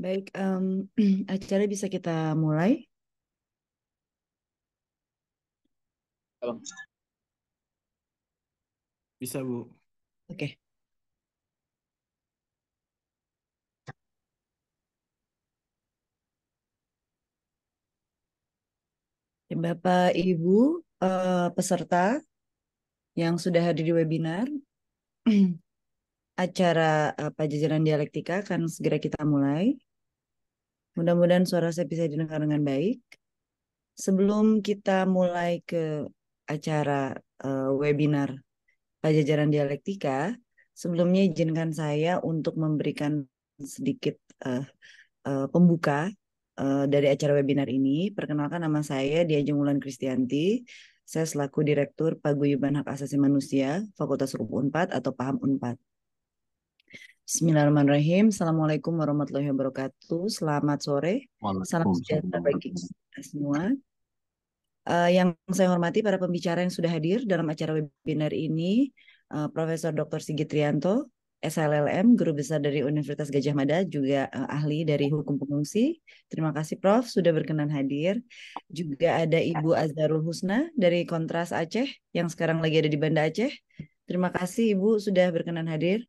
Baik, um, acara bisa kita mulai. Bisa, Bu. Oke. Okay. Bapak, Ibu, uh, peserta yang sudah hadir di webinar, acara eh, Pajajaran Dialektika akan segera kita mulai. Mudah-mudahan suara saya bisa didengar dengan baik. Sebelum kita mulai ke acara uh, webinar Pajajaran Dialektika, sebelumnya izinkan saya untuk memberikan sedikit uh, uh, pembuka uh, dari acara webinar ini. Perkenalkan nama saya Diajeng Wulan Kristianti. Saya selaku Direktur Paguyuban Hak Asasi Manusia, Fakultas Hukum Unpad atau Paham Unpad. Bismillahirrahmanirrahim. Assalamualaikum warahmatullahi wabarakatuh. Selamat sore. Salam sejahtera bagi kita semua. Uh, yang saya hormati para pembicara yang sudah hadir dalam acara webinar ini, uh, Profesor Dr. Sigit Rianto, SLLM, Guru Besar dari Universitas Gajah Mada, juga uh, ahli dari Hukum Pengungsi. Terima kasih Prof. sudah berkenan hadir. Juga ada Ibu Azharul Husna dari Kontras Aceh, yang sekarang lagi ada di Banda Aceh. Terima kasih Ibu sudah berkenan hadir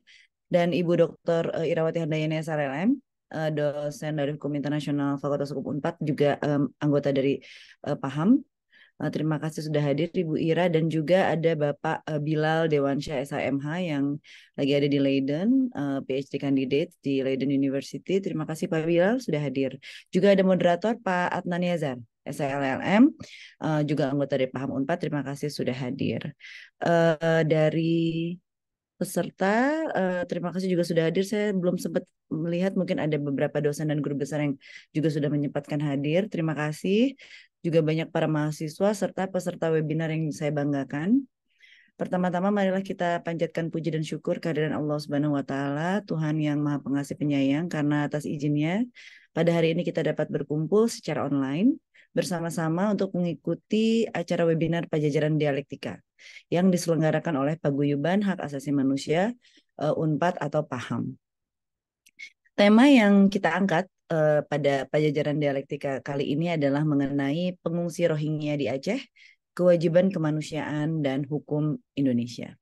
dan Ibu Dr. Eh, Irawati Handayani SRLM eh, dosen dari Hukum Internasional Fakultas Hukum Unpad juga um, anggota dari uh, Paham. Uh, terima kasih sudah hadir Ibu Ira dan juga ada Bapak uh, Bilal Dewansyah SAMH yang lagi ada di Leiden, uh, PhD candidate di Leiden University. Terima kasih Pak Bilal sudah hadir. Juga ada moderator Pak Adnan Yazar. SLLM juga anggota dari Paham Unpad. Terima kasih sudah hadir. dari peserta. Uh, terima kasih juga sudah hadir. Saya belum sempat melihat mungkin ada beberapa dosen dan guru besar yang juga sudah menyempatkan hadir. Terima kasih juga banyak para mahasiswa serta peserta webinar yang saya banggakan. Pertama-tama marilah kita panjatkan puji dan syukur kehadiran Allah Subhanahu wa taala, Tuhan yang Maha Pengasih Penyayang karena atas izinnya pada hari ini kita dapat berkumpul secara online bersama-sama untuk mengikuti acara webinar Pajajaran Dialektika yang diselenggarakan oleh Paguyuban Hak Asasi Manusia eh, UNPAD atau PAHAM. Tema yang kita angkat eh, pada Pajajaran Dialektika kali ini adalah mengenai pengungsi Rohingya di Aceh, kewajiban kemanusiaan dan hukum Indonesia.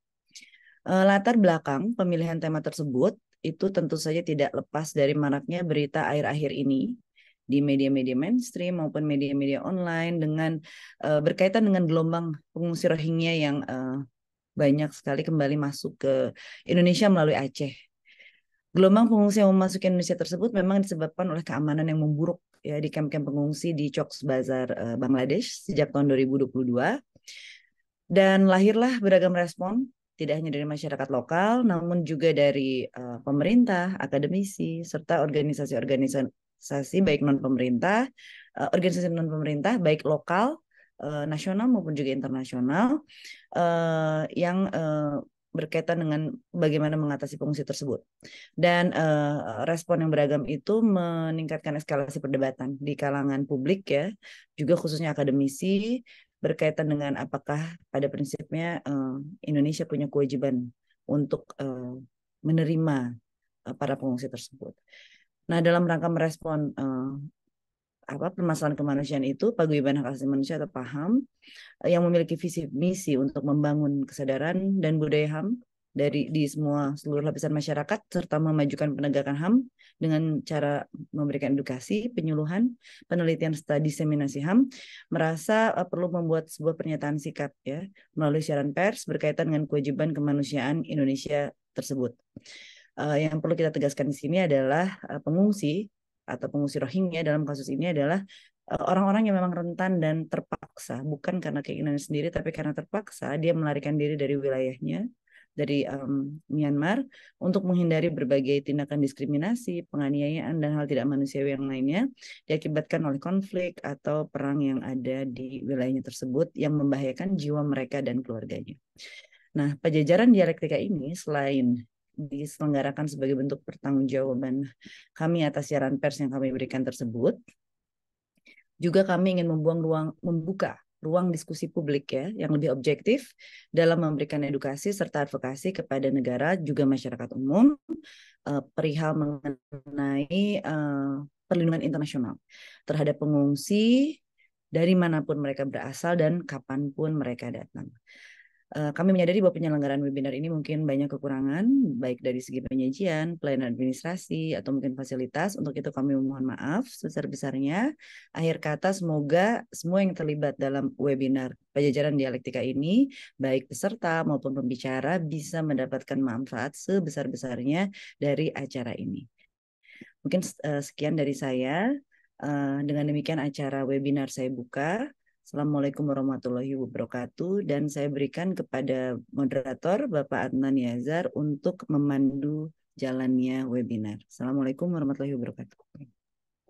Eh, latar belakang pemilihan tema tersebut itu tentu saja tidak lepas dari maraknya berita akhir-akhir ini di media-media mainstream maupun media-media online dengan uh, berkaitan dengan gelombang pengungsi Rohingya yang uh, banyak sekali kembali masuk ke Indonesia melalui Aceh. Gelombang pengungsi yang memasuki Indonesia tersebut memang disebabkan oleh keamanan yang memburuk ya di kamp-kamp pengungsi di Choks Bazar uh, Bangladesh sejak tahun 2022 dan lahirlah beragam respon tidak hanya dari masyarakat lokal, namun juga dari uh, pemerintah, akademisi, serta organisasi-organisasi baik non pemerintah, uh, eh, organisasi non pemerintah baik lokal, uh, nasional maupun juga internasional uh, yang uh, berkaitan dengan bagaimana mengatasi fungsi tersebut. Dan uh, respon yang beragam itu meningkatkan eskalasi perdebatan di kalangan publik ya, juga khususnya akademisi berkaitan dengan apakah pada prinsipnya uh, Indonesia punya kewajiban untuk uh, menerima uh, para pengungsi tersebut. Nah, dalam rangka merespon uh, apa permasalahan kemanusiaan itu paguyuban hak asasi manusia atau paham yang memiliki visi misi untuk membangun kesadaran dan budaya HAM dari di semua seluruh lapisan masyarakat serta memajukan penegakan HAM dengan cara memberikan edukasi, penyuluhan, penelitian serta diseminasi HAM merasa eh, perlu membuat sebuah pernyataan sikap ya melalui siaran pers berkaitan dengan kewajiban kemanusiaan Indonesia tersebut. Uh, yang perlu kita tegaskan di sini adalah uh, pengungsi atau pengungsi Rohingya dalam kasus ini adalah orang-orang yang memang rentan dan terpaksa, bukan karena keinginan sendiri, tapi karena terpaksa dia melarikan diri dari wilayahnya dari um, Myanmar untuk menghindari berbagai tindakan diskriminasi, penganiayaan dan hal tidak manusiawi yang lainnya diakibatkan oleh konflik atau perang yang ada di wilayahnya tersebut yang membahayakan jiwa mereka dan keluarganya. Nah, pajajaran dialektika ini selain diselenggarakan sebagai bentuk pertanggungjawaban kami atas siaran pers yang kami berikan tersebut, juga kami ingin membuang ruang membuka ruang diskusi publik ya yang lebih objektif dalam memberikan edukasi serta advokasi kepada negara juga masyarakat umum uh, perihal mengenai uh, perlindungan internasional terhadap pengungsi dari manapun mereka berasal dan kapanpun mereka datang. Eh, kami menyadari bahwa penyelenggaraan webinar ini mungkin banyak kekurangan, baik dari segi penyajian, pelayanan administrasi, atau mungkin fasilitas. Untuk itu kami mohon maaf sebesar-besarnya. Akhir kata, semoga semua yang terlibat dalam webinar Pajajaran Dialektika ini, baik peserta maupun pembicara, bisa mendapatkan manfaat sebesar-besarnya dari acara ini. Mungkin eh, sekian dari saya. Eh, dengan demikian acara webinar saya buka. Assalamualaikum warahmatullahi wabarakatuh dan saya berikan kepada moderator Bapak Adnan Yazar untuk memandu jalannya webinar. Assalamualaikum warahmatullahi wabarakatuh.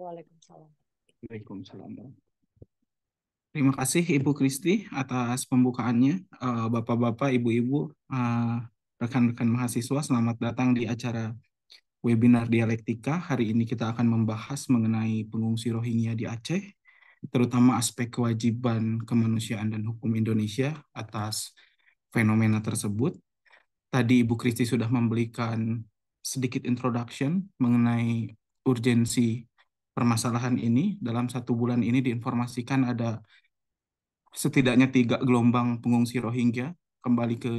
Waalaikumsalam. Waalaikumsalam. Terima kasih Ibu Kristi atas pembukaannya. Eh, Bapak-bapak, ibu-ibu, eh, rekan-rekan mahasiswa, selamat datang di acara webinar dialektika. Hari ini kita akan membahas mengenai pengungsi Rohingya di Aceh terutama aspek kewajiban kemanusiaan dan hukum Indonesia atas fenomena tersebut. Tadi Ibu Kristi sudah memberikan sedikit introduction mengenai urgensi permasalahan ini. Dalam satu bulan ini diinformasikan ada setidaknya tiga gelombang pengungsi Rohingya kembali ke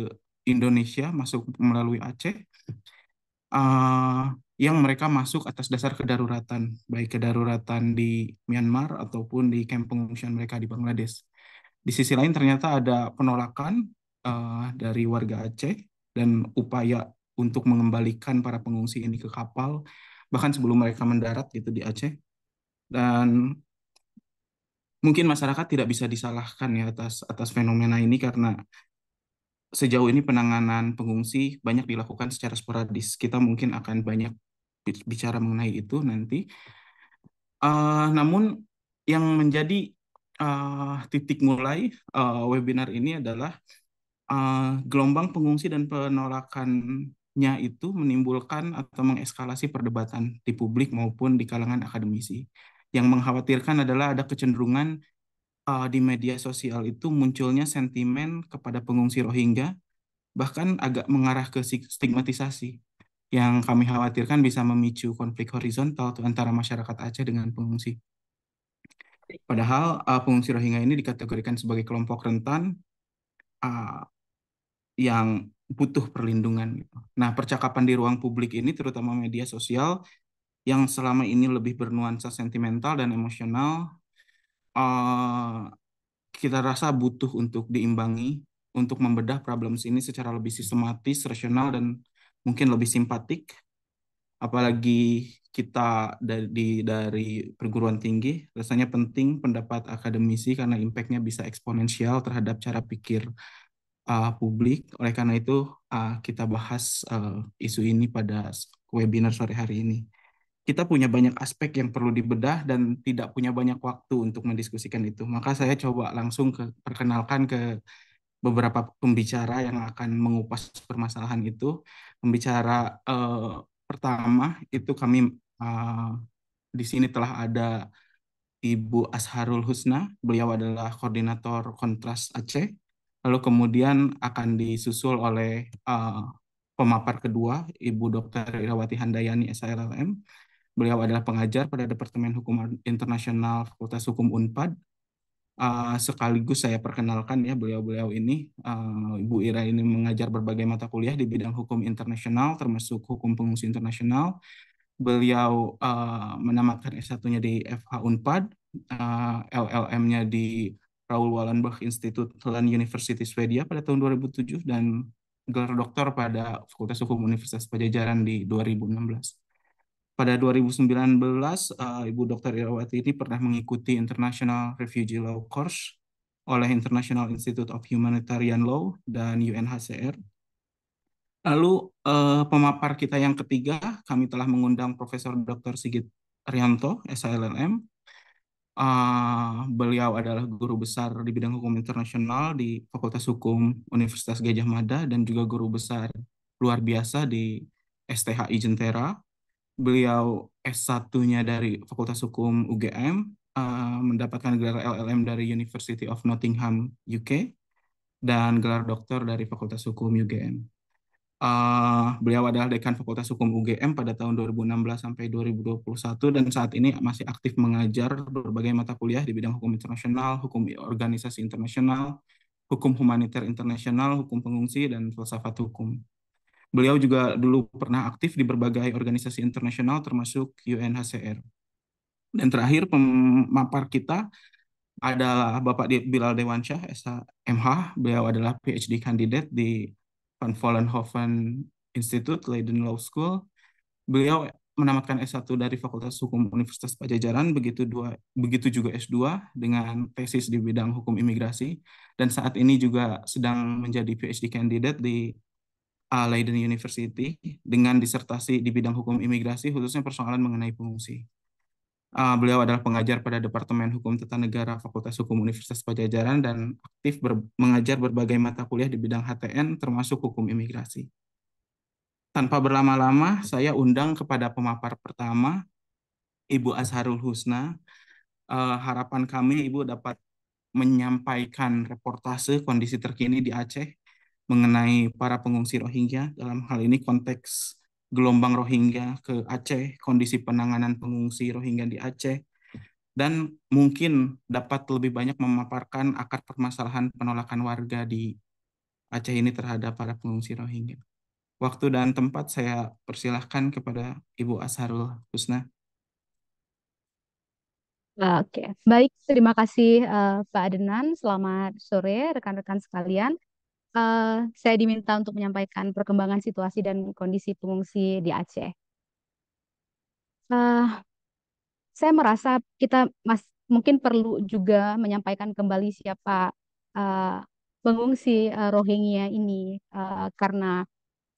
Indonesia masuk melalui Aceh. Uh, yang mereka masuk atas dasar kedaruratan, baik kedaruratan di Myanmar ataupun di kamp pengungsian mereka di Bangladesh. Di sisi lain ternyata ada penolakan uh, dari warga Aceh dan upaya untuk mengembalikan para pengungsi ini ke kapal, bahkan sebelum mereka mendarat gitu di Aceh. Dan mungkin masyarakat tidak bisa disalahkan ya atas atas fenomena ini karena sejauh ini penanganan pengungsi banyak dilakukan secara sporadis. Kita mungkin akan banyak bicara mengenai itu nanti. Uh, namun yang menjadi uh, titik mulai uh, webinar ini adalah uh, gelombang pengungsi dan penolakannya itu menimbulkan atau mengeskalasi perdebatan di publik maupun di kalangan akademisi. Yang mengkhawatirkan adalah ada kecenderungan uh, di media sosial itu munculnya sentimen kepada pengungsi Rohingya bahkan agak mengarah ke stigmatisasi yang kami khawatirkan bisa memicu konflik horizontal tuh antara masyarakat Aceh dengan pengungsi. Padahal uh, pengungsi Rohingya ini dikategorikan sebagai kelompok rentan uh, yang butuh perlindungan. Gitu. Nah, percakapan di ruang publik ini, terutama media sosial, yang selama ini lebih bernuansa sentimental dan emosional, Eh, kita rasa butuh untuk diimbangi untuk membedah problem ini secara lebih sistematis, rasional dan mungkin lebih simpatik. Apalagi kita dari dari perguruan tinggi, rasanya penting pendapat akademisi karena impact-nya bisa eksponensial terhadap cara pikir uh, publik. Oleh karena itu, uh, kita bahas uh, isu ini pada webinar sore hari ini kita punya banyak aspek yang perlu dibedah dan tidak punya banyak waktu untuk mendiskusikan itu. Maka saya coba langsung ke, perkenalkan ke beberapa pembicara yang akan mengupas permasalahan itu. Pembicara eh, pertama itu kami eh, di sini telah ada Ibu Asharul Husna, beliau adalah koordinator Kontras Aceh. Lalu kemudian akan disusul oleh uh, pemapar kedua, Ibu Dr. Irawati Handayani SLLM Beliau adalah pengajar pada Departemen Hukum Internasional Fakultas Hukum Unpad. Ah, sekaligus saya perkenalkan ya beliau-beliau ini, ah, Ibu Ira ini mengajar berbagai mata kuliah di bidang hukum internasional, termasuk hukum pengungsi internasional. Beliau ah, menamatkan S1-nya di FH Unpad, LLM-nya di raul Wallenberg Institute Land University Swedia pada tahun 2007 dan gelar doktor pada Fakultas Hukum Universitas Pajajaran di 2016. Pada 2019, uh, eh, Ibu Dr. Irawati ini pernah mengikuti International Refugee Law Course oleh International Institute of Humanitarian Law dan UNHCR. Lalu uh, pemapar kita yang ketiga, kami telah mengundang Profesor Dr. Sigit Rianto, SLLM. Uh, eh, beliau adalah guru besar di bidang hukum internasional di Fakultas Hukum Universitas Gajah Mada dan juga guru besar luar biasa di STHI Jentera beliau S1-nya dari Fakultas Hukum UGM, uh, eh, mendapatkan gelar LLM dari University of Nottingham, UK, dan gelar doktor dari Fakultas Hukum UGM. Uh, eh, beliau adalah dekan Fakultas Hukum UGM pada tahun 2016 sampai 2021 dan saat ini masih aktif mengajar berbagai mata kuliah di bidang hukum internasional, hukum organisasi internasional, hukum humaniter internasional, hukum pengungsi dan filsafat hukum. Beliau juga dulu pernah aktif di berbagai organisasi internasional termasuk UNHCR. Dan terakhir pemapar kita adalah Bapak Bilal Dewansyah, SHMH. Beliau adalah PhD kandidat di Van Vollenhoven Institute, Leiden Law School. Beliau menamatkan S1 dari Fakultas Hukum Universitas Pajajaran, begitu dua, begitu juga S2 dengan tesis di bidang hukum imigrasi dan saat ini juga sedang menjadi PhD kandidat di uh, Leiden University dengan disertasi di bidang hukum imigrasi khususnya persoalan mengenai pengungsi. Uh, beliau adalah pengajar pada Departemen Hukum Tata Negara Fakultas Hukum Universitas Pajajaran dan aktif ber mengajar berbagai mata kuliah di bidang HTN termasuk hukum imigrasi. Tanpa berlama-lama, saya undang kepada pemapar pertama, Ibu Azharul Husna. Uh, harapan kami Ibu dapat menyampaikan reportase kondisi terkini di Aceh mengenai para pengungsi Rohingya, dalam hal ini konteks gelombang Rohingya ke Aceh, kondisi penanganan pengungsi Rohingya di Aceh, dan mungkin dapat lebih banyak memaparkan akar permasalahan penolakan warga di Aceh ini terhadap para pengungsi Rohingya. Waktu dan tempat saya persilahkan kepada Ibu Asharul Husna. Oke, baik. Terima kasih uh, Pak Adenan. Selamat sore rekan-rekan sekalian uh, saya diminta untuk menyampaikan perkembangan situasi dan kondisi pengungsi di Aceh. Uh, saya merasa kita mas mungkin perlu juga menyampaikan kembali siapa uh, pengungsi uh, Rohingya ini uh, karena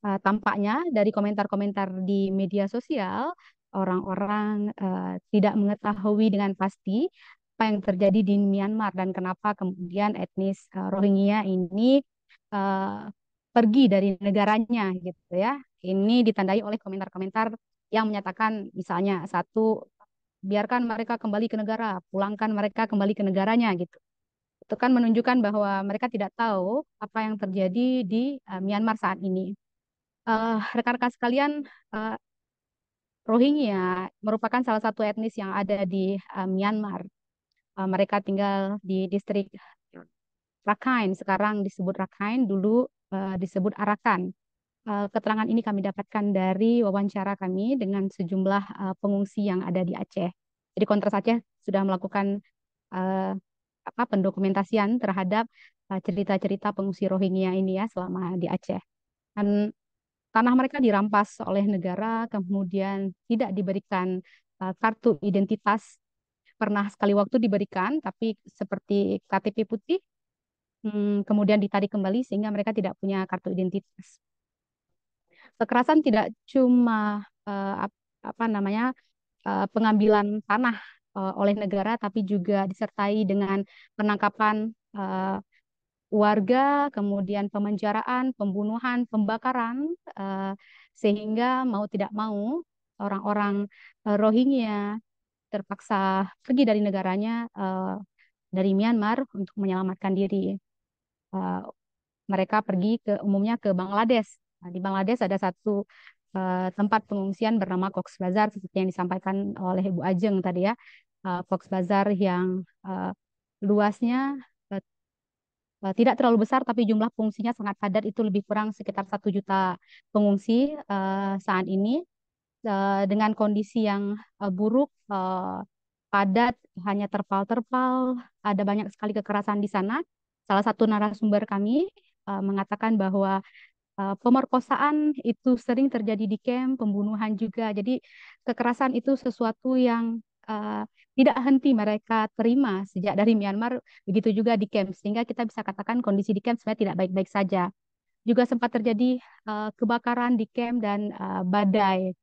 uh, tampaknya dari komentar-komentar di media sosial orang-orang uh, tidak mengetahui dengan pasti apa yang terjadi di Myanmar dan kenapa kemudian etnis uh, Rohingya ini Eh, pergi dari negaranya gitu ya. Ini ditandai oleh komentar-komentar yang menyatakan misalnya satu biarkan mereka kembali ke negara, pulangkan mereka kembali ke negaranya gitu. Itu kan menunjukkan bahwa mereka tidak tahu apa yang terjadi di uh, Myanmar saat ini. rekan eh, rekan-rekan sekalian, uh, Rohingya merupakan salah satu etnis yang ada di uh, Myanmar. Uh, mereka tinggal di distrik Rakhine sekarang disebut Rakhine dulu uh, disebut Arakan. Uh, keterangan ini kami dapatkan dari wawancara kami dengan sejumlah uh, pengungsi yang ada di Aceh. Jadi Kontras Aceh sudah melakukan uh, apa pendokumentasian terhadap cerita-cerita uh, pengungsi Rohingya ini ya selama di Aceh. Dan tanah mereka dirampas oleh negara, kemudian tidak diberikan uh, kartu identitas. Pernah sekali waktu diberikan, tapi seperti KTP putih, hmm, kemudian ditarik kembali sehingga mereka tidak punya kartu identitas. Kekerasan tidak cuma uh, apa namanya uh, pengambilan tanah uh, oleh negara, tapi juga disertai dengan penangkapan uh, warga, kemudian pemenjaraan, pembunuhan, pembakaran, uh, sehingga mau tidak mau orang-orang uh, Rohingya terpaksa pergi dari negaranya uh, dari Myanmar untuk menyelamatkan diri. Eh, mereka pergi ke umumnya ke Bangladesh. Nah, di Bangladesh ada satu uh, tempat pengungsian bernama Cox Bazar seperti yang disampaikan oleh Ibu Ajeng tadi ya. Uh, Cox Bazar yang uh, luasnya tidak terlalu besar tapi jumlah pengungsinya sangat padat itu lebih kurang sekitar satu juta pengungsi uh, saat ini uh, dengan kondisi yang uh, buruk uh, padat hanya terpal-terpal ada banyak sekali kekerasan di sana salah satu narasumber kami uh, mengatakan bahwa uh, pemerkosaan itu sering terjadi di camp, pembunuhan juga. Jadi kekerasan itu sesuatu yang uh, tidak henti mereka terima sejak dari Myanmar, begitu juga di camp. Sehingga kita bisa katakan kondisi di camp sebenarnya tidak baik-baik saja. Juga sempat terjadi uh, kebakaran di camp dan uh, badai.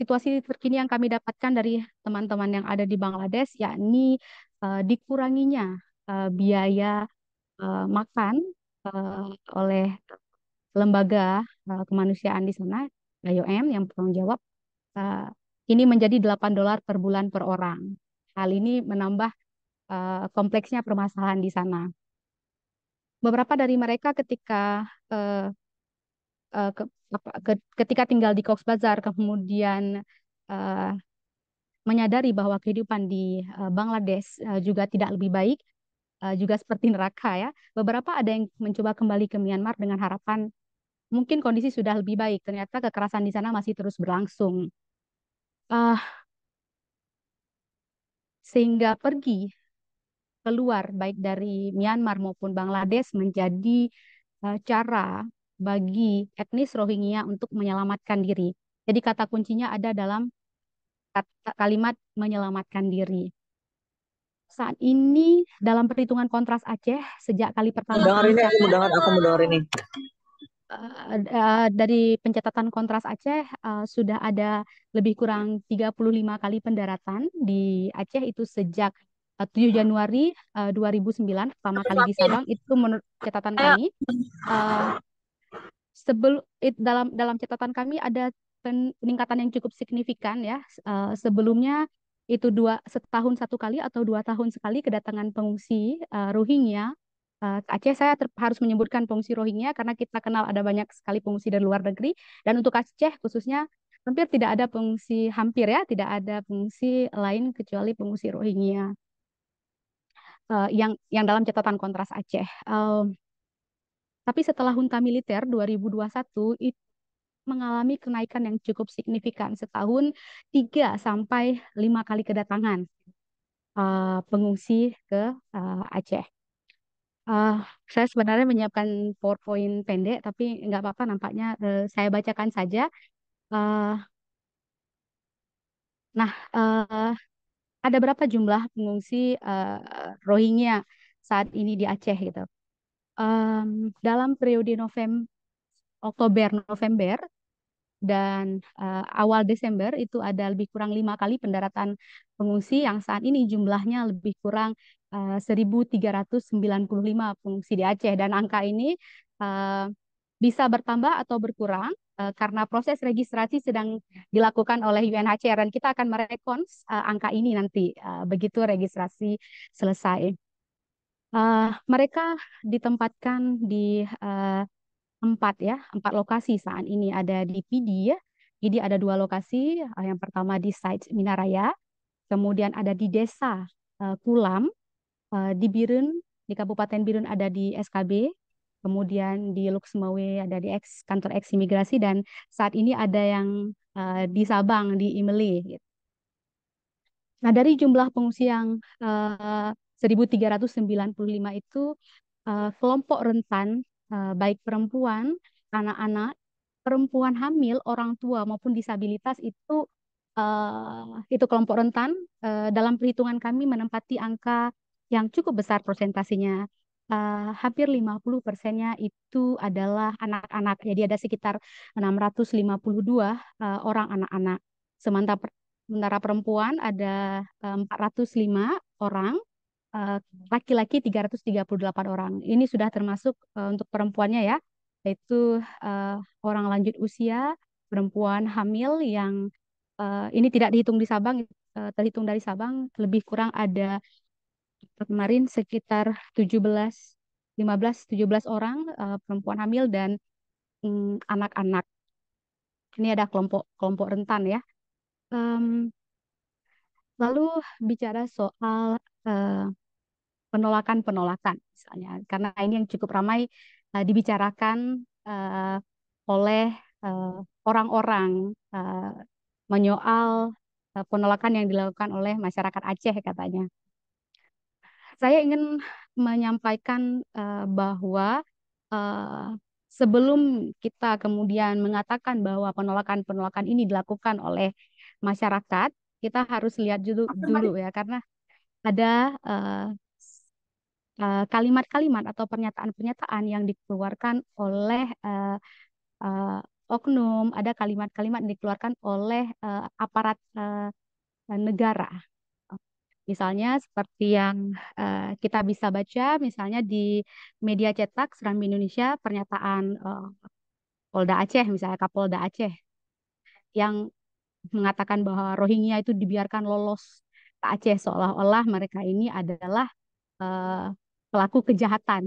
Situasi terkini yang kami dapatkan dari teman-teman yang ada di Bangladesh, yakni uh, dikuranginya uh, biaya uh, makan uh, oleh lembaga uh, kemanusiaan di sana, IOM yang bertanggung jawab, uh, ini menjadi 8 dolar per bulan per orang. Hal ini menambah uh, kompleksnya permasalahan di sana. Beberapa dari mereka ketika uh, uh, ke, apa, ke, ketika tinggal di Cox Bazar kemudian uh, menyadari bahwa kehidupan di uh, Bangladesh uh, juga tidak lebih baik, uh, juga seperti neraka ya. Beberapa ada yang mencoba kembali ke Myanmar dengan harapan mungkin kondisi sudah lebih baik. Ternyata kekerasan di sana masih terus berlangsung. Uh, sehingga pergi keluar baik dari Myanmar maupun Bangladesh menjadi uh, cara bagi etnis Rohingya untuk menyelamatkan diri. Jadi kata kuncinya ada dalam kalimat menyelamatkan diri saat ini dalam perhitungan kontras Aceh sejak kali pertama. Mendengar ini, aku mendengar, aku mendengar ini. Eh, eh, eh, dari pencatatan kontras Aceh sudah ada lebih kurang 35 kali pendaratan di Aceh itu sejak uh, 7 hmm. Januari uh, 2009 pertama kali di Sabang itu menurut catatan kami sebelum dalam dalam catatan kami ada peningkatan yang cukup signifikan ya sebelumnya itu dua setahun satu kali atau dua tahun sekali kedatangan pengungsi uh, Rohingya. Uh, Aceh saya harus menyebutkan pengungsi Rohingya karena kita kenal ada banyak sekali pengungsi dari luar negeri dan untuk Aceh khususnya hampir tidak ada pengungsi hampir ya tidak ada pengungsi lain kecuali pengungsi Rohingya uh, yang yang dalam catatan kontras Aceh. uh, tapi setelah junta militer 2021 itu mengalami kenaikan yang cukup signifikan setahun 3 sampai 5 kali kedatangan uh, pengungsi ke uh, Aceh. Uh, saya sebenarnya menyiapkan PowerPoint pendek, tapi nggak apa-apa nampaknya uh, saya bacakan saja. Uh, nah, uh, ada berapa jumlah pengungsi uh, Rohingya saat ini di Aceh gitu? Um, dalam periode November, Oktober, November dan uh, awal Desember itu ada lebih kurang lima kali pendaratan pengungsi yang saat ini jumlahnya lebih kurang eh, uh, 1.395 pengungsi di Aceh dan angka ini uh, bisa bertambah atau berkurang uh, karena proses registrasi sedang dilakukan oleh UNHCR dan kita akan merekons uh, angka ini nanti uh, begitu registrasi selesai. Uh, mereka ditempatkan di uh, empat ya, empat lokasi saat ini ada di PD ya. Jadi ada dua lokasi, eh, yang pertama di site Minaraya, kemudian ada di desa eh, Kulam, eh, di Birun, di Kabupaten Birun ada di SKB, kemudian di Luxemawe ada di ex, kantor eks imigrasi dan saat ini ada yang di Sabang di Imeli. Gitu. Nah dari jumlah pengungsi yang 1.395 itu kelompok rentan Eh, baik perempuan, anak-anak, perempuan hamil, orang tua maupun disabilitas itu eh, itu kelompok rentan eh, dalam perhitungan kami menempati angka yang cukup besar persentasenya. Uh, hampir 50 persennya itu adalah anak-anak. Jadi ada sekitar 652 uh, orang anak-anak. Sementara, sementara perempuan ada uh, 405 orang Eh, laki-laki uh, 338 orang. Ini sudah termasuk uh, untuk perempuannya ya, yaitu uh, orang lanjut usia, perempuan hamil yang uh, ini tidak dihitung di Sabang, uh, terhitung dari Sabang lebih kurang ada kemarin sekitar 17 15 17 orang uh, perempuan hamil dan mm, anak-anak. Um, ini ada kelompok kelompok rentan ya. Um, lalu bicara soal uh, penolakan-penolakan misalnya karena ini yang cukup ramai uh, dibicarakan uh, oleh eh, orang-orang uh, uh, menyoal uh, penolakan yang dilakukan oleh masyarakat Aceh katanya. Saya ingin menyampaikan uh, bahwa uh, sebelum kita kemudian mengatakan bahwa penolakan-penolakan ini dilakukan oleh masyarakat, kita harus lihat dulu dulu ya karena ada uh, Eh, kalimat-kalimat atau pernyataan-pernyataan yang dikeluarkan oleh uh, uh, oknum, ada kalimat-kalimat yang dikeluarkan oleh uh, aparat uh, negara. Misalnya seperti yang uh, kita bisa baca, misalnya di media cetak Serambi Indonesia, pernyataan uh, Polda Aceh, misalnya Kapolda Aceh, yang mengatakan bahwa Rohingya itu dibiarkan lolos ke Aceh seolah-olah mereka ini adalah Eh, pelaku kejahatan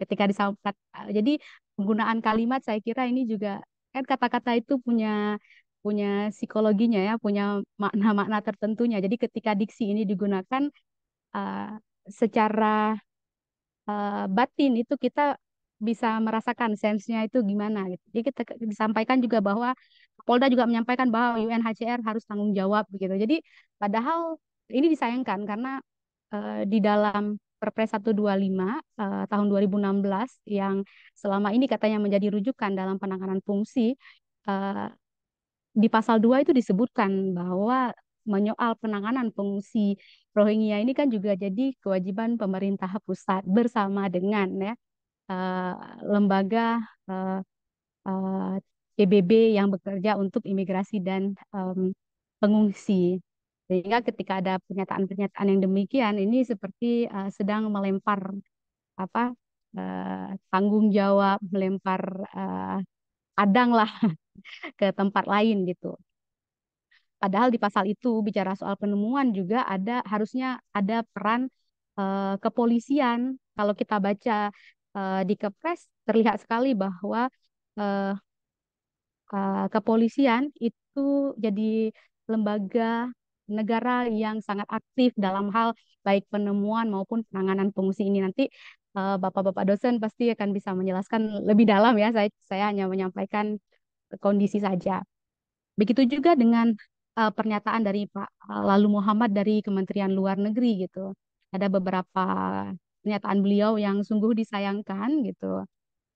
ketika disampaikan. Eh, jadi penggunaan kalimat saya kira ini juga kan kata-kata itu punya punya psikologinya ya, punya makna-makna tertentunya. Jadi ketika diksi ini digunakan uh, secara uh, batin itu kita bisa merasakan sensenya itu gimana gitu. Jadi kita disampaikan juga bahwa Polda juga menyampaikan bahwa UNHCR harus tanggung jawab begitu. Jadi padahal ini disayangkan karena uh, di dalam Perpres 125 uh, eh, tahun 2016 yang selama ini katanya menjadi rujukan dalam penanganan fungsi uh, di pasal 2 itu disebutkan bahwa menyoal penanganan pengungsi Rohingya ini kan juga jadi kewajiban pemerintah pusat bersama dengan ya uh, lembaga uh, uh, PBB yang bekerja untuk imigrasi dan um, pengungsi. Sehingga ketika ada pernyataan-pernyataan yang demikian ini seperti uh, sedang melempar apa uh, tanggung jawab, melempar uh, eh, adang lah ke tempat lain gitu. Padahal di pasal itu bicara soal penemuan juga ada harusnya ada peran uh, kepolisian. Kalau kita baca uh, di Kepres terlihat sekali bahwa uh, uh, kepolisian itu jadi lembaga negara yang sangat aktif dalam hal baik penemuan maupun penanganan pengungsi ini. Nanti eh, Bapak-bapak dosen pasti akan bisa menjelaskan lebih dalam ya. Saya saya hanya menyampaikan kondisi saja. Begitu juga dengan uh, pernyataan dari Pak eh, Lalu Muhammad dari Kementerian Luar Negeri gitu. Ada beberapa pernyataan beliau yang sungguh disayangkan gitu.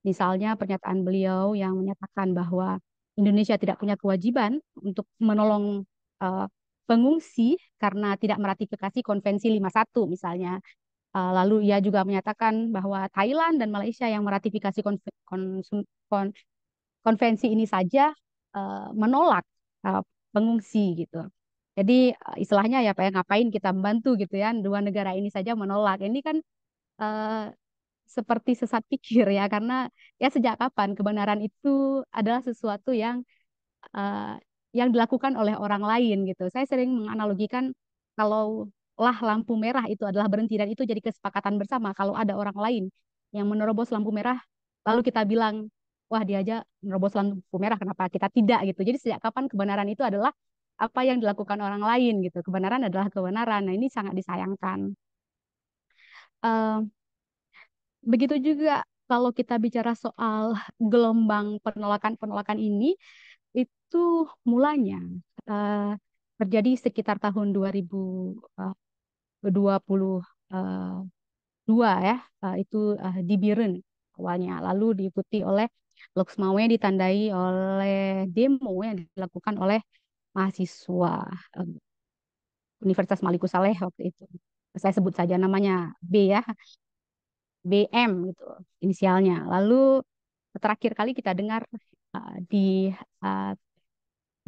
Misalnya pernyataan beliau yang menyatakan bahwa Indonesia tidak punya kewajiban untuk menolong uh, pengungsi karena tidak meratifikasi konvensi 51 misalnya. Eh, lalu ia juga menyatakan bahwa Thailand dan Malaysia yang meratifikasi konvensi ini saja eh, menolak eh, pengungsi gitu. Jadi istilahnya ya kayak ya, ngapain kita membantu gitu ya dua negara ini saja menolak. Ini kan seperti sesat pikir ya karena ya sejak kapan kebenaran itu adalah sesuatu yang yang dilakukan oleh orang lain gitu. Saya sering menganalogikan kalau lah lampu merah itu adalah berhenti dan itu jadi kesepakatan bersama. Kalau ada orang lain yang menerobos lampu merah, lalu kita bilang, wah dia aja menerobos lampu merah, kenapa kita tidak gitu. Jadi sejak kapan kebenaran itu adalah apa yang dilakukan orang lain gitu. Kebenaran adalah kebenaran. Nah ini sangat disayangkan. Uh, begitu juga kalau kita bicara soal gelombang penolakan-penolakan ini, itu mulanya uh, terjadi sekitar tahun 2022 eh, eh, ya, uh, itu uh, di Biren awalnya. Lalu diikuti oleh Loksmawe ditandai oleh demo yang dilakukan oleh mahasiswa Universitas Maliku Saleh waktu itu. Saya sebut saja namanya B ya. BM gitu inisialnya. Lalu terakhir kali kita dengar Eh, di uh, eh,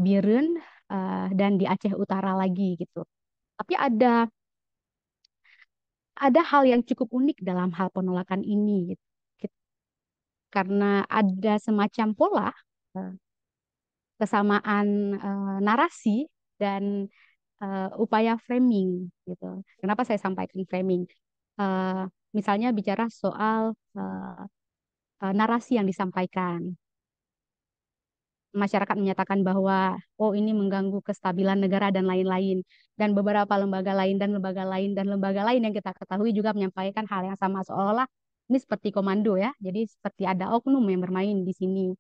Birun uh, eh, dan di Aceh Utara lagi gitu. Tapi ada ada hal yang cukup unik dalam hal penolakan ini gitu. Karena ada semacam pola kesamaan uh, narasi dan uh, upaya framing gitu. Kenapa saya sampaikan framing? Uh, misalnya bicara soal uh, narasi yang disampaikan masyarakat menyatakan bahwa oh ini mengganggu kestabilan negara dan lain-lain dan beberapa lembaga lain dan lembaga lain dan lembaga lain yang kita ketahui juga menyampaikan hal yang sama seolah olah ini seperti komando ya jadi seperti ada oknum yang bermain di sini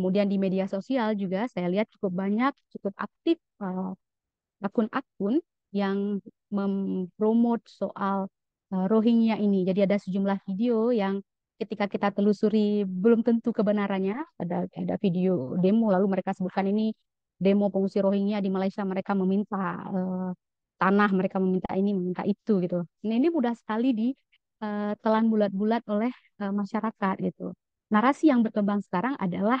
kemudian di media sosial juga saya lihat cukup banyak cukup aktif eh, akun-akun uh, yang mempromot soal uh, Rohingya ini jadi ada sejumlah video yang ketika kita telusuri belum tentu kebenarannya ada ada video demo lalu mereka sebutkan ini demo pengungsi Rohingya di Malaysia mereka meminta uh, tanah mereka meminta ini meminta itu gitu ini nah, ini mudah sekali ditelan eh, bulat-bulat oleh uh, masyarakat gitu narasi yang berkembang sekarang adalah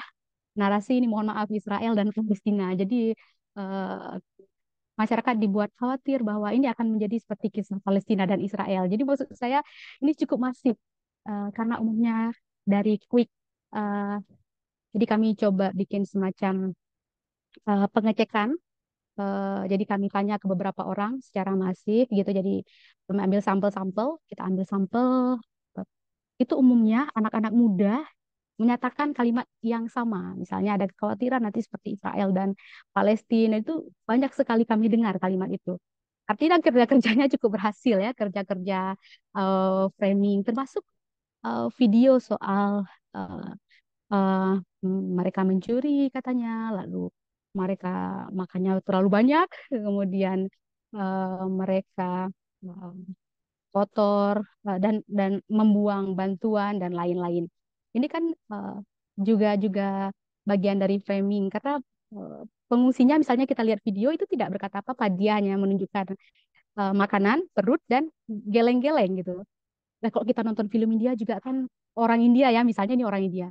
narasi ini mohon maaf Israel dan Palestina jadi uh, masyarakat dibuat khawatir bahwa ini akan menjadi seperti kisah Palestina dan Israel. Jadi maksud saya ini cukup masif uh, karena umumnya dari quick uh, jadi kami coba bikin semacam uh, pengecekan uh, jadi kami tanya ke beberapa orang secara masif gitu jadi kami ambil sampel-sampel kita ambil sampel itu umumnya anak-anak muda menyatakan kalimat yang sama. Misalnya ada kekhawatiran nanti seperti Israel dan Palestina itu banyak sekali kami dengar kalimat itu. Artinya kerja kerjanya cukup berhasil ya kerja kerja uh, framing termasuk uh, video soal uh, uh, mereka mencuri katanya, lalu mereka makannya terlalu banyak, kemudian uh, mereka uh, kotor uh, dan dan membuang bantuan dan lain-lain. Ini kan uh, juga juga bagian dari framing karena uh, pengungsinya misalnya kita lihat video itu tidak berkata apa-apa dia hanya menunjukkan uh, makanan perut dan geleng-geleng gitu Nah, kalau kita nonton film India juga kan orang India ya, misalnya ini orang India.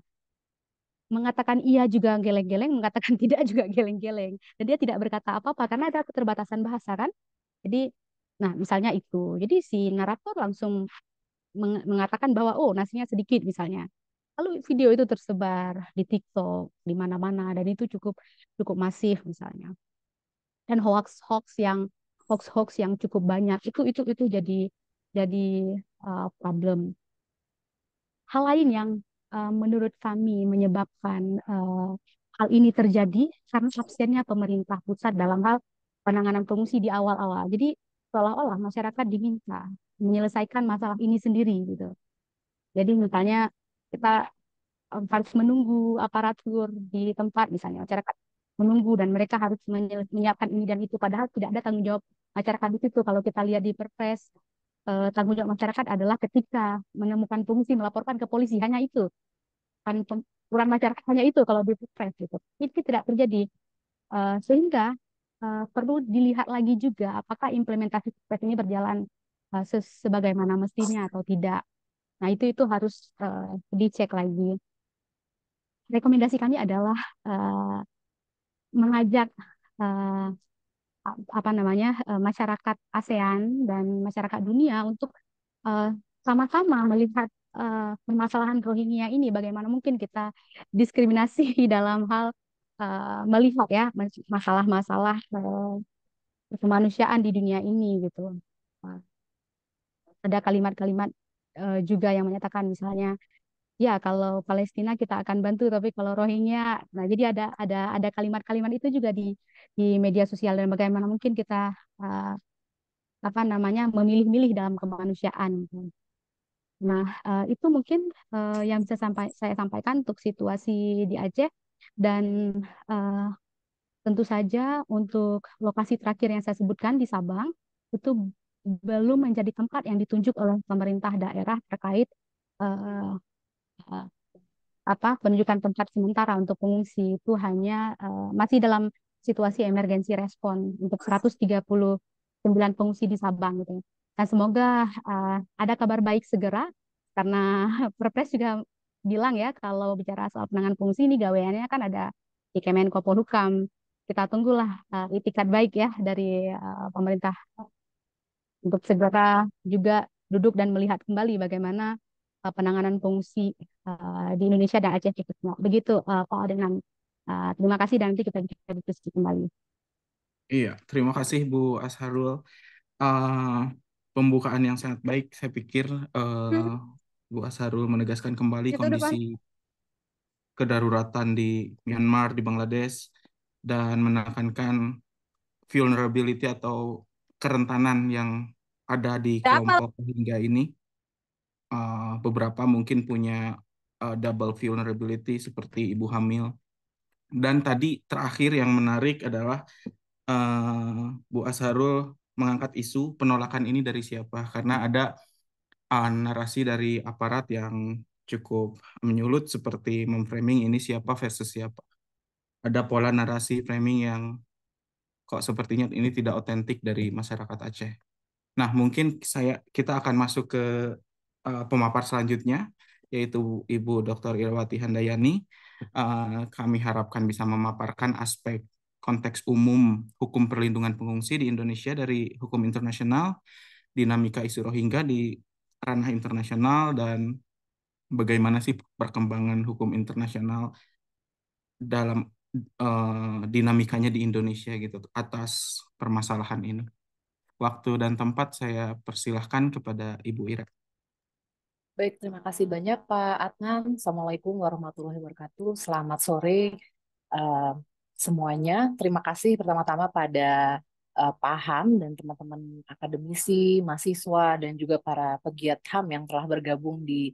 Mengatakan iya juga geleng-geleng, mengatakan tidak juga geleng-geleng. Dan dia tidak berkata apa-apa karena ada keterbatasan bahasa kan. Jadi, nah misalnya itu. Jadi si narator langsung mengatakan bahwa oh nasinya sedikit misalnya. Lalu video itu tersebar di TikTok, di mana-mana dan itu cukup cukup masif misalnya. Dan hoax-hoax yang hoax-hoax yang cukup banyak itu itu itu jadi jadi uh, problem. Hal lain yang uh, menurut kami menyebabkan uh, hal ini terjadi karena absennya pemerintah pusat dalam hal penanganan pengungsi di awal-awal. Jadi seolah-olah masyarakat diminta menyelesaikan masalah ini sendiri gitu. Jadi misalnya kita um, harus menunggu aparatur di tempat misalnya masyarakat menunggu dan mereka harus menyiapkan ini dan itu padahal tidak ada tanggung jawab masyarakat di situ kalau kita lihat di Perpres uh, tanggung jawab masyarakat adalah ketika menemukan fungsi melaporkan ke polisi hanya itu. Kan peran masyarakat hanya itu kalau di gitu. Itu tidak terjadi. uh, sehingga uh, perlu dilihat lagi juga apakah implementasi pres ini berjalan uh, sebagaimana mestinya atau tidak. Nah, itu itu harus uh, dicek lagi. Rekomendasi kami adalah uh, mengajak uh, apa namanya eh, masyarakat ASEAN dan masyarakat dunia untuk eh, sama-sama melihat eh, permasalahan Rohingya ini bagaimana mungkin kita diskriminasi dalam hal melihat ya masalah-masalah kemanusiaan di dunia ini gitu nah, ada kalimat-kalimat juga yang menyatakan misalnya ya kalau Palestina kita akan bantu tapi kalau Rohingya nah jadi ada ada ada kalimat-kalimat itu juga di di media sosial dan bagaimana mungkin kita uh, apa namanya memilih-milih dalam kemanusiaan nah uh, itu mungkin uh, yang bisa sampai saya sampaikan untuk situasi di Aceh dan uh, tentu saja untuk lokasi terakhir yang saya sebutkan di Sabang itu belum menjadi tempat yang ditunjuk oleh pemerintah daerah terkait uh, Eh, apa penunjukan tempat sementara untuk pengungsi itu hanya uh, masih dalam situasi emergensi respon untuk 139 pengungsi di Sabang gitu. Nah, semoga uh, ada kabar baik segera karena Perpres juga bilang ya kalau bicara soal penanganan pengungsi ini gaweannya kan ada di Kemenko Polhukam. Kita tunggulah uh, itikat baik ya dari uh, pemerintah untuk segera juga duduk dan melihat kembali bagaimana Eh, penanganan fungsi uh, di Indonesia dan Aceh khususnya. Begitu uh, Pak Adnan. Uh, terima kasih dan nanti kita bisa berdiskusi kembali. Iya, terima kasih Bu Asharul. Uh, pembukaan yang sangat baik. Saya pikir uh, hmm. Bu Asharul menegaskan kembali Itu kondisi depan. kedaruratan di Myanmar, di Bangladesh, dan menekankan vulnerability atau kerentanan yang ada di kelompok hingga ini uh, beberapa mungkin punya uh, double vulnerability seperti ibu hamil. Dan tadi terakhir yang menarik adalah uh, Bu Asharul mengangkat isu penolakan ini dari siapa karena ada uh, narasi dari aparat yang cukup menyulut seperti memframing ini siapa versus siapa. Ada pola narasi framing yang kok sepertinya ini tidak otentik dari masyarakat Aceh. Nah, mungkin saya kita akan masuk ke uh, pemapar selanjutnya yaitu Ibu Dr. Irwati Handayani. Uh, kami harapkan bisa memaparkan aspek konteks umum hukum perlindungan pengungsi di Indonesia dari hukum internasional, dinamika isu Rohingya di ranah internasional dan bagaimana sih perkembangan hukum internasional dalam uh, dinamikanya di Indonesia gitu atas permasalahan ini. Waktu dan tempat saya persilahkan kepada Ibu Irak. Baik, terima kasih banyak Pak Adnan. Assalamualaikum warahmatullahi wabarakatuh. Selamat sore uh, semuanya. Terima kasih pertama-tama pada uh, Pak Ham dan teman-teman akademisi, mahasiswa, dan juga para pegiat HAM yang telah bergabung di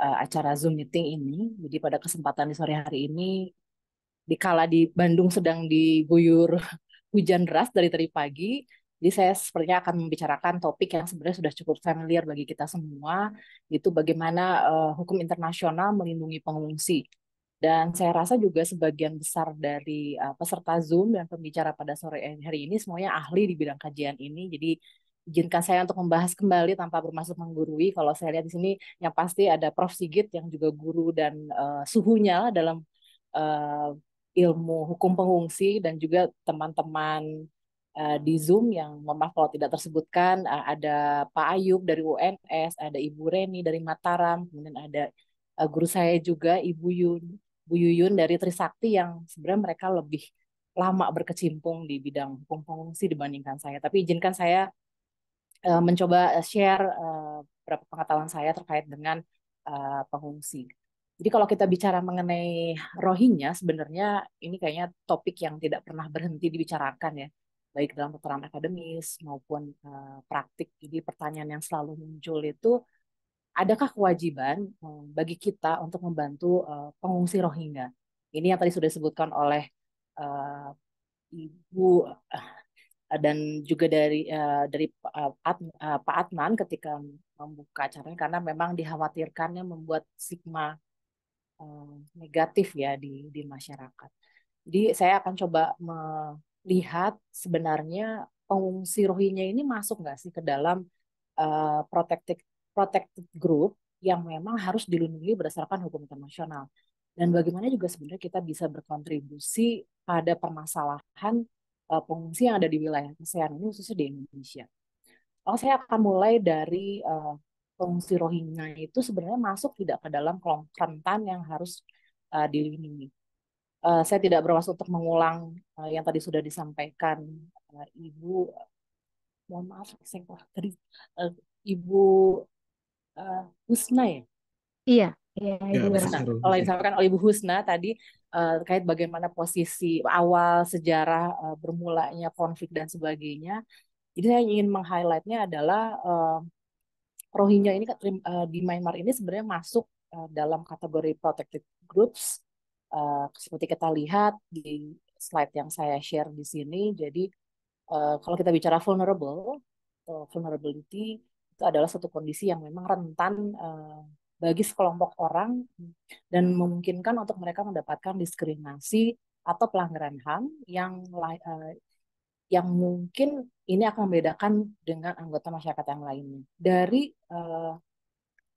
uh, acara Zoom meeting ini. Jadi pada kesempatan di sore hari ini, dikala di Bandung sedang diguyur hujan deras dari tadi pagi, jadi saya sepertinya akan membicarakan topik yang sebenarnya sudah cukup familiar bagi kita semua, yaitu bagaimana uh, hukum internasional melindungi pengungsi. Dan saya rasa juga sebagian besar dari uh, peserta Zoom dan pembicara pada sore hari ini semuanya ahli di bidang kajian ini. Jadi izinkan saya untuk membahas kembali tanpa bermaksud menggurui. Kalau saya lihat di sini yang pasti ada Prof Sigit yang juga guru dan uh, suhunya dalam uh, ilmu hukum pengungsi dan juga teman-teman Eh, di Zoom yang maaf kalau tidak tersebutkan uh, ada Pak Ayub dari UNS, ada Ibu Reni dari Mataram, kemudian ada uh, guru saya juga Ibu Yun, Bu Yuyun dari Trisakti yang sebenarnya mereka lebih lama berkecimpung di bidang hukum pengungsi dibandingkan saya. Tapi izinkan saya uh, mencoba share uh, beberapa pengetahuan saya terkait dengan uh, pengungsi. Jadi kalau kita bicara mengenai Rohingya, sebenarnya ini kayaknya topik yang tidak pernah berhenti dibicarakan ya baik dalam tataran akademis maupun uh, praktik. Jadi pertanyaan yang selalu muncul itu adakah kewajiban um, bagi kita untuk membantu uh, pengungsi Rohingya? Ini yang tadi sudah disebutkan oleh uh, Ibu uh, dan juga dari uh, dari uh, Ad, uh, Pak Atman ketika membuka acaranya karena memang dikhawatirkannya membuat stigma uh, negatif ya di di masyarakat. Jadi saya akan coba lihat sebenarnya pengungsi Rohingya ini masuk nggak sih ke dalam uh, protected protected group yang memang harus dilindungi berdasarkan hukum internasional dan bagaimana juga sebenarnya kita bisa berkontribusi pada permasalahan uh, pengungsi yang ada di wilayah ASEAN ini khususnya di Indonesia. Oh, saya akan mulai dari uh, pengungsi Rohingya itu sebenarnya masuk tidak ke dalam kelompok rentan yang harus uh, dilindungi uh, saya tidak bermaksud untuk mengulang uh, yang tadi sudah disampaikan uh, Ibu mohon maaf saya tadi uh, Ibu uh, Husna ya? Iya, iya ya, Ibu ya, Husna. Kalau iya. disampaikan oleh Ibu Husna tadi uh, terkait bagaimana posisi awal sejarah uh, bermulanya konflik dan sebagainya. Jadi saya ingin meng-highlightnya adalah uh, Rohingya ini uh, di Myanmar ini sebenarnya masuk uh, dalam kategori protected groups uh, seperti kita lihat di slide yang saya share di sini. Jadi uh, kalau kita bicara vulnerable, uh, vulnerability itu adalah satu kondisi yang memang rentan uh, bagi sekelompok orang dan memungkinkan untuk mereka mendapatkan diskriminasi atau pelanggaran HAM yang uh, yang mungkin ini akan membedakan dengan anggota masyarakat yang lainnya. Dari uh,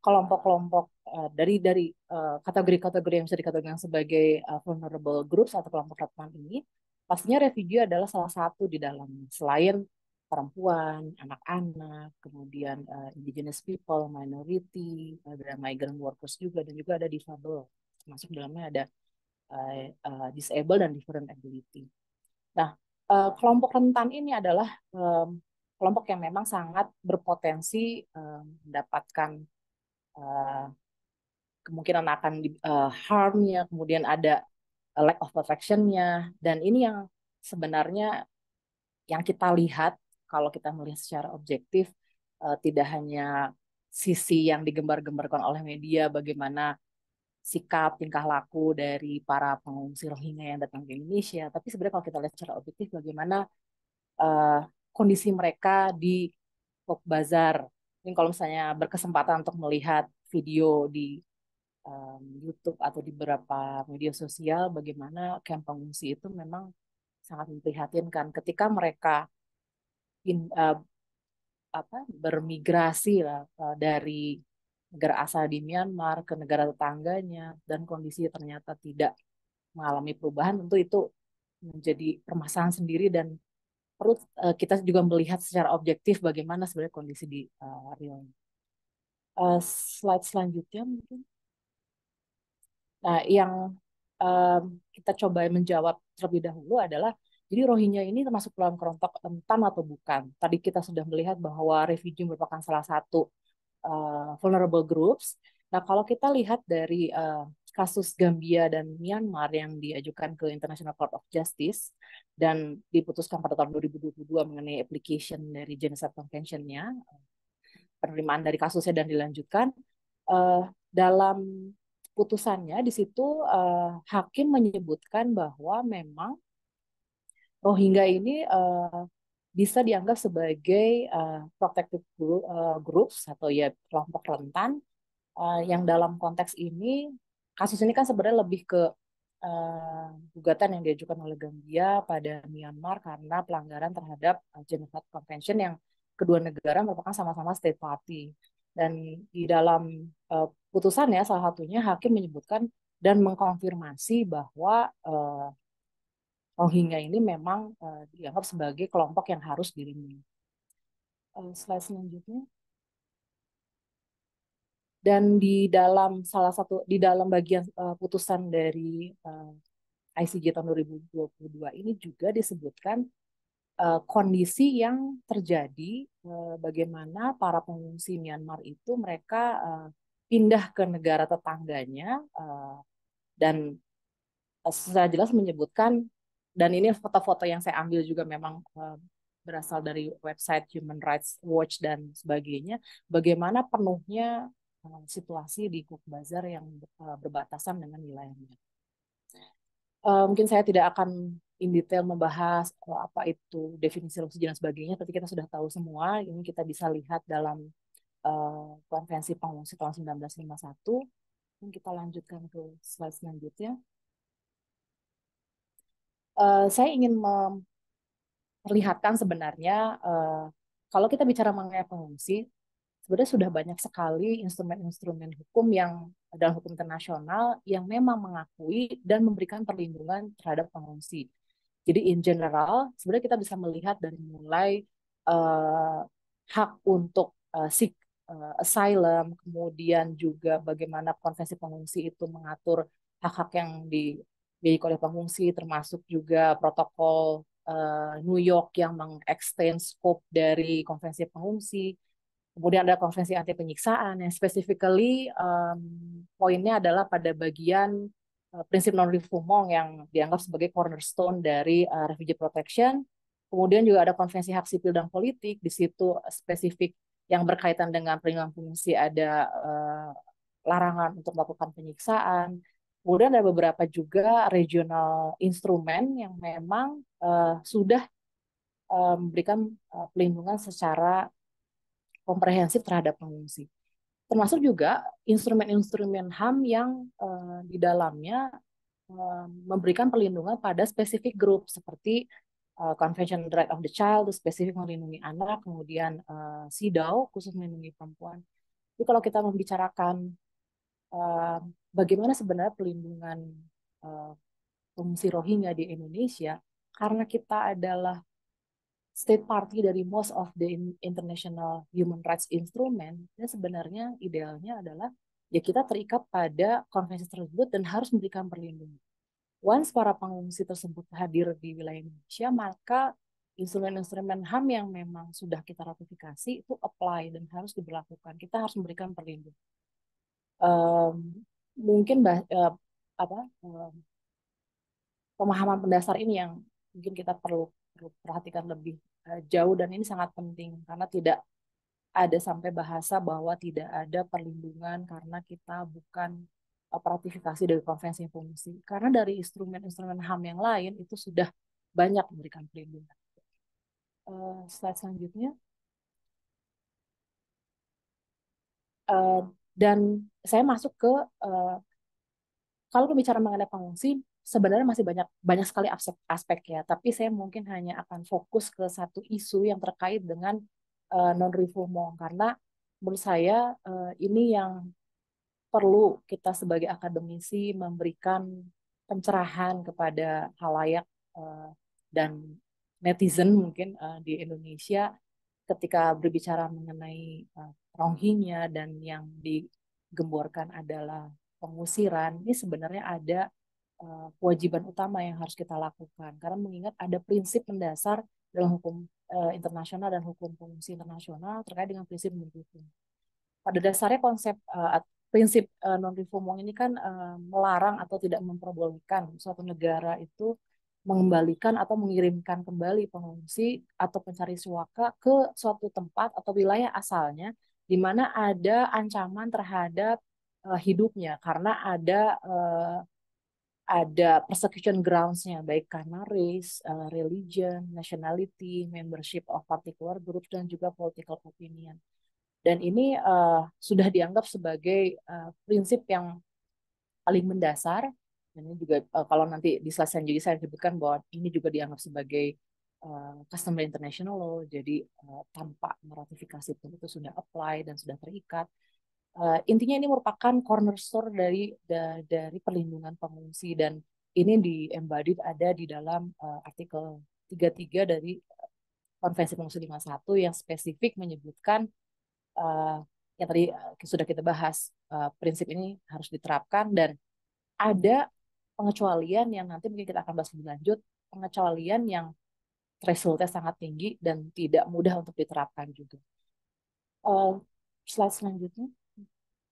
kelompok-kelompok uh, dari dari kategori eh, kategori-kategori yang bisa dikategorikan sebagai uh, vulnerable groups atau kelompok rentan ini, pastinya refugee adalah salah satu di dalam selain perempuan, anak-anak, kemudian uh, indigenous people, minority, ada migrant workers juga dan juga ada disable. masuk dalamnya ada uh, uh, disable dan different ability. Nah, uh, kelompok rentan ini adalah um, kelompok yang memang sangat berpotensi um, mendapatkan Eh, kemungkinan akan di, uh, harmnya, kemudian ada eh, lack of perfectionnya, dan ini yang sebenarnya yang kita lihat kalau kita melihat secara objektif uh, tidak hanya sisi yang digembar-gembarkan oleh media bagaimana sikap tingkah laku dari para pengungsi Rohingya yang datang ke Indonesia, tapi sebenarnya kalau kita lihat secara objektif bagaimana uh, kondisi mereka di Pok Bazar ini kalau misalnya berkesempatan untuk melihat video di um, YouTube atau di beberapa media sosial bagaimana camp pengungsi itu memang sangat memprihatinkan ketika mereka in, uh, apa bermigrasi lah uh, dari negara asal di Myanmar ke negara tetangganya dan kondisi ternyata tidak mengalami perubahan tentu itu menjadi permasalahan sendiri dan perlu uh, eh, kita juga melihat secara objektif bagaimana sebenarnya kondisi di uh, real Uh, slide selanjutnya mungkin. Nah, yang uh, kita coba menjawab terlebih dahulu adalah jadi Rohingya ini termasuk dalam kelompok rentan atau bukan? Tadi kita sudah melihat bahwa refugee merupakan salah satu uh, vulnerable groups. Nah, kalau kita lihat dari uh, kasus Gambia dan Myanmar yang diajukan ke International Court of Justice dan diputuskan pada tahun 2022 mengenai application dari Genocide Convention-nya, penerimaan dari kasusnya dan dilanjutkan, uh, dalam putusannya di situ uh, hakim menyebutkan bahwa memang Rohingya ini uh, bisa dianggap sebagai uh, protected group, uh, groups atau ya kelompok rentan uh, yang dalam konteks ini kasus ini kan sebenarnya lebih ke uh, gugatan yang diajukan oleh Gambia pada Myanmar karena pelanggaran terhadap eh, Geneva Convention yang kedua negara merupakan sama-sama state party. Dan di dalam uh, eh, putusannya salah satunya hakim menyebutkan dan mengkonfirmasi bahwa uh, Rohingya ini memang uh, dianggap sebagai kelompok yang harus dilindungi. Uh, slide selanjutnya dan di dalam salah satu di dalam bagian uh, putusan dari uh, eh, ICJ tahun 2022 ini juga disebutkan uh, kondisi yang terjadi uh, bagaimana para pengungsi Myanmar itu mereka uh, pindah ke negara tetangganya uh, dan secara jelas menyebutkan dan ini foto-foto yang saya ambil juga memang uh, berasal dari website Human Rights Watch dan sebagainya, bagaimana penuhnya Eh, situasi di Cook Bazar yang eh, berbatasan dengan wilayahnya. Eh, mungkin saya tidak akan in detail membahas apa itu definisi oksigen dan sebagainya, tapi kita sudah tahu semua. Ini kita bisa lihat dalam konvensi pengungsi tahun 1951. Dan kita lanjutkan ke slide selanjutnya. saya ingin memperlihatkan sebenarnya kalau kita bicara mengenai pengungsi, sebenarnya sudah banyak sekali instrumen-instrumen hukum yang dalam hukum internasional yang memang mengakui dan memberikan perlindungan terhadap pengungsi. Jadi in general, sebenarnya kita bisa melihat dari mulai uh, hak untuk uh, seek uh, asylum, kemudian juga bagaimana konvensi pengungsi itu mengatur hak-hak yang dimiliki oleh pengungsi, termasuk juga protokol uh, New York yang mengextend scope dari konvensi pengungsi, Kemudian ada konvensi anti penyiksaan yang specifically um, poinnya adalah pada bagian uh, prinsip non refoulement yang dianggap sebagai cornerstone dari uh, refugee protection. Kemudian juga ada konvensi hak sipil dan politik di situ spesifik yang berkaitan dengan perlindungan fungsi ada uh, larangan untuk melakukan penyiksaan. Kemudian ada beberapa juga regional instrumen yang memang uh, sudah memberikan uh, pelindungan secara komprehensif terhadap pengungsi. Termasuk juga instrumen-instrumen HAM yang uh, di dalamnya uh, memberikan perlindungan pada spesifik grup seperti uh, Convention on the Right of the Child, spesifik melindungi anak, kemudian uh, SIDAW khusus melindungi perempuan. Jadi kalau kita membicarakan uh, bagaimana sebenarnya pelindungan uh, pengungsi Rohingya di Indonesia, karena kita adalah state party dari most of the international human rights instrument dan sebenarnya idealnya adalah ya kita terikat pada konvensi tersebut dan harus memberikan perlindungan. Once para pengungsi tersebut hadir di wilayah Indonesia, maka instrumen-instrumen HAM yang memang sudah kita ratifikasi itu apply dan harus diberlakukan. Kita harus memberikan perlindungan. Um, mungkin bah, uh, apa um, pemahaman pendasar ini yang mungkin kita perlu perlu perhatikan lebih eh, jauh dan ini sangat penting karena tidak ada sampai bahasa bahwa tidak ada perlindungan karena kita bukan operatifikasi dari konvensi fungsi karena dari instrumen-instrumen HAM yang lain itu sudah banyak memberikan perlindungan. Eh, slide selanjutnya. Eh, dan saya masuk ke kalau bicara mengenai pengungsi sebenarnya masih banyak banyak sekali aspek, aspek ya, tapi saya mungkin hanya akan fokus ke satu isu yang terkait dengan uh, eh, non refoulement karena menurut saya uh, ini yang perlu kita sebagai akademisi memberikan pencerahan kepada halayak uh, dan netizen mungkin uh, di Indonesia ketika berbicara mengenai uh, Rohingya dan yang digemborkan adalah pengusiran ini sebenarnya ada uh, kewajiban utama yang harus kita lakukan karena mengingat ada prinsip mendasar dalam hukum uh, internasional dan hukum fungsi internasional terkait dengan prinsip non refoulement Pada dasarnya konsep uh, prinsip uh, non reform ini kan uh, melarang atau tidak memperbolehkan suatu negara itu mengembalikan atau mengirimkan kembali pengungsi atau pencari suaka ke suatu tempat atau wilayah asalnya di mana ada ancaman terhadap uh, hidupnya karena ada uh, ada persecution grounds-nya baik karena race, uh, religion, nationality, membership of particular group dan juga political opinion. Dan ini uh, sudah dianggap sebagai uh, prinsip yang paling mendasar. Dan ini juga uh, kalau nanti di slide selanjutnya saya sebutkan bahwa ini juga dianggap sebagai uh, customer international law. Jadi uh, tanpa meratifikasi pun itu sudah apply dan sudah terikat uh, intinya ini merupakan cornerstone dari da, dari perlindungan pengungsi dan ini di embodied ada di dalam uh, artikel 33 dari eh, Konvensi Pengungsi 51 yang spesifik menyebutkan uh, yang tadi sudah kita bahas uh, prinsip ini harus diterapkan dan ada pengecualian yang nanti mungkin kita akan bahas lebih lanjut pengecualian yang resultnya sangat tinggi dan tidak mudah untuk diterapkan juga. Uh, slide selanjutnya.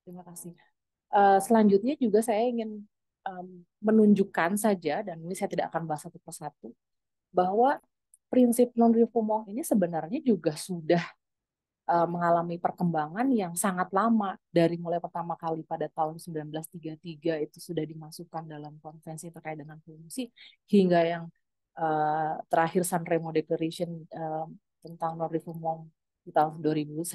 Terima kasih. Uh, selanjutnya juga saya ingin um, menunjukkan saja, dan ini saya tidak akan bahas satu persatu, bahwa prinsip non reformal ini sebenarnya juga sudah uh, mengalami perkembangan yang sangat lama dari mulai pertama kali pada tahun 1933 itu sudah dimasukkan dalam konvensi terkait dengan polusi hingga yang uh, terakhir Remo Declaration uh, tentang non reformal di tahun 2001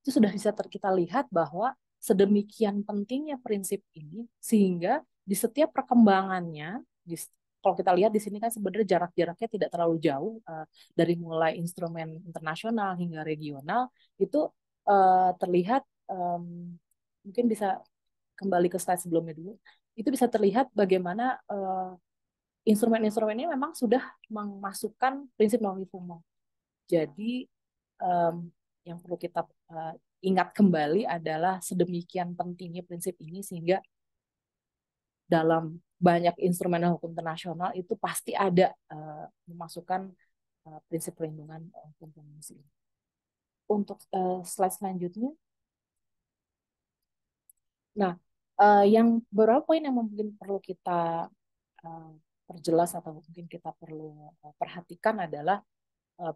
itu sudah bisa terkita kita lihat bahwa sedemikian pentingnya prinsip ini sehingga di setiap perkembangannya di, kalau kita lihat di sini kan sebenarnya jarak-jaraknya tidak terlalu jauh uh, dari mulai instrumen internasional hingga regional itu uh, terlihat um, mungkin bisa kembali ke slide sebelumnya dulu itu bisa terlihat bagaimana uh, eh, instrumen ini memang sudah memasukkan prinsip non-reformal. Jadi um, yang perlu kita uh, ingat kembali adalah sedemikian pentingnya prinsip ini sehingga dalam banyak instrumen hukum internasional itu pasti ada uh, memasukkan uh, prinsip perlindungan eh, hukum pengungsi. Untuk uh, slide selanjutnya. Nah, uh, yang beberapa poin yang mungkin perlu kita uh, perjelas atau mungkin kita perlu perhatikan adalah uh,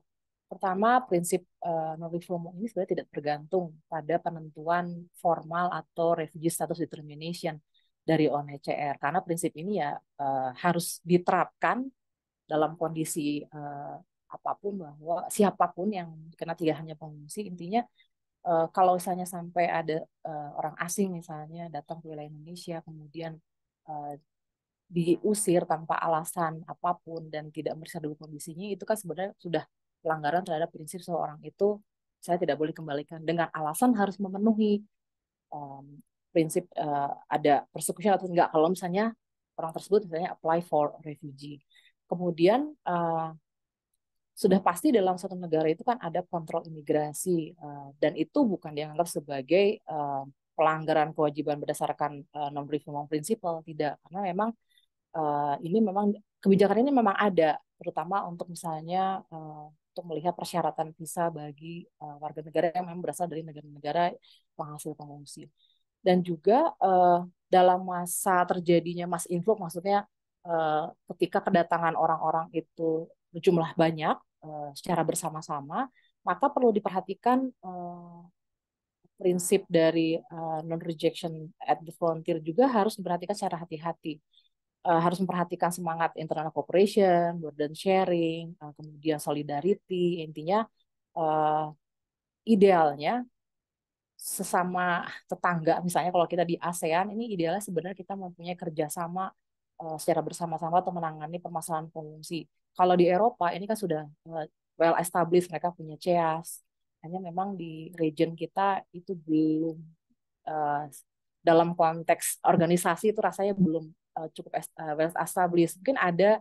Pertama, prinsip uh, eh, non-refoulement ini sebenarnya tidak bergantung pada penentuan formal atau refugee status determination dari UNHCR e karena prinsip ini ya uh, harus diterapkan dalam kondisi uh, apapun bahwa siapapun yang kena tidak hanya pengungsi intinya uh, kalau misalnya sampai ada uh, orang asing misalnya datang ke wilayah Indonesia kemudian uh, diusir tanpa alasan apapun dan tidak merasa dulu kondisinya itu kan sebenarnya sudah pelanggaran terhadap prinsip seorang itu saya tidak boleh kembalikan dengan alasan harus memenuhi um, prinsip uh, ada persekusian atau enggak kalau misalnya orang tersebut misalnya apply for refugee kemudian uh, sudah pasti dalam satu negara itu kan ada kontrol imigrasi uh, dan itu bukan dianggap sebagai uh, pelanggaran kewajiban berdasarkan uh, non refoulement principle tidak karena memang uh, ini memang kebijakan ini memang ada terutama untuk misalnya uh, untuk melihat persyaratan visa bagi uh, warga negara yang memang berasal dari negara-negara penghasil pengungsi. Dan juga uh, dalam masa terjadinya mas influx, maksudnya uh, ketika kedatangan orang-orang itu jumlah banyak uh, secara bersama-sama, maka perlu diperhatikan uh, prinsip dari uh, non rejection at the frontier juga harus diperhatikan secara hati-hati uh, harus memperhatikan semangat internal cooperation, burden sharing, uh, kemudian solidarity. Intinya uh, idealnya sesama tetangga misalnya kalau kita di ASEAN ini idealnya sebenarnya kita mempunyai kerjasama uh, secara bersama-sama atau menangani permasalahan pengungsi. Kalau di Eropa ini kan sudah uh, well established mereka punya CEAS. Hanya memang di region kita itu belum uh, dalam konteks organisasi itu rasanya belum uh, cukup uh, Wales established. Mungkin ada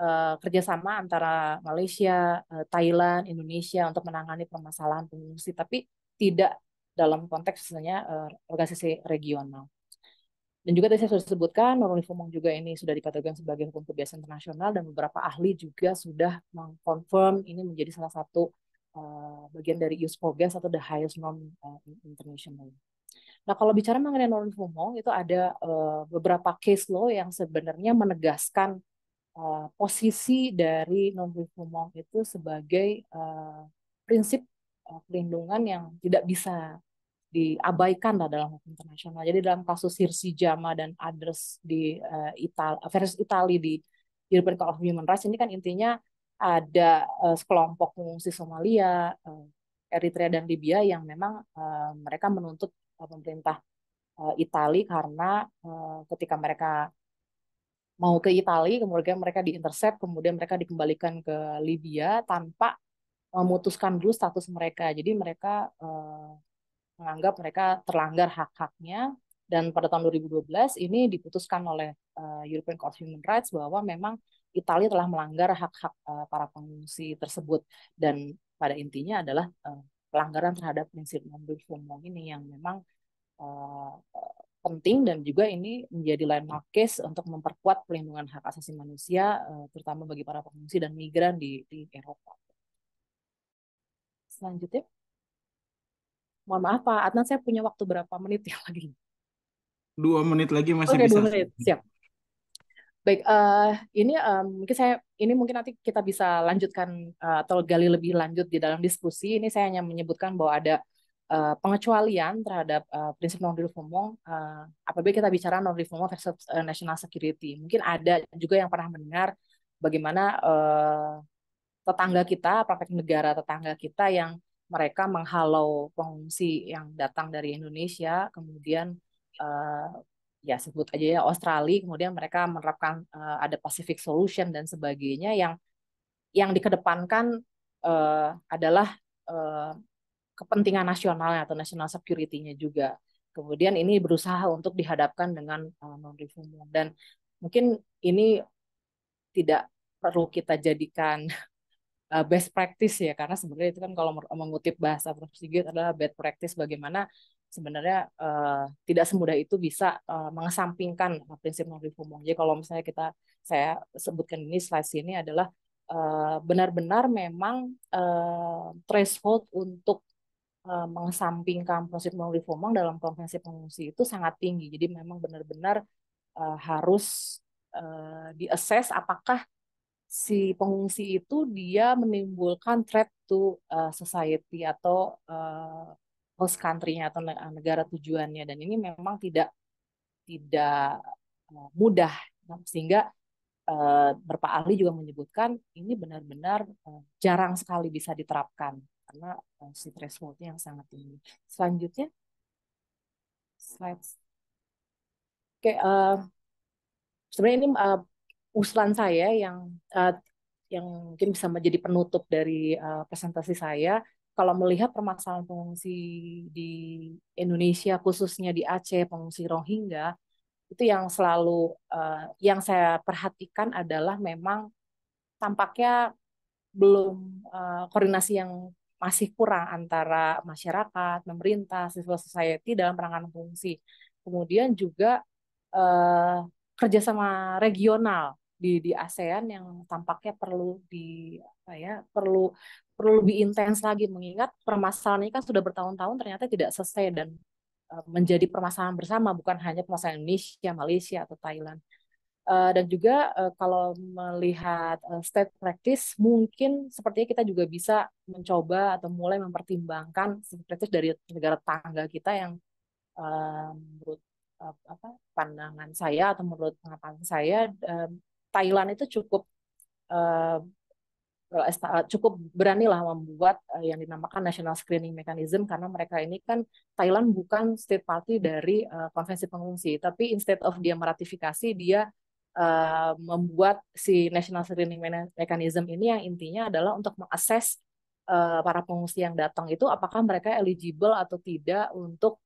uh, kerjasama antara Malaysia, uh, Thailand, Indonesia untuk menangani permasalahan pengungsi, tapi tidak dalam konteks sebenarnya uh, organisasi regional. Dan juga tadi saya sudah sebutkan, Nurul Fumong juga ini sudah dikategorikan sebagai hukum kebiasaan internasional dan beberapa ahli juga sudah mengkonfirm ini menjadi salah satu uh, bagian dari use for gas atau the highest norm uh, international. Nah, kalau bicara mengenai non FOMO itu ada uh, beberapa case law yang sebenarnya menegaskan uh, posisi dari non FOMO itu sebagai uh, prinsip uh, perlindungan yang tidak bisa diabaikan lah dalam hukum internasional. Jadi dalam kasus Hirsi Jama dan others di uh, Ital versus Italia di European Court of Human Rights ini kan intinya ada uh, sekelompok pengungsi Somalia, uh, Eritrea dan Libya yang memang uh, mereka menuntut Eh, pemerintah eh, Italia karena eh, ketika mereka mau ke Italia kemudian mereka diintersep kemudian mereka dikembalikan ke Libya tanpa memutuskan dulu status mereka jadi mereka menganggap mereka terlanggar hak-haknya dan pada tahun 2012 ini diputuskan oleh uh, European Court of Human Rights bahwa memang Italia telah melanggar hak-hak uh, para pengungsi tersebut dan pada intinya adalah uh, pelanggaran terhadap prinsip non-refoulement ini yang memang uh, penting dan juga ini menjadi landmark case untuk memperkuat perlindungan hak asasi manusia uh, terutama bagi para pengungsi dan migran di, di Eropa. Selanjutnya, mohon maaf Pak Adnan, saya punya waktu berapa menit ya lagi? Dua menit lagi masih Oke, oh, bisa. Dua menit, siap. Baik, uh, ini um, mungkin saya ini mungkin nanti kita bisa lanjutkan uh, atau gali lebih lanjut di dalam diskusi. Ini saya hanya menyebutkan bahwa ada uh, pengecualian terhadap uh, prinsip non-refoulement uh, apabila kita bicara non-refoulement versus uh, national security. Mungkin ada juga yang pernah mendengar bagaimana uh, tetangga kita, praktek negara tetangga kita yang mereka menghalau pengungsi yang datang dari Indonesia, kemudian uh, ya sebut aja ya Australia kemudian mereka menerapkan uh, ada Pacific Solution dan sebagainya yang yang dikedepankan uh, adalah uh, kepentingan nasionalnya atau national security-nya juga kemudian ini berusaha untuk dihadapkan dengan uh, non reform dan mungkin ini tidak perlu kita jadikan uh, best practice ya karena sebenarnya itu kan kalau mengutip bahasa Prof Sigit adalah best practice bagaimana sebenarnya uh, tidak semudah itu bisa uh, mengesampingkan prinsip non refoulement Jadi kalau misalnya kita saya sebutkan ini slide ini adalah eh, benar-benar uh, memang uh, threshold untuk uh, mengesampingkan prinsip non refoulement dalam konvensi pengungsi itu sangat tinggi. Jadi memang benar-benar uh, harus uh, diakses apakah si pengungsi itu dia menimbulkan threat to uh, society atau uh, host country-nya atau ah, negara tujuannya dan ini memang tidak tidak eh, mudah nah, sehingga eh, berpa ahli Ali juga menyebutkan ini benar-benar eh, jarang sekali bisa diterapkan karena si threshold yang sangat tinggi. Selanjutnya slides. Oke, uh, sebenarnya ini uh, usulan saya yang uh, yang mungkin bisa menjadi penutup dari uh, presentasi saya kalau melihat permasalahan pengungsi di Indonesia khususnya di Aceh pengungsi Rohingya itu yang selalu uh, yang saya perhatikan adalah memang tampaknya belum uh, koordinasi yang masih kurang antara masyarakat, pemerintah, civil society dalam penanganan pengungsi. Kemudian juga uh, kerjasama regional di di ASEAN yang tampaknya perlu di ya perlu perlu lebih intens lagi mengingat permasalahan ini kan sudah bertahun-tahun ternyata tidak selesai dan eh, menjadi permasalahan bersama bukan hanya permasalahan Indonesia, Malaysia atau Thailand. Eh, dan juga eh, kalau melihat state practice mungkin sepertinya kita juga bisa mencoba atau mulai mempertimbangkan state practice dari negara tangga kita yang menurut apa pandangan saya atau menurut pengetahuan saya Thailand itu cukup Eh, eh, cukup beranilah membuat eh, yang dinamakan National Screening Mechanism karena mereka ini kan Thailand bukan state party dari konvensi pengungsi tapi instead of dia meratifikasi dia membuat si National Screening Mechanism ini yang intinya adalah untuk mengakses para pengungsi yang datang itu apakah mereka eligible atau tidak untuk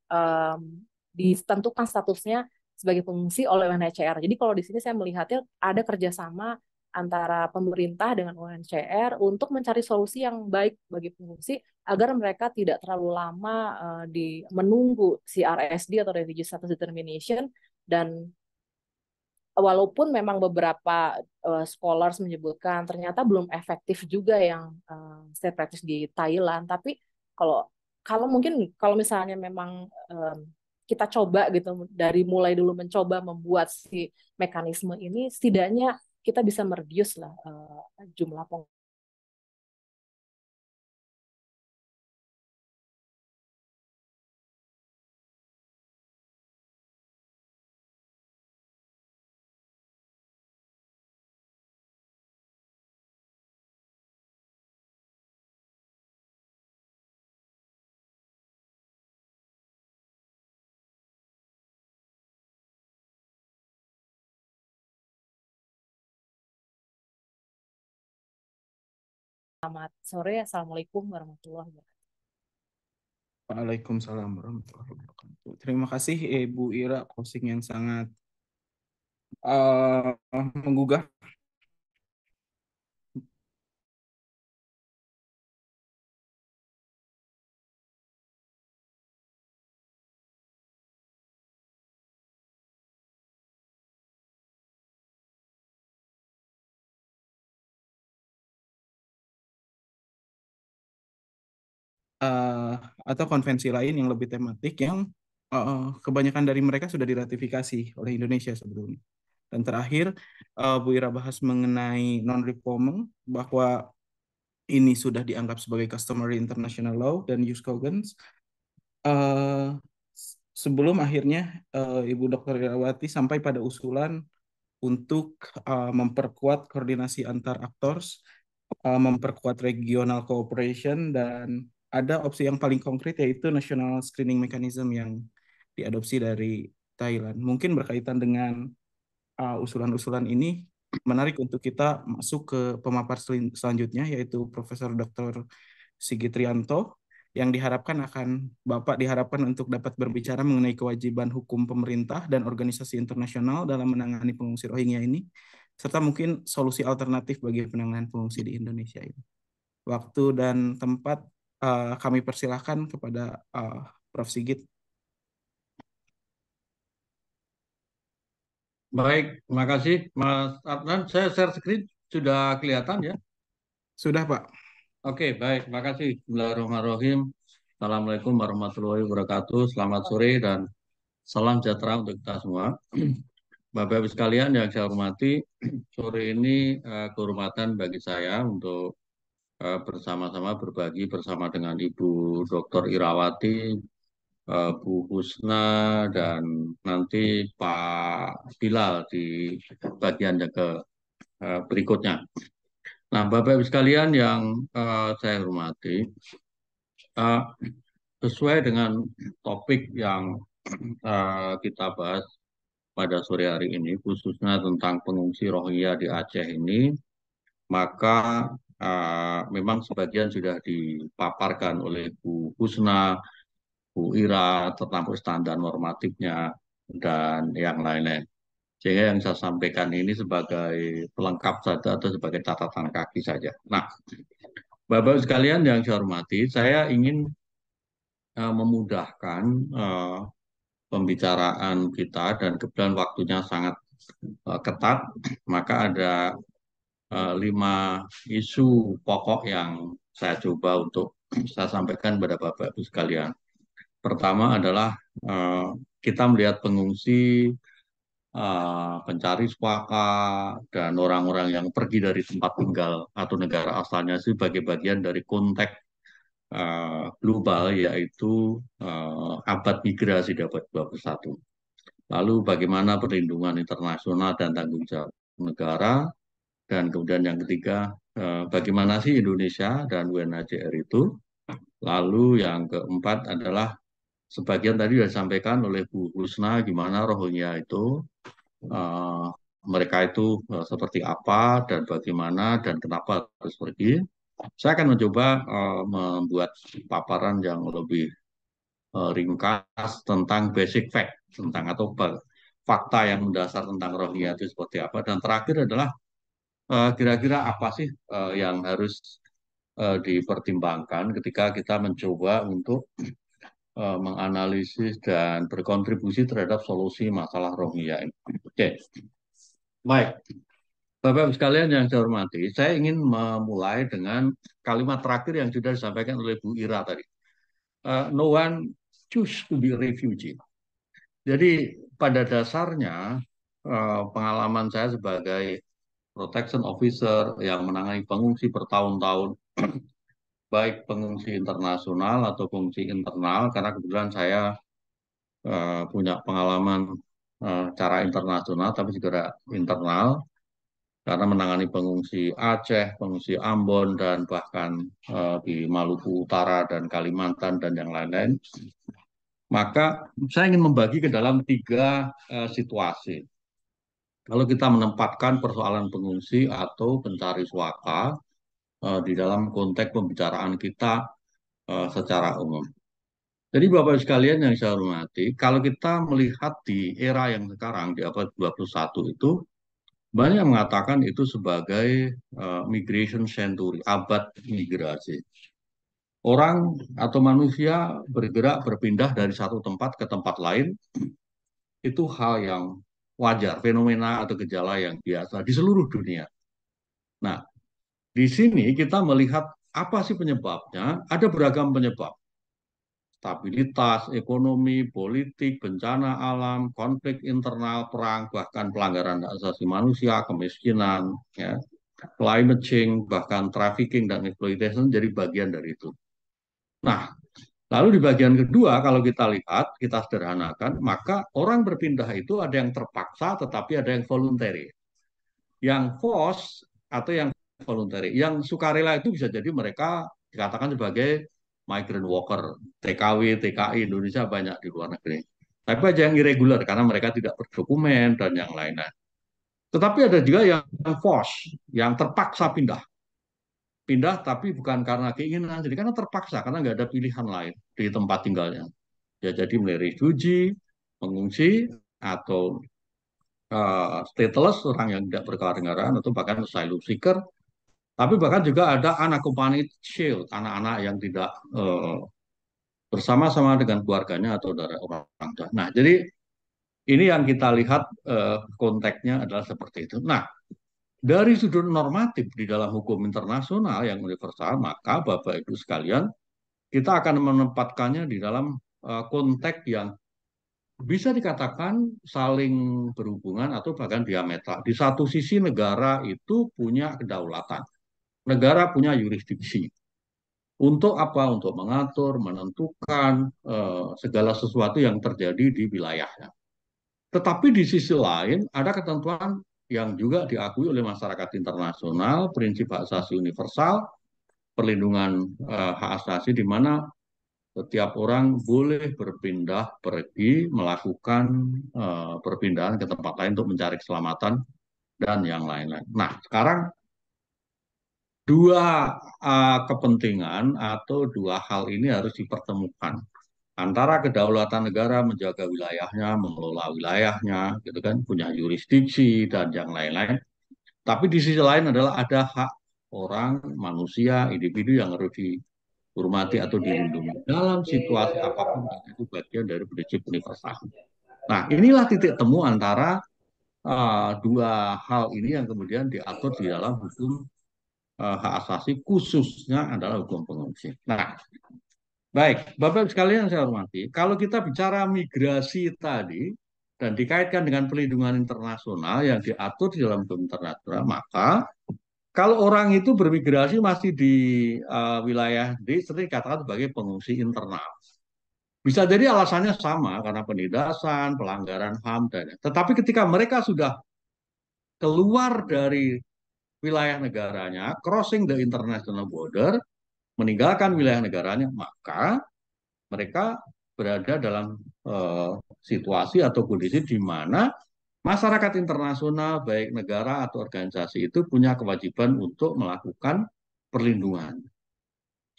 ditentukan statusnya sebagai pengungsi oleh UNHCR. Jadi kalau di sini saya melihatnya ada kerjasama antara pemerintah dengan UNCR untuk mencari solusi yang baik bagi pengungsi agar mereka tidak terlalu lama uh, di menunggu si RSD atau Refugee Status Determination dan walaupun memang beberapa uh, scholars menyebutkan ternyata belum efektif juga yang uh, state practice di Thailand tapi kalau kalau mungkin kalau misalnya memang um, kita coba gitu dari mulai dulu mencoba membuat si mekanisme ini setidaknya kita bisa meredius lah uh, jumlah Selamat sore, Assalamualaikum warahmatullahi wabarakatuh. Waalaikumsalam warahmatullahi wabarakatuh. Terima kasih Ibu Ira, closing yang sangat uh, menggugah atau konvensi lain yang lebih tematik yang uh, kebanyakan dari mereka sudah diratifikasi oleh Indonesia sebelumnya. Dan terakhir, uh, Bu Ira bahas mengenai non-reforming bahwa ini sudah dianggap sebagai customary international law dan use Cogens. Uh, eh, sebelum akhirnya uh, Ibu Dr. Irawati sampai pada usulan untuk uh, memperkuat koordinasi antar aktors, uh, memperkuat regional cooperation dan ada opsi yang paling konkret yaitu national screening mechanism yang diadopsi dari Thailand. Mungkin berkaitan dengan uh, usulan-usulan uh, ini menarik untuk kita masuk ke pemapar sel selanjutnya yaitu Profesor Dr. Sigit Rianto yang diharapkan akan Bapak diharapkan untuk dapat berbicara mengenai kewajiban hukum pemerintah dan organisasi internasional dalam menangani pengungsi Rohingya ini serta mungkin solusi alternatif bagi penanganan pengungsi di Indonesia ini. Waktu dan tempat uh, kami persilahkan kepada uh, Prof. Sigit. Baik, terima kasih Mas Adnan. Saya share screen, sudah kelihatan ya? Sudah Pak. Oke, baik. Terima kasih. Bismillahirrahmanirrahim. Assalamualaikum warahmatullahi wabarakatuh. Selamat sore dan salam sejahtera untuk kita semua. Bapak-Ibu sekalian yang saya hormati, sore ini uh, kehormatan bagi saya untuk Eh, bersama-sama berbagi bersama dengan Ibu Dr. Irawati, eh, Bu Husna, dan nanti Pak Bilal di bagian yang ke eh, berikutnya. Nah, Bapak-Ibu sekalian yang saya hormati, sesuai dengan topik yang kita bahas pada sore hari ini, khususnya tentang pengungsi Rohingya di Aceh ini, maka uh, memang sebagian sudah dipaparkan oleh Bu Husna, Bu Ira tentang standar normatifnya dan yang lain-lain. Sehingga yang saya sampaikan ini sebagai pelengkap saja atau sebagai catatan kaki saja. Nah, Bapak sekalian yang saya hormati, saya ingin uh, memudahkan uh, pembicaraan kita dan kebetulan waktunya sangat uh, ketat, maka ada Eh, lima isu pokok yang saya coba untuk saya sampaikan kepada Bapak Ibu sekalian. Pertama adalah eh, kita melihat pengungsi, eh, pencari suaka, dan orang-orang yang pergi dari tempat tinggal atau negara asalnya sebagai bagian dari konteks global yaitu abad migrasi di abad 21. Lalu bagaimana perlindungan internasional dan tanggung jawab negara dan kemudian yang ketiga, eh, bagaimana sih Indonesia dan UNHCR itu? Lalu yang keempat adalah sebagian tadi sudah disampaikan oleh Bu Husna gimana rohnya itu eh, mereka itu eh, seperti apa dan bagaimana dan kenapa harus pergi. Saya akan mencoba membuat paparan yang lebih ringkas tentang basic fact tentang atau fakta yang mendasar tentang Rohingya itu seperti apa dan terakhir adalah Eh, kira-kira apa sih eh, yang harus eh, dipertimbangkan ketika kita mencoba untuk menganalisis dan berkontribusi terhadap solusi masalah Rohingya ini. Oke, baik. Bapak-Ibu sekalian yang saya hormati, saya ingin memulai dengan kalimat terakhir yang sudah disampaikan oleh Bu Ira tadi. Uh, no one choose to be refugee. Jadi pada dasarnya uh, pengalaman saya sebagai protection officer yang menangani pengungsi bertahun-tahun, baik pengungsi internasional atau pengungsi internal, karena kebetulan saya uh, punya pengalaman uh, eh, cara internasional, tapi segera internal, karena menangani pengungsi Aceh, pengungsi Ambon, dan bahkan uh, di Maluku Utara dan Kalimantan dan yang lain-lain. Maka saya ingin membagi ke dalam tiga uh, situasi kalau kita menempatkan persoalan pengungsi atau pencari suaka uh, di dalam konteks pembicaraan kita uh, secara umum. Jadi Bapak sekalian yang saya hormati, kalau kita melihat di era yang sekarang di abad 21 itu banyak mengatakan itu sebagai uh, migration century, abad migrasi. Orang atau manusia bergerak berpindah dari satu tempat ke tempat lain itu hal yang wajar, fenomena atau gejala yang biasa di seluruh dunia. Nah, di sini kita melihat apa sih penyebabnya? Ada beragam penyebab. Stabilitas, ekonomi, politik, bencana alam, konflik internal, perang, bahkan pelanggaran hak asasi manusia, kemiskinan, ya, climate change, bahkan trafficking dan exploitation jadi bagian dari itu. Nah, Lalu di bagian kedua kalau kita lihat, kita sederhanakan, maka orang berpindah itu ada yang terpaksa tetapi ada yang voluntary. Yang force atau yang voluntary. Yang sukarela itu bisa jadi mereka dikatakan sebagai migrant worker, TKW, TKI Indonesia banyak di luar negeri. Tapi ada yang irregular karena mereka tidak berdokumen dan yang lainnya. Tetapi ada juga yang force, yang terpaksa pindah pindah tapi bukan karena keinginan, jadi karena terpaksa karena nggak ada pilihan lain di tempat tinggalnya. Ya jadi mulai refugi, mengungsi atau uh, stateless orang yang tidak berkewarganegaraan atau bahkan asylum seeker. Tapi bahkan juga ada anak child, anak-anak yang tidak uh, bersama-sama dengan keluarganya atau dari orang tua. Nah, jadi ini yang kita lihat uh, konteksnya adalah seperti itu. Nah, dari sudut normatif di dalam hukum internasional yang universal, maka Bapak Ibu sekalian, kita akan menempatkannya di dalam eh, konteks yang bisa dikatakan saling berhubungan atau bahkan diametral. Di satu sisi negara itu punya kedaulatan. Negara punya yurisdiksi. Untuk apa? Untuk mengatur, menentukan eh, segala sesuatu yang terjadi di wilayahnya. Tetapi di sisi lain ada ketentuan yang juga diakui oleh masyarakat internasional, prinsip hak asasi universal, perlindungan uh, hak asasi di mana setiap orang boleh berpindah pergi melakukan uh, perpindahan ke tempat lain untuk mencari keselamatan dan yang lain-lain. Nah, sekarang dua uh, kepentingan atau dua hal ini harus dipertemukan antara kedaulatan negara menjaga wilayahnya, mengelola wilayahnya, gitu kan, punya yurisdiksi dan yang lain-lain. Tapi di sisi lain adalah ada hak orang, manusia, individu yang harus dihormati atau dilindungi dalam situasi apapun itu bagian dari prinsip universal. Nah, inilah titik temu antara uh, dua hal ini yang kemudian diatur di dalam hukum uh, hak asasi khususnya adalah hukum pengungsi. Nah, Baik, Bapak sekalian saya hormati, kalau kita bicara migrasi tadi dan dikaitkan dengan perlindungan internasional yang diatur di dalam hukum internasional, maka kalau orang itu bermigrasi masih di uh, wilayah di sering dikatakan sebagai pengungsi internal. Bisa jadi alasannya sama karena penindasan, pelanggaran HAM dan tetapi ketika mereka sudah keluar dari wilayah negaranya, crossing the international border, meninggalkan wilayah negaranya, maka mereka berada dalam uh, situasi atau kondisi di mana masyarakat internasional, baik negara atau organisasi itu punya kewajiban untuk melakukan perlindungan.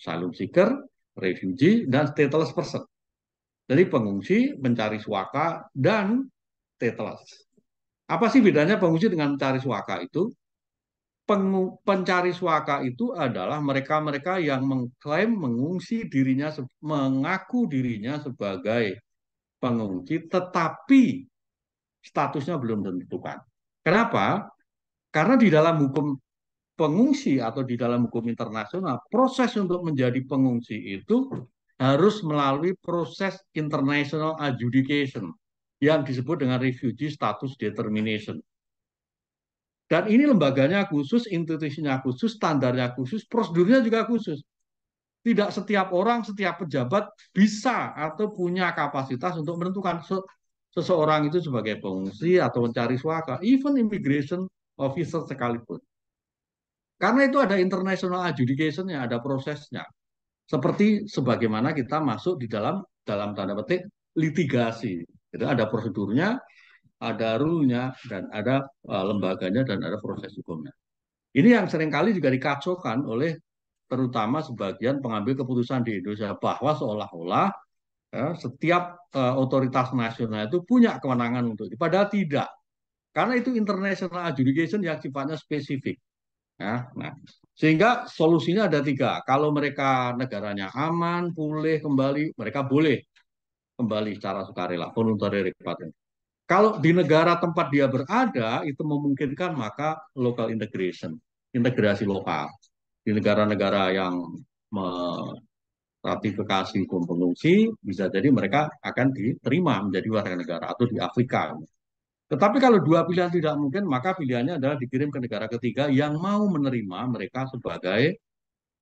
salum seeker, refugee, dan stateless person. Jadi pengungsi, mencari suaka, dan stateless. Apa sih bedanya pengungsi dengan mencari suaka itu? pencari suaka itu adalah mereka-mereka yang mengklaim mengungsi dirinya mengaku dirinya sebagai pengungsi tetapi statusnya belum ditentukan. Kenapa? Karena di dalam hukum pengungsi atau di dalam hukum internasional proses untuk menjadi pengungsi itu harus melalui proses international adjudication yang disebut dengan refugee status determination. Dan ini lembaganya khusus, institusinya khusus, standarnya khusus, prosedurnya juga khusus. Tidak setiap orang, setiap pejabat bisa atau punya kapasitas untuk menentukan se seseorang itu sebagai pengungsi atau mencari suaka, even immigration officer sekalipun. Karena itu ada international adjudication-nya, ada prosesnya. Seperti sebagaimana kita masuk di dalam dalam tanda petik litigasi. Jadi gitu, ada prosedurnya, ada rulenya dan ada uh, lembaganya, dan ada proses hukumnya. Ini yang seringkali juga dikacaukan oleh terutama sebagian pengambil keputusan di Indonesia bahwa seolah-olah ya, setiap uh, otoritas nasional itu punya kewenangan untuk itu. Padahal tidak. Karena itu international adjudication yang sifatnya spesifik. Ya, nah, sehingga solusinya ada tiga. Kalau mereka negaranya aman, boleh kembali, mereka boleh kembali secara sukarela, voluntary repatriation. Kalau di negara tempat dia berada itu memungkinkan maka local integration, integrasi lokal di negara-negara yang meratifikasi hukum pengungsi bisa jadi mereka akan diterima menjadi warga negara atau di Afrika. Tetapi kalau dua pilihan tidak mungkin, maka pilihannya adalah dikirim ke negara ketiga yang mau menerima mereka sebagai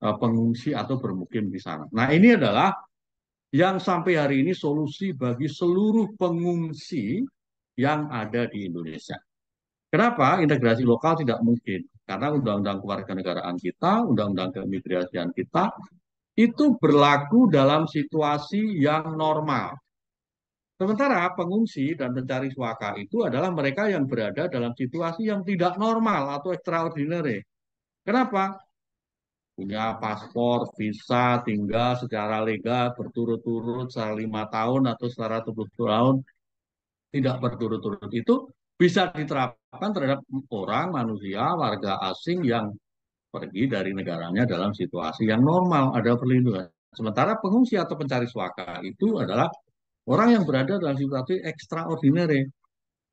eh, pengungsi atau bermukim di sana. Nah ini adalah yang sampai hari ini solusi bagi seluruh pengungsi yang ada di Indonesia. Kenapa integrasi lokal tidak mungkin? Karena undang-undang kewarganegaraan kita, undang-undang keimigrasian kita itu berlaku dalam situasi yang normal. Sementara pengungsi dan pencari suaka itu adalah mereka yang berada dalam situasi yang tidak normal atau extraordinary. Kenapa? Punya paspor, visa, tinggal secara legal berturut-turut selama lima tahun atau secara 10 tahun tidak berturut-turut itu bisa diterapkan terhadap orang, manusia, warga asing yang pergi dari negaranya dalam situasi yang normal, ada perlindungan. Sementara pengungsi atau pencari suaka itu adalah orang yang berada dalam situasi extraordinary.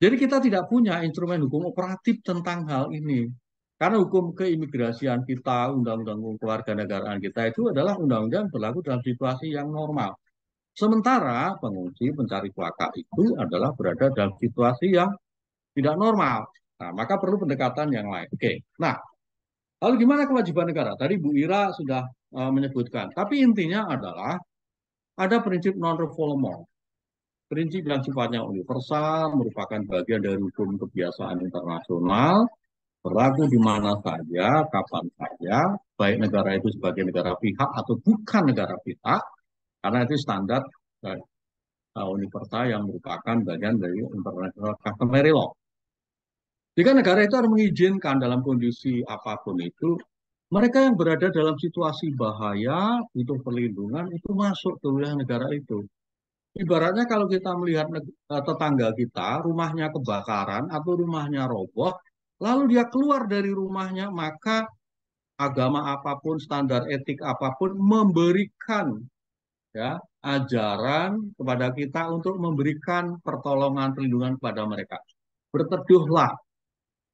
Jadi kita tidak punya instrumen hukum operatif tentang hal ini. Karena hukum keimigrasian kita, undang-undang keluarga negaraan kita itu adalah undang-undang berlaku dalam situasi yang normal. Sementara pengungsi pencari suaka itu adalah berada dalam situasi yang tidak normal. Nah, maka perlu pendekatan yang lain. Oke, nah lalu gimana kewajiban negara? Tadi Bu Ira sudah uh, menyebutkan. Tapi intinya adalah ada prinsip non-refoulement. Prinsip yang sifatnya universal merupakan bagian dari hukum kebiasaan internasional berlaku di mana saja, kapan saja, baik negara itu sebagai negara pihak atau bukan negara pihak, karena itu standar uh, Uniperta yang merupakan bagian dari International Customary Law. Jika negara itu harus mengizinkan dalam kondisi apapun itu, mereka yang berada dalam situasi bahaya itu perlindungan itu masuk ke wilayah negara itu. Ibaratnya kalau kita melihat eh, tetangga kita, rumahnya kebakaran atau rumahnya roboh, lalu dia keluar dari rumahnya, maka agama apapun, standar etik apapun memberikan ya ajaran kepada kita untuk memberikan pertolongan perlindungan kepada mereka. Berteduhlah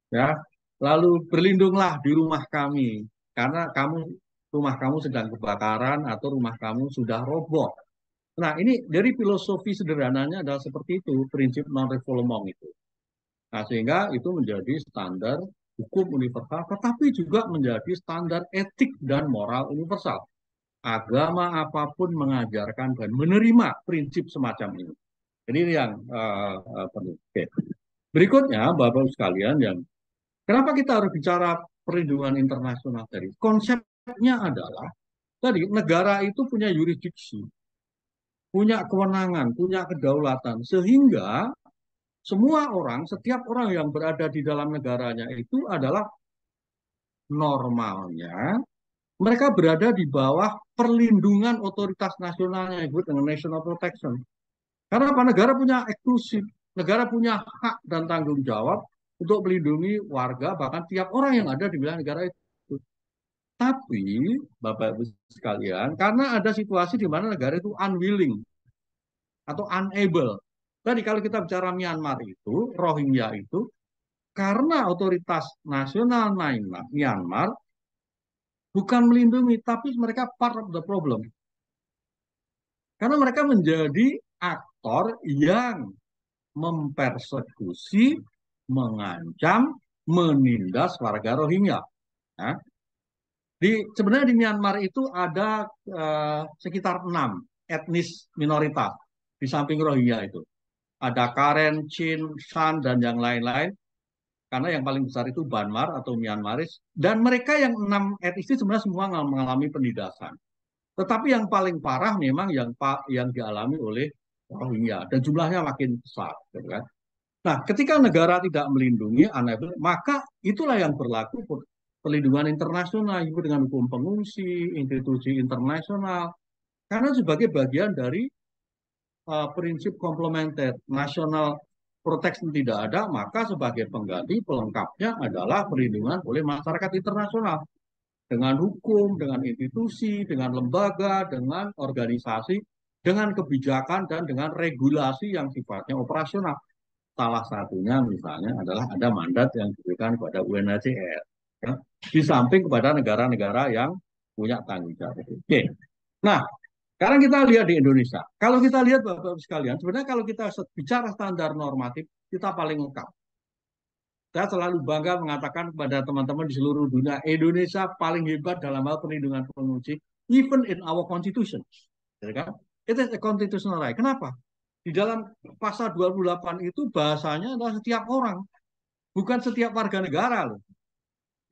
ya, lalu berlindunglah di rumah kami karena kamu rumah kamu sedang kebakaran atau rumah kamu sudah roboh. Nah, ini dari filosofi sederhananya adalah seperti itu, prinsip non refoulement itu. Nah, sehingga itu menjadi standar hukum universal, tetapi juga menjadi standar etik dan moral universal agama apapun mengajarkan dan menerima prinsip semacam ini. ini yang uh, eh, eh, penting. Berikutnya, Bapak-Ibu sekalian, yang kenapa kita harus bicara perlindungan internasional tadi? Konsepnya adalah tadi negara itu punya yurisdiksi, punya kewenangan, punya kedaulatan, sehingga semua orang, setiap orang yang berada di dalam negaranya itu adalah normalnya mereka berada di bawah perlindungan otoritas nasionalnya yang disebut dengan national protection. Karena apa? Negara punya eksklusif, negara punya hak dan tanggung jawab untuk melindungi warga bahkan tiap orang yang ada di wilayah negara itu. Tapi Bapak Ibu sekalian, karena ada situasi di mana negara itu unwilling atau unable. Tadi kalau kita bicara Myanmar itu, Rohingya itu, karena otoritas nasional Myanmar Bukan melindungi, tapi mereka part of the problem. Karena mereka menjadi aktor yang mempersekusi, mengancam, menindas warga Rohingya. Nah, di sebenarnya di Myanmar itu ada eh, sekitar enam etnis minoritas di samping Rohingya itu. Ada Karen, Chin, Shan, dan yang lain-lain karena yang paling besar itu Banmar atau Myanmaris dan mereka yang enam etnis itu sebenarnya semua mengalami penindasan. Tetapi yang paling parah memang yang yang dialami oleh Rohingya dan jumlahnya makin besar, gitu kan? Nah, ketika negara tidak melindungi unable, maka itulah yang berlaku perlindungan internasional itu dengan hukum pengungsi, institusi internasional. Karena sebagai bagian dari uh, prinsip komplementer nasional proteksi tidak ada, maka sebagai pengganti pelengkapnya adalah perlindungan oleh masyarakat internasional dengan hukum, dengan institusi, dengan lembaga, dengan organisasi, dengan kebijakan dan dengan regulasi yang sifatnya operasional. Salah satunya misalnya adalah ada mandat yang diberikan kepada UNHCR. Ya, di samping kepada negara-negara yang punya tanggung jawab. Oke. Nah, sekarang kita lihat di Indonesia. Kalau kita lihat bapak ibu sekalian, sebenarnya kalau kita bicara standar normatif, kita paling lengkap. Saya selalu bangga mengatakan kepada teman-teman di seluruh dunia, Indonesia paling hebat dalam hal perlindungan pengungsi, even in our constitution. Ya kan? It is a constitutional right. Kenapa? Di dalam pasal 28 itu bahasanya adalah setiap orang, bukan setiap warga negara loh.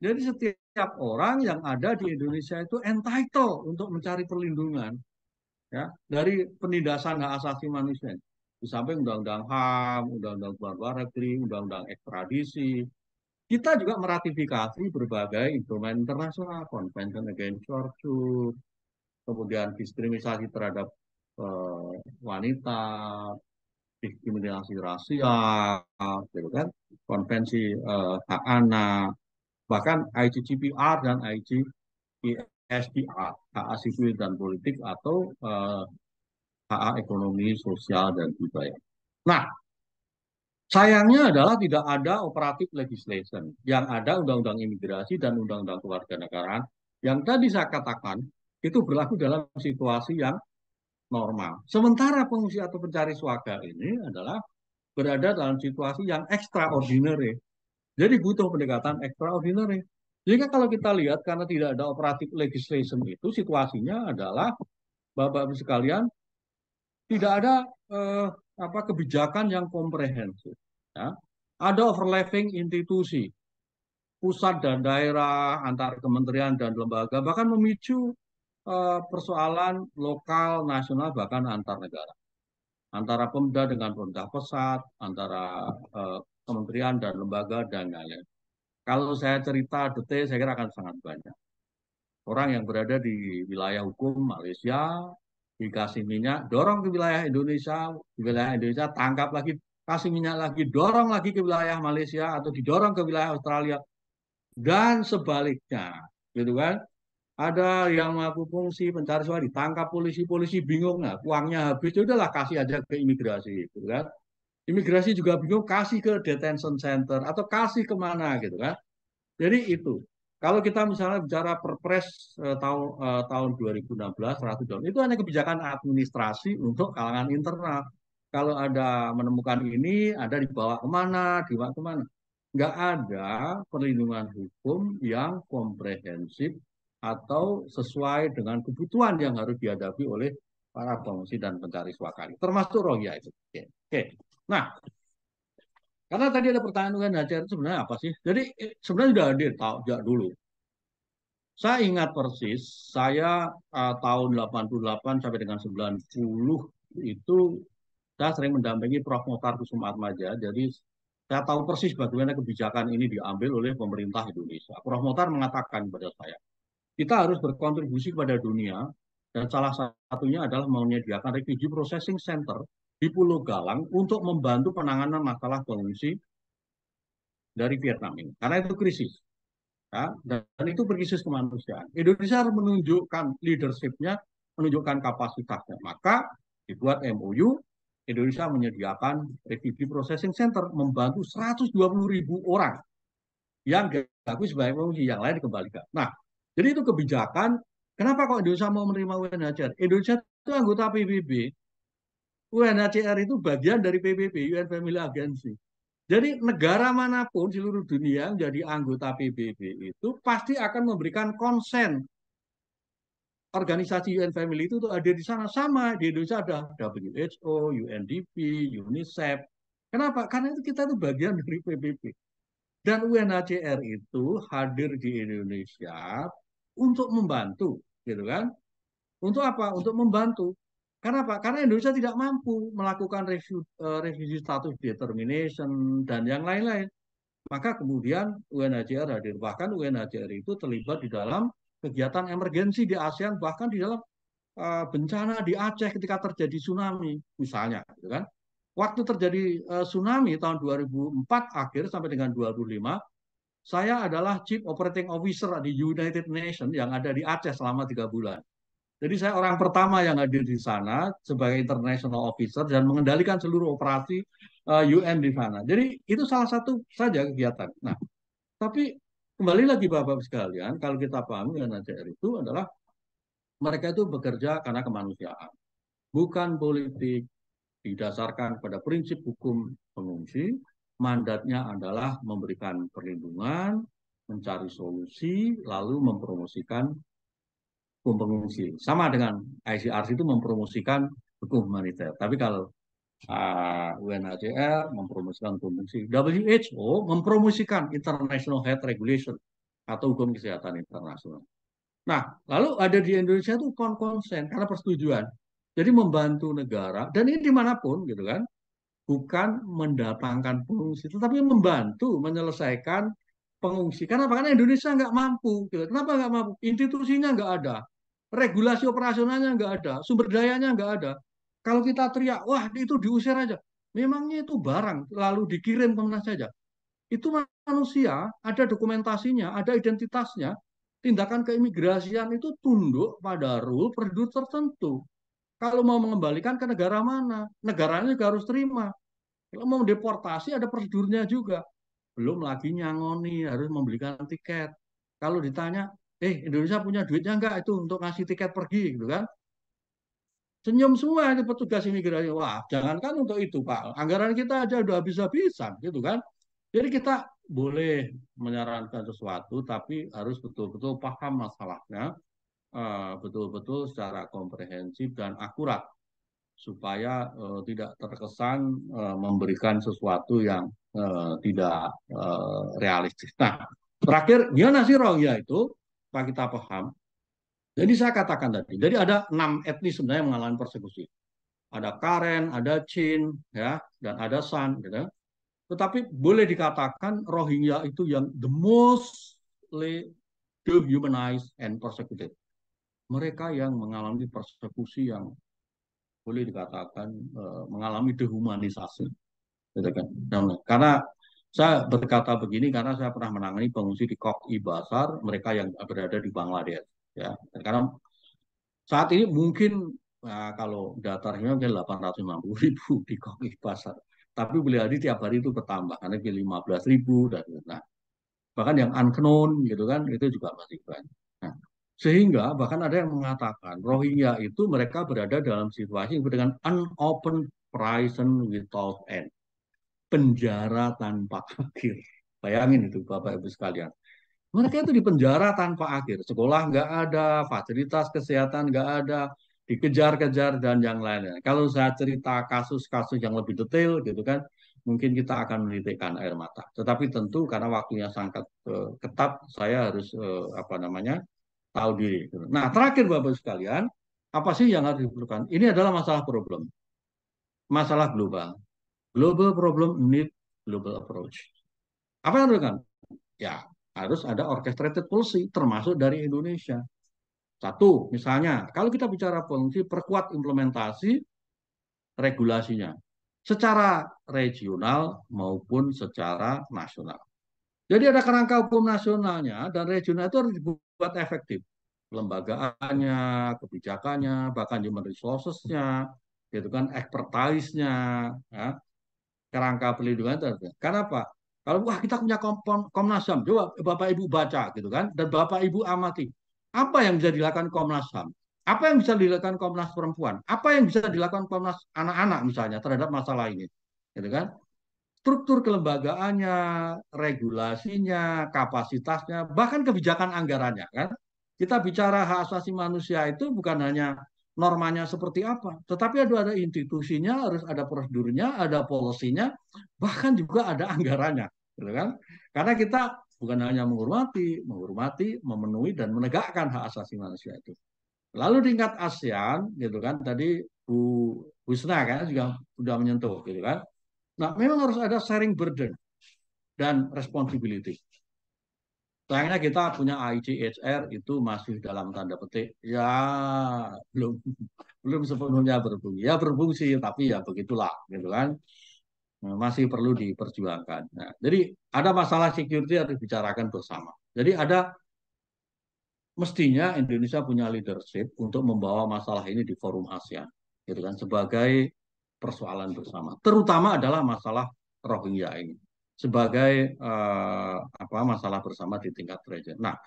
Jadi setiap orang yang ada di Indonesia itu entitled untuk mencari perlindungan ya dari penindasan hak asasi manusia di samping undang-undang HAM, undang-undang keluarga negeri, undang-undang ekstradisi. Kita juga meratifikasi berbagai instrumen internasional, Convention Against Torture, kemudian diskriminasi terhadap eh, wanita, diskriminasi rasial, gitu kan, konvensi eh, hak anak, bahkan ICCPR dan ICPR SDA, HA sipil dan politik atau uh, eh, HA ekonomi, sosial dan budaya. Nah, sayangnya adalah tidak ada operatif legislation yang ada undang-undang imigrasi dan undang-undang kewarganegaraan yang tadi saya katakan itu berlaku dalam situasi yang normal. Sementara pengungsi atau pencari suaka ini adalah berada dalam situasi yang extraordinary. Jadi butuh pendekatan extraordinary. Jadi kan kalau kita lihat karena tidak ada operatif legislation itu situasinya adalah Bapak-Ibu sekalian tidak ada eh, apa kebijakan yang komprehensif. Ya. Ada overlapping institusi pusat dan daerah antar kementerian dan lembaga bahkan memicu eh, persoalan lokal, nasional bahkan antar negara. Antara Pemda dengan Pemda pusat antara eh, kementerian dan lembaga dan lain-lain. Kalau saya cerita detail, saya kira akan sangat banyak. Orang yang berada di wilayah hukum Malaysia, dikasih minyak, dorong ke wilayah Indonesia, di wilayah Indonesia tangkap lagi, kasih minyak lagi, dorong lagi ke wilayah Malaysia atau didorong ke wilayah Australia dan sebaliknya, gitu kan? Ada yang mengaku fungsi pencari suara ditangkap polisi, polisi bingung nggak, uangnya habis, ya udahlah kasih aja ke imigrasi, gitu kan? Imigrasi juga bingung kasih ke detention center atau kasih kemana gitu kan. Jadi itu. Kalau kita misalnya bicara Perpres eh, tahun eh, tahun 2016 100 tahun itu hanya kebijakan administrasi untuk kalangan internal. Kalau ada menemukan ini, ada dibawa kemana, dibawa kemana. Nggak ada perlindungan hukum yang komprehensif atau sesuai dengan kebutuhan yang harus dihadapi oleh para pengungsi dan pencari suaka termasuk Rohingya itu. Oke. Okay. Okay. Nah, karena tadi ada pertanyaan HCR itu sebenarnya apa sih? Jadi eh, sebenarnya sudah hadir tahu sejak dulu. Saya ingat persis, saya uh, tahun 88 sampai dengan 90 itu saya sering mendampingi Prof. Mohtar Kusuma Atmaja. Jadi saya tahu persis bagaimana kebijakan ini diambil oleh pemerintah Indonesia. Prof. Mohtar mengatakan kepada saya, kita harus berkontribusi kepada dunia dan salah satunya adalah menyediakan refugee processing center di Pulau Galang untuk membantu penanganan masalah pengungsi dari Vietnam ini. Karena itu krisis. Ya, dan itu berkrisis kemanusiaan. Indonesia harus menunjukkan leadershipnya, menunjukkan kapasitasnya. Maka dibuat MOU, Indonesia menyediakan refugee processing center membantu 120 ribu orang yang diakui sebagai pengungsi, yang lain dikembalikan. Nah, jadi itu kebijakan. Kenapa kok Indonesia mau menerima UNHCR? Indonesia itu anggota PBB, UNHCR itu bagian dari PBB, UN Family Agency. Jadi negara manapun seluruh dunia menjadi anggota PBB itu pasti akan memberikan konsen organisasi UN Family itu ada di sana sama di Indonesia ada WHO, UNDP, UNICEF. Kenapa? Karena itu kita itu bagian dari PBB. Dan UNHCR itu hadir di Indonesia untuk membantu, gitu kan? Untuk apa? Untuk membantu karena apa? Karena Indonesia tidak mampu melakukan review uh, revisi status determination dan yang lain-lain. Maka kemudian UNHCR hadir. Bahkan UNHCR itu terlibat di dalam kegiatan emergensi di ASEAN, bahkan di dalam uh, bencana di Aceh ketika terjadi tsunami, misalnya, gitu kan? Waktu terjadi uh, tsunami tahun 2004 akhir sampai dengan 2005, saya adalah Chief Operating Officer di United Nations yang ada di Aceh selama tiga bulan. Jadi saya orang pertama yang hadir di sana sebagai international officer dan mengendalikan seluruh operasi uh, eh, UN di sana. Jadi itu salah satu saja kegiatan. Nah, tapi kembali lagi Bapak bapak sekalian, kalau kita pahami UNHCR itu adalah mereka itu bekerja karena kemanusiaan. Bukan politik, didasarkan pada prinsip hukum pengungsi, mandatnya adalah memberikan perlindungan, mencari solusi, lalu mempromosikan hukum pengungsi. Sama dengan ICRC itu mempromosikan hukum humaniter. Tapi kalau uh, ah, UNHCR mempromosikan hukum pengungsi, WHO mempromosikan International Health Regulation atau hukum kesehatan internasional. Nah, lalu ada di Indonesia itu konsen karena persetujuan. Jadi membantu negara dan ini dimanapun gitu kan, bukan mendatangkan pengungsi, tetapi membantu menyelesaikan pengungsi. Karena apa? Karena Indonesia nggak mampu. Gitu. Kenapa nggak mampu? Institusinya nggak ada regulasi operasionalnya nggak ada, sumber dayanya nggak ada. Kalau kita teriak, wah itu diusir aja. Memangnya itu barang, lalu dikirim kemana saja. Itu manusia, ada dokumentasinya, ada identitasnya. Tindakan keimigrasian itu tunduk pada rule prosedur tertentu. Kalau mau mengembalikan ke negara mana, negaranya juga harus terima. Kalau mau deportasi ada prosedurnya juga. Belum lagi nyangoni, harus membelikan tiket. Kalau ditanya, eh Indonesia punya duitnya enggak itu untuk ngasih tiket pergi gitu kan. Senyum semua itu petugas imigrasi. Wah, jangankan untuk itu Pak. Anggaran kita aja udah bisa habisan gitu kan. Jadi kita boleh menyarankan sesuatu tapi harus betul-betul paham masalahnya. Eh, betul-betul secara komprehensif dan akurat supaya uh, tidak terkesan uh, memberikan sesuatu yang uh, tidak uh, realistis. Nah, terakhir gimana sih ya itu supaya kita paham. Jadi saya katakan tadi, jadi ada enam etnis sebenarnya yang mengalami persekusi. Ada Karen, ada Chin, ya, dan ada San. Gitu. Tetapi boleh dikatakan Rohingya itu yang the most dehumanized and persecuted. Mereka yang mengalami persekusi yang boleh dikatakan eh, mengalami dehumanisasi. Gitu kan? Karena saya berkata begini karena saya pernah menangani pengungsi di Koki Basar, mereka yang berada di Bangladesh. Ya, karena saat ini mungkin nah, kalau datarnya mungkin 850 ribu di Koki Basar. Tapi beliau hari tiap hari itu bertambah karena ke 15 ribu dan nah, bahkan yang unknown gitu kan itu juga masih banyak. Nah, sehingga bahkan ada yang mengatakan Rohingya itu mereka berada dalam situasi yang dengan unopened prison without end penjara tanpa akhir. Bayangin itu Bapak Ibu sekalian. Mereka itu di penjara tanpa akhir. Sekolah nggak ada, fasilitas kesehatan nggak ada, dikejar-kejar dan yang lainnya. Kalau saya cerita kasus-kasus yang lebih detail gitu kan, mungkin kita akan menitikkan air mata. Tetapi tentu karena waktunya sangat uh, ketat, saya harus uh, apa namanya tahu diri. Nah terakhir Bapak ibu sekalian, apa sih yang harus diperlukan? Ini adalah masalah problem, masalah global global problem need global approach. Apa yang dilakukan? Ya, harus ada orchestrated policy termasuk dari Indonesia. Satu, misalnya, kalau kita bicara policy, perkuat implementasi regulasinya secara regional maupun secara nasional. Jadi ada kerangka hukum nasionalnya dan regional itu harus dibuat efektif. Lembagaannya, kebijakannya, bahkan human resources-nya, gitu kan, expertise-nya, ya, kerangka perlindungan terhadap. Karena apa? Kalau wah kita punya kompon, Komnas HAM, coba Bapak Ibu baca gitu kan, dan Bapak Ibu amati. Apa yang bisa dilakukan Komnas HAM? Apa yang bisa dilakukan Komnas Perempuan? Apa yang bisa dilakukan Komnas Anak-anak misalnya terhadap masalah ini? Gitu kan? Struktur kelembagaannya, regulasinya, kapasitasnya, bahkan kebijakan anggarannya kan. Kita bicara hak asasi manusia itu bukan hanya normanya seperti apa. Tetapi ada ada institusinya, harus ada prosedurnya, ada polisinya, bahkan juga ada anggarannya, gitu kan? Karena kita bukan hanya menghormati, menghormati, memenuhi dan menegakkan hak asasi manusia itu. Lalu tingkat ASEAN, gitu kan? Tadi Bu Husna kan juga sudah menyentuh, gitu kan? Nah, memang harus ada sharing burden dan responsibility. Sayangnya kita punya ICHR itu masih dalam tanda petik ya belum belum sepenuhnya berfungsi. Ya berfungsi tapi ya begitulah gitu kan. Nah, masih perlu diperjuangkan. Nah, jadi ada masalah security harus dibicarakan bersama. Jadi ada mestinya Indonesia punya leadership untuk membawa masalah ini di forum ASEAN gitu kan sebagai persoalan bersama. Terutama adalah masalah Rohingya ini sebagai uh, apa masalah bersama di tingkat presiden. Nah,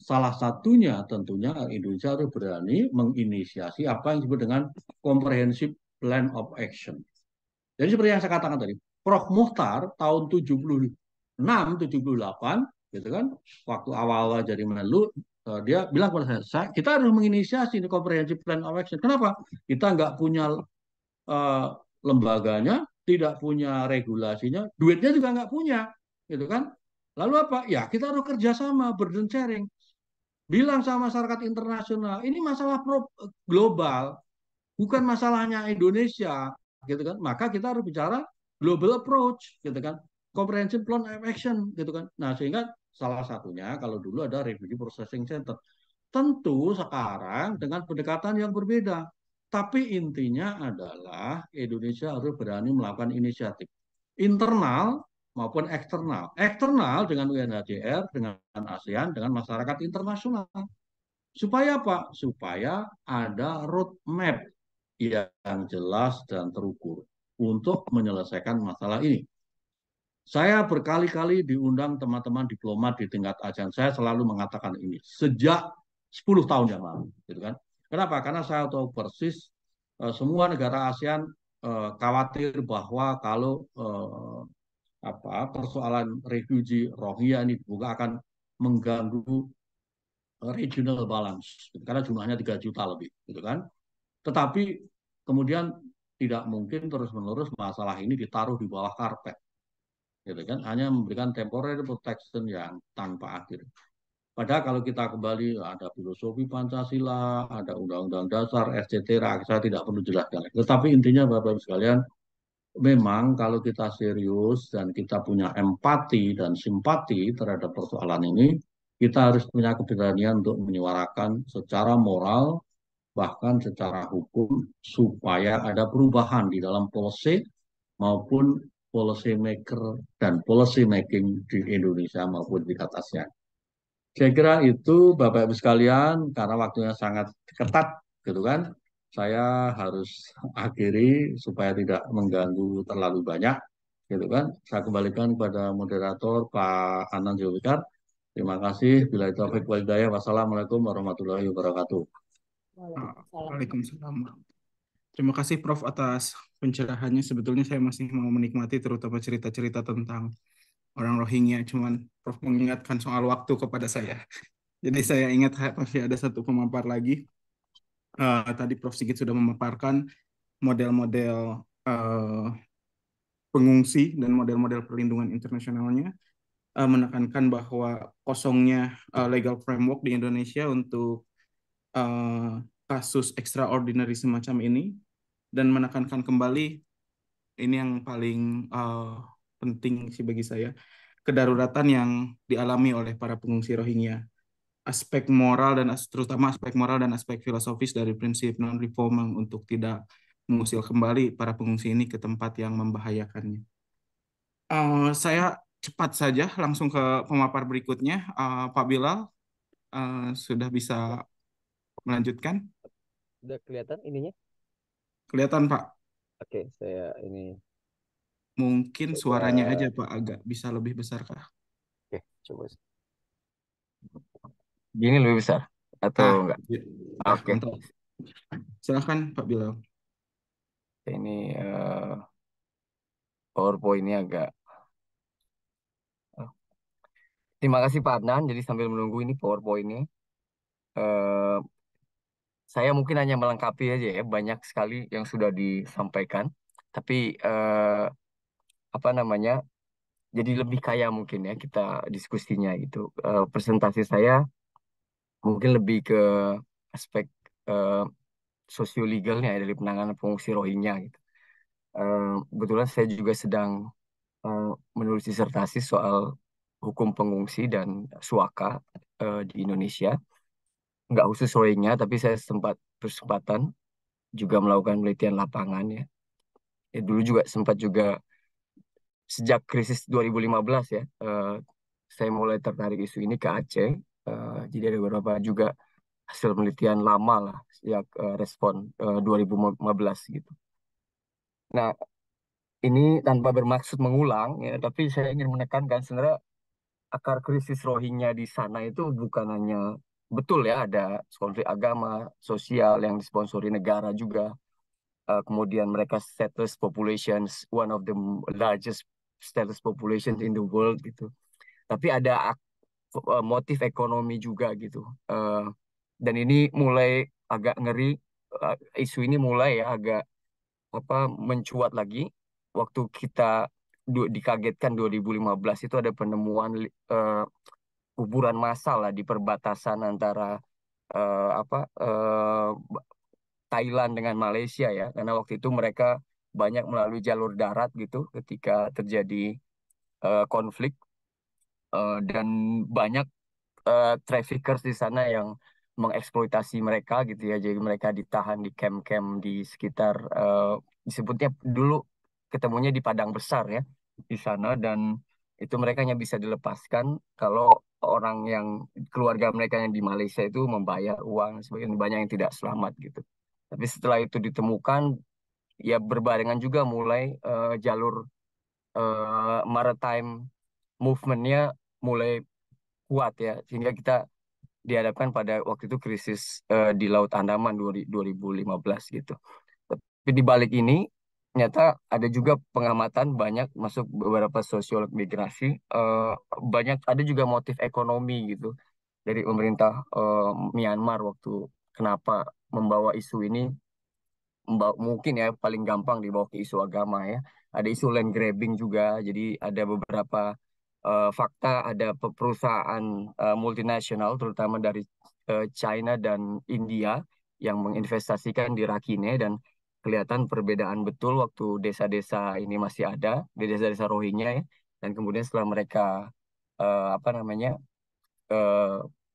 salah satunya tentunya Indonesia harus berani menginisiasi apa yang disebut dengan comprehensive plan of action. Jadi seperti yang saya katakan tadi, Prof Muhtar tahun 76 78 gitu kan, waktu awal-awal jadi menelu eh, dia bilang kepada saya, kita harus menginisiasi ini comprehensive plan of action. Kenapa? Kita nggak punya uh, lembaganya, tidak punya regulasinya, duitnya juga nggak punya, gitu kan? Lalu apa? Ya kita harus kerjasama, burden sharing. Bilang sama masyarakat internasional, ini masalah global, bukan masalahnya Indonesia, gitu kan? Maka kita harus bicara global approach, gitu kan? Comprehensive plan of action, gitu kan? Nah sehingga salah satunya kalau dulu ada refugee processing center, tentu sekarang dengan pendekatan yang berbeda. Tapi intinya adalah Indonesia harus berani melakukan inisiatif internal maupun eksternal. Eksternal dengan UNHCR, dengan ASEAN, dengan masyarakat internasional. Supaya apa? Supaya ada roadmap yang jelas dan terukur untuk menyelesaikan masalah ini. Saya berkali-kali diundang teman-teman diplomat di tingkat ASEAN. Saya selalu mengatakan ini sejak 10 tahun yang lalu, gitu kan? Kenapa? Karena saya tahu persis uh, semua negara ASEAN uh, khawatir bahwa kalau uh, apa persoalan refugee Rohingya ini juga akan mengganggu regional balance gitu, karena jumlahnya 3 juta lebih gitu kan. Tetapi kemudian tidak mungkin terus-menerus masalah ini ditaruh di bawah karpet. Gitu kan, hanya memberikan temporary protection yang tanpa akhir. Padahal kalau kita kembali ada filosofi Pancasila, ada undang-undang dasar, etc. Saya tidak perlu jelaskan. Tetapi intinya Bapak-Ibu sekalian, memang kalau kita serius dan kita punya empati dan simpati terhadap persoalan ini, kita harus punya keberanian untuk menyuarakan secara moral, bahkan secara hukum, supaya ada perubahan di dalam policy maupun policy maker dan policy making di Indonesia maupun di atasnya. Saya kira itu Bapak Ibu sekalian karena waktunya sangat ketat gitu kan. Saya harus akhiri supaya tidak mengganggu terlalu banyak gitu kan. Saya kembalikan kepada moderator Pak Anan Jowikar. Terima kasih. Bila itu wal daya. Wassalamualaikum warahmatullahi wabarakatuh. Waalaikumsalam. Terima kasih Prof atas pencerahannya. Sebetulnya saya masih mau menikmati terutama cerita-cerita tentang orang Rohingya cuman Prof mengingatkan soal waktu kepada saya. Jadi saya ingat masih ada satu pemapar lagi. Uh, tadi Prof Sigit sudah memaparkan model-model uh, pengungsi dan model-model perlindungan internasionalnya uh, menekankan bahwa kosongnya uh, legal framework di Indonesia untuk uh, kasus extraordinary semacam ini dan menekankan kembali ini yang paling uh, penting sih bagi saya kedaruratan yang dialami oleh para pengungsi Rohingya. Aspek moral dan terutama aspek moral dan aspek filosofis dari prinsip non-reforming untuk tidak mengusil kembali para pengungsi ini ke tempat yang membahayakannya. Uh, saya cepat saja langsung ke pemapar berikutnya. Uh, Pak Bilal uh, sudah bisa melanjutkan. Sudah kelihatan ininya? Kelihatan Pak. Oke, saya ini Mungkin coba. suaranya aja Pak agak bisa lebih besar kah? Oke, coba. Gini lebih besar atau ah, enggak? Ah, Oke. Mantap. Silahkan Pak Bilal. Ini uh, PowerPoint-nya agak oh. Terima kasih Pak Adnan. Jadi sambil menunggu ini PowerPoint-nya, uh, saya mungkin hanya melengkapi aja ya. Banyak sekali yang sudah disampaikan tapi eh, apa namanya jadi lebih kaya mungkin ya kita diskusinya itu uh, eh, presentasi saya mungkin lebih ke aspek uh, sosiolegalnya legalnya dari penanganan pengungsi Rohingya gitu uh, kebetulan saya juga sedang uh, menulis disertasi soal hukum pengungsi dan suaka uh, di Indonesia nggak khusus Rohingya tapi saya sempat kesempatan juga melakukan penelitian lapangan ya. ya dulu juga sempat juga sejak krisis 2015 ya, uh, saya mulai tertarik isu ini ke Aceh. Uh, jadi ada beberapa juga hasil penelitian lama lah sejak uh, respon uh, eh, 2015 gitu. Nah, ini tanpa bermaksud mengulang ya, tapi saya ingin menekankan sebenarnya akar krisis Rohingya di sana itu bukan hanya betul ya ada konflik agama, sosial yang disponsori negara juga. Uh, kemudian mereka settlers populations, one of the largest status population hmm. in the world gitu tapi ada eh, motif ekonomi juga gitu eh, dan ini mulai agak ngeri eh, isu ini mulai ya agak apa mencuat lagi waktu kita dikagetkan 2015 itu ada penemuan uh, kuburan massal lah di perbatasan antara uh, apa uh, Thailand dengan Malaysia ya karena waktu itu mereka banyak melalui jalur darat gitu ketika terjadi uh, konflik uh, dan banyak uh, traffickers di sana yang mengeksploitasi mereka gitu ya jadi mereka ditahan di camp-camp di sekitar uh, disebutnya dulu ketemunya di padang besar ya di sana dan itu mereka hanya bisa dilepaskan kalau orang yang keluarga mereka yang di Malaysia itu membayar uang sebagian banyak yang tidak selamat gitu tapi setelah itu ditemukan ya berbarengan juga mulai uh, jalur uh, maritime movementnya mulai kuat ya sehingga kita dihadapkan pada waktu itu krisis uh, di Laut Andaman 2015 gitu. Tapi di balik ini ternyata ada juga pengamatan banyak masuk beberapa sosiolog migrasi uh, banyak ada juga motif ekonomi gitu dari pemerintah uh, Myanmar waktu kenapa membawa isu ini mungkin ya paling gampang dibawa ke isu agama ya. Ada isu land grabbing juga. Jadi ada beberapa uh, fakta ada perusahaan uh, multinasional terutama dari uh, China dan India yang menginvestasikan di Rakhine dan kelihatan perbedaan betul waktu desa-desa ini masih ada di desa-desa Rohingya ya. Dan kemudian setelah mereka uh, apa namanya uh,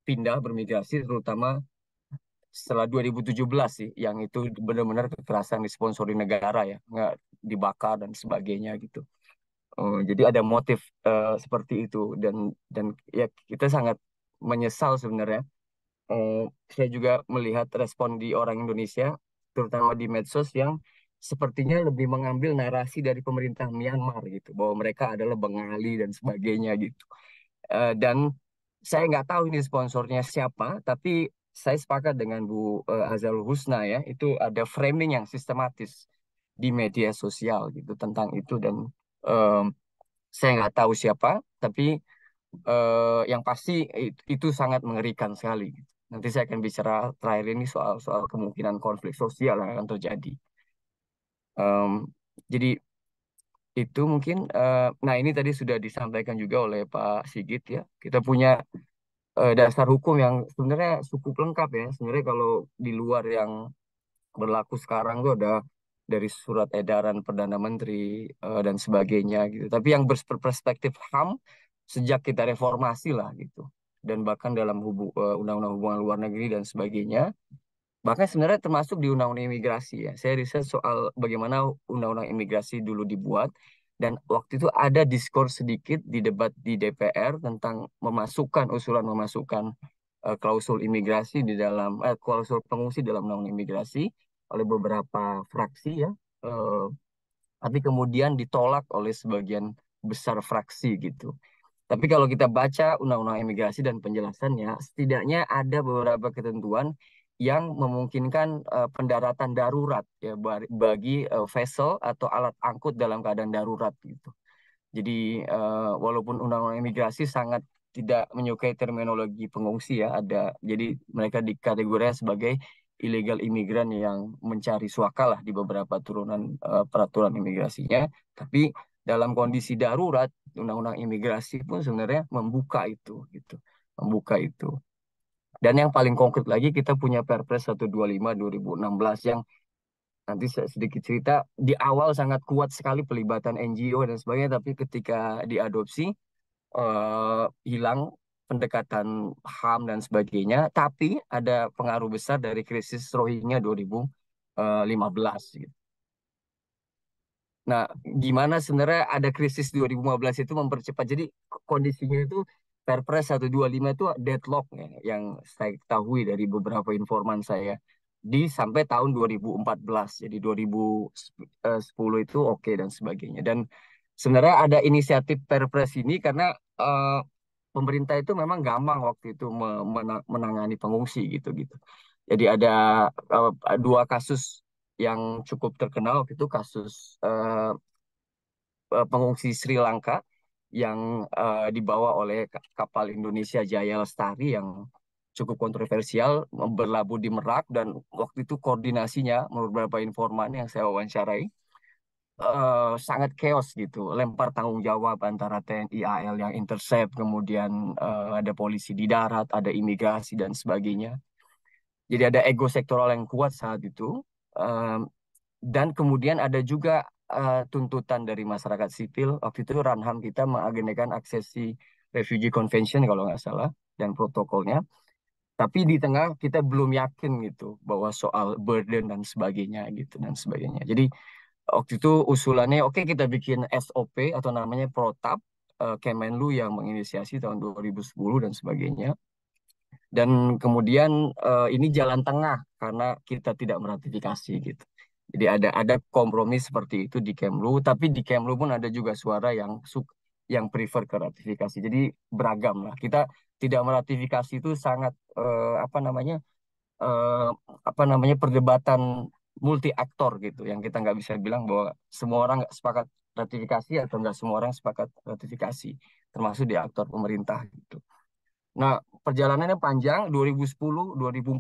pindah bermigrasi terutama setelah 2017 sih yang itu benar-benar kekerasan disponsori negara ya nggak dibakar dan sebagainya gitu uh, jadi ada motif uh, seperti itu dan dan ya kita sangat menyesal sebenarnya uh, saya juga melihat respon di orang Indonesia terutama di medsos yang sepertinya lebih mengambil narasi dari pemerintah Myanmar gitu bahwa mereka adalah Bengali dan sebagainya gitu uh, dan saya nggak tahu ini sponsornya siapa tapi saya sepakat dengan Bu Hazal eh, Husna ya, itu ada framing yang sistematis di media sosial gitu tentang itu dan um, saya nggak tahu siapa, tapi uh, yang pasti itu, itu sangat mengerikan sekali. Gitu. Nanti saya akan bicara terakhir ini soal soal kemungkinan konflik sosial yang akan terjadi. Um, jadi itu mungkin uh, nah ini tadi sudah disampaikan juga oleh Pak Sigit ya kita punya eh, dasar hukum yang sebenarnya cukup lengkap ya. Sebenarnya kalau di luar yang berlaku sekarang tuh ada dari surat edaran Perdana Menteri uh, dan sebagainya gitu. Tapi yang berperspektif HAM sejak kita reformasi lah gitu. Dan bahkan dalam hubu- eh, undang-undang hubungan luar negeri dan sebagainya. Bahkan sebenarnya termasuk di undang-undang imigrasi ya. Saya riset soal bagaimana undang-undang imigrasi dulu dibuat dan waktu itu ada diskurs sedikit di debat di DPR tentang memasukkan usulan memasukkan uh, klausul imigrasi di dalam eh, klausul pengungsi dalam undang-undang imigrasi oleh beberapa fraksi ya uh, tapi kemudian ditolak oleh sebagian besar fraksi gitu tapi kalau kita baca undang-undang imigrasi dan penjelasannya setidaknya ada beberapa ketentuan yang memungkinkan uh, pendaratan darurat ya bagi uh, vessel atau alat angkut dalam keadaan darurat gitu. Jadi uh, walaupun undang-undang imigrasi sangat tidak menyukai terminologi pengungsi ya ada jadi mereka dikategorikan sebagai ilegal imigran yang mencari suaka lah di beberapa turunan uh, peraturan imigrasinya tapi dalam kondisi darurat undang-undang imigrasi pun sebenarnya membuka itu gitu membuka itu dan yang paling konkret lagi kita punya Perpres 125 2016 yang nanti sedikit cerita di awal sangat kuat sekali pelibatan NGO dan sebagainya tapi ketika diadopsi uh, hilang pendekatan HAM dan sebagainya, tapi ada pengaruh besar dari krisis Rohingya 2015 eh, gitu. Nah, gimana sebenarnya ada krisis 2015 itu mempercepat. Jadi kondisinya itu Perpres 125 itu deadlock ya, yang saya ketahui dari beberapa informan saya di sampai tahun 2014. Jadi 2010 itu oke okay dan sebagainya. Dan sebenarnya ada inisiatif Perpres ini karena uh, pemerintah itu memang gampang waktu itu menangani pengungsi gitu-gitu. Jadi ada uh, dua kasus yang cukup terkenal waktu itu kasus uh, pengungsi Sri Lanka yang uh, dibawa oleh kapal Indonesia Jaya Lestari yang cukup kontroversial berlabuh di Merak dan waktu itu koordinasinya menurut beberapa informan yang saya wawancarai uh, sangat chaos gitu lempar tanggung jawab antara TNI AL yang intercept kemudian uh, ada polisi di darat ada imigrasi dan sebagainya jadi ada ego sektoral yang kuat saat itu uh, dan kemudian ada juga uh, tuntutan dari masyarakat sipil waktu itu Ranham kita mengagendakan aksesi refugee convention kalau nggak salah dan protokolnya tapi di tengah kita belum yakin gitu bahwa soal burden dan sebagainya gitu dan sebagainya jadi waktu itu usulannya oke okay, kita bikin SOP atau namanya protap uh, Kemenlu yang menginisiasi tahun 2010 dan sebagainya dan kemudian uh, ini jalan tengah karena kita tidak meratifikasi gitu jadi ada ada kompromi seperti itu di Kemlu, tapi di Kemlu pun ada juga suara yang suka, yang prefer ke ratifikasi. Jadi beragam lah. Kita tidak meratifikasi itu sangat eh, apa namanya eh, apa namanya perdebatan multi aktor gitu yang kita nggak bisa bilang bahwa semua orang nggak sepakat ratifikasi atau nggak semua orang sepakat ratifikasi termasuk di aktor pemerintah gitu. Nah perjalanannya panjang 2010 2014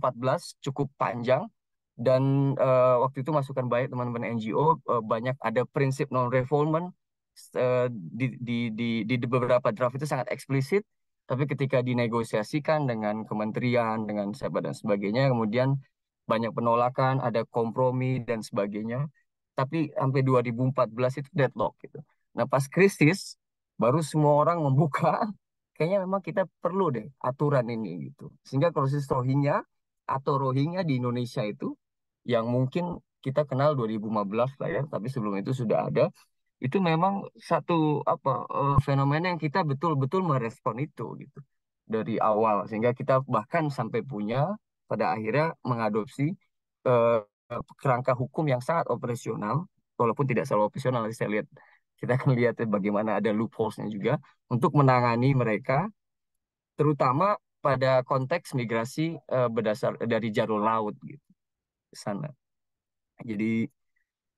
cukup panjang dan uh, waktu itu masukan banyak teman-teman NGO uh, eh, banyak ada prinsip non revolvement uh, di, di di di beberapa draft itu sangat eksplisit tapi ketika dinegosiasikan dengan kementerian dengan siapa dan sebagainya kemudian banyak penolakan ada kompromi dan sebagainya tapi sampai 2014 itu deadlock gitu nah pas krisis baru semua orang membuka kayaknya memang kita perlu deh aturan ini gitu sehingga krisis Rohingya atau Rohingya di Indonesia itu yang mungkin kita kenal 2015 lah ya, tapi sebelum itu sudah ada. Itu memang satu apa eh, fenomena yang kita betul-betul merespon itu gitu dari awal sehingga kita bahkan sampai punya pada akhirnya mengadopsi uh, kerangka hukum yang sangat operasional walaupun tidak selalu operasional nanti saya lihat kita akan lihat bagaimana ada loopholes-nya juga untuk menangani mereka terutama pada konteks migrasi uh, berdasar dari jalur laut gitu sana. Jadi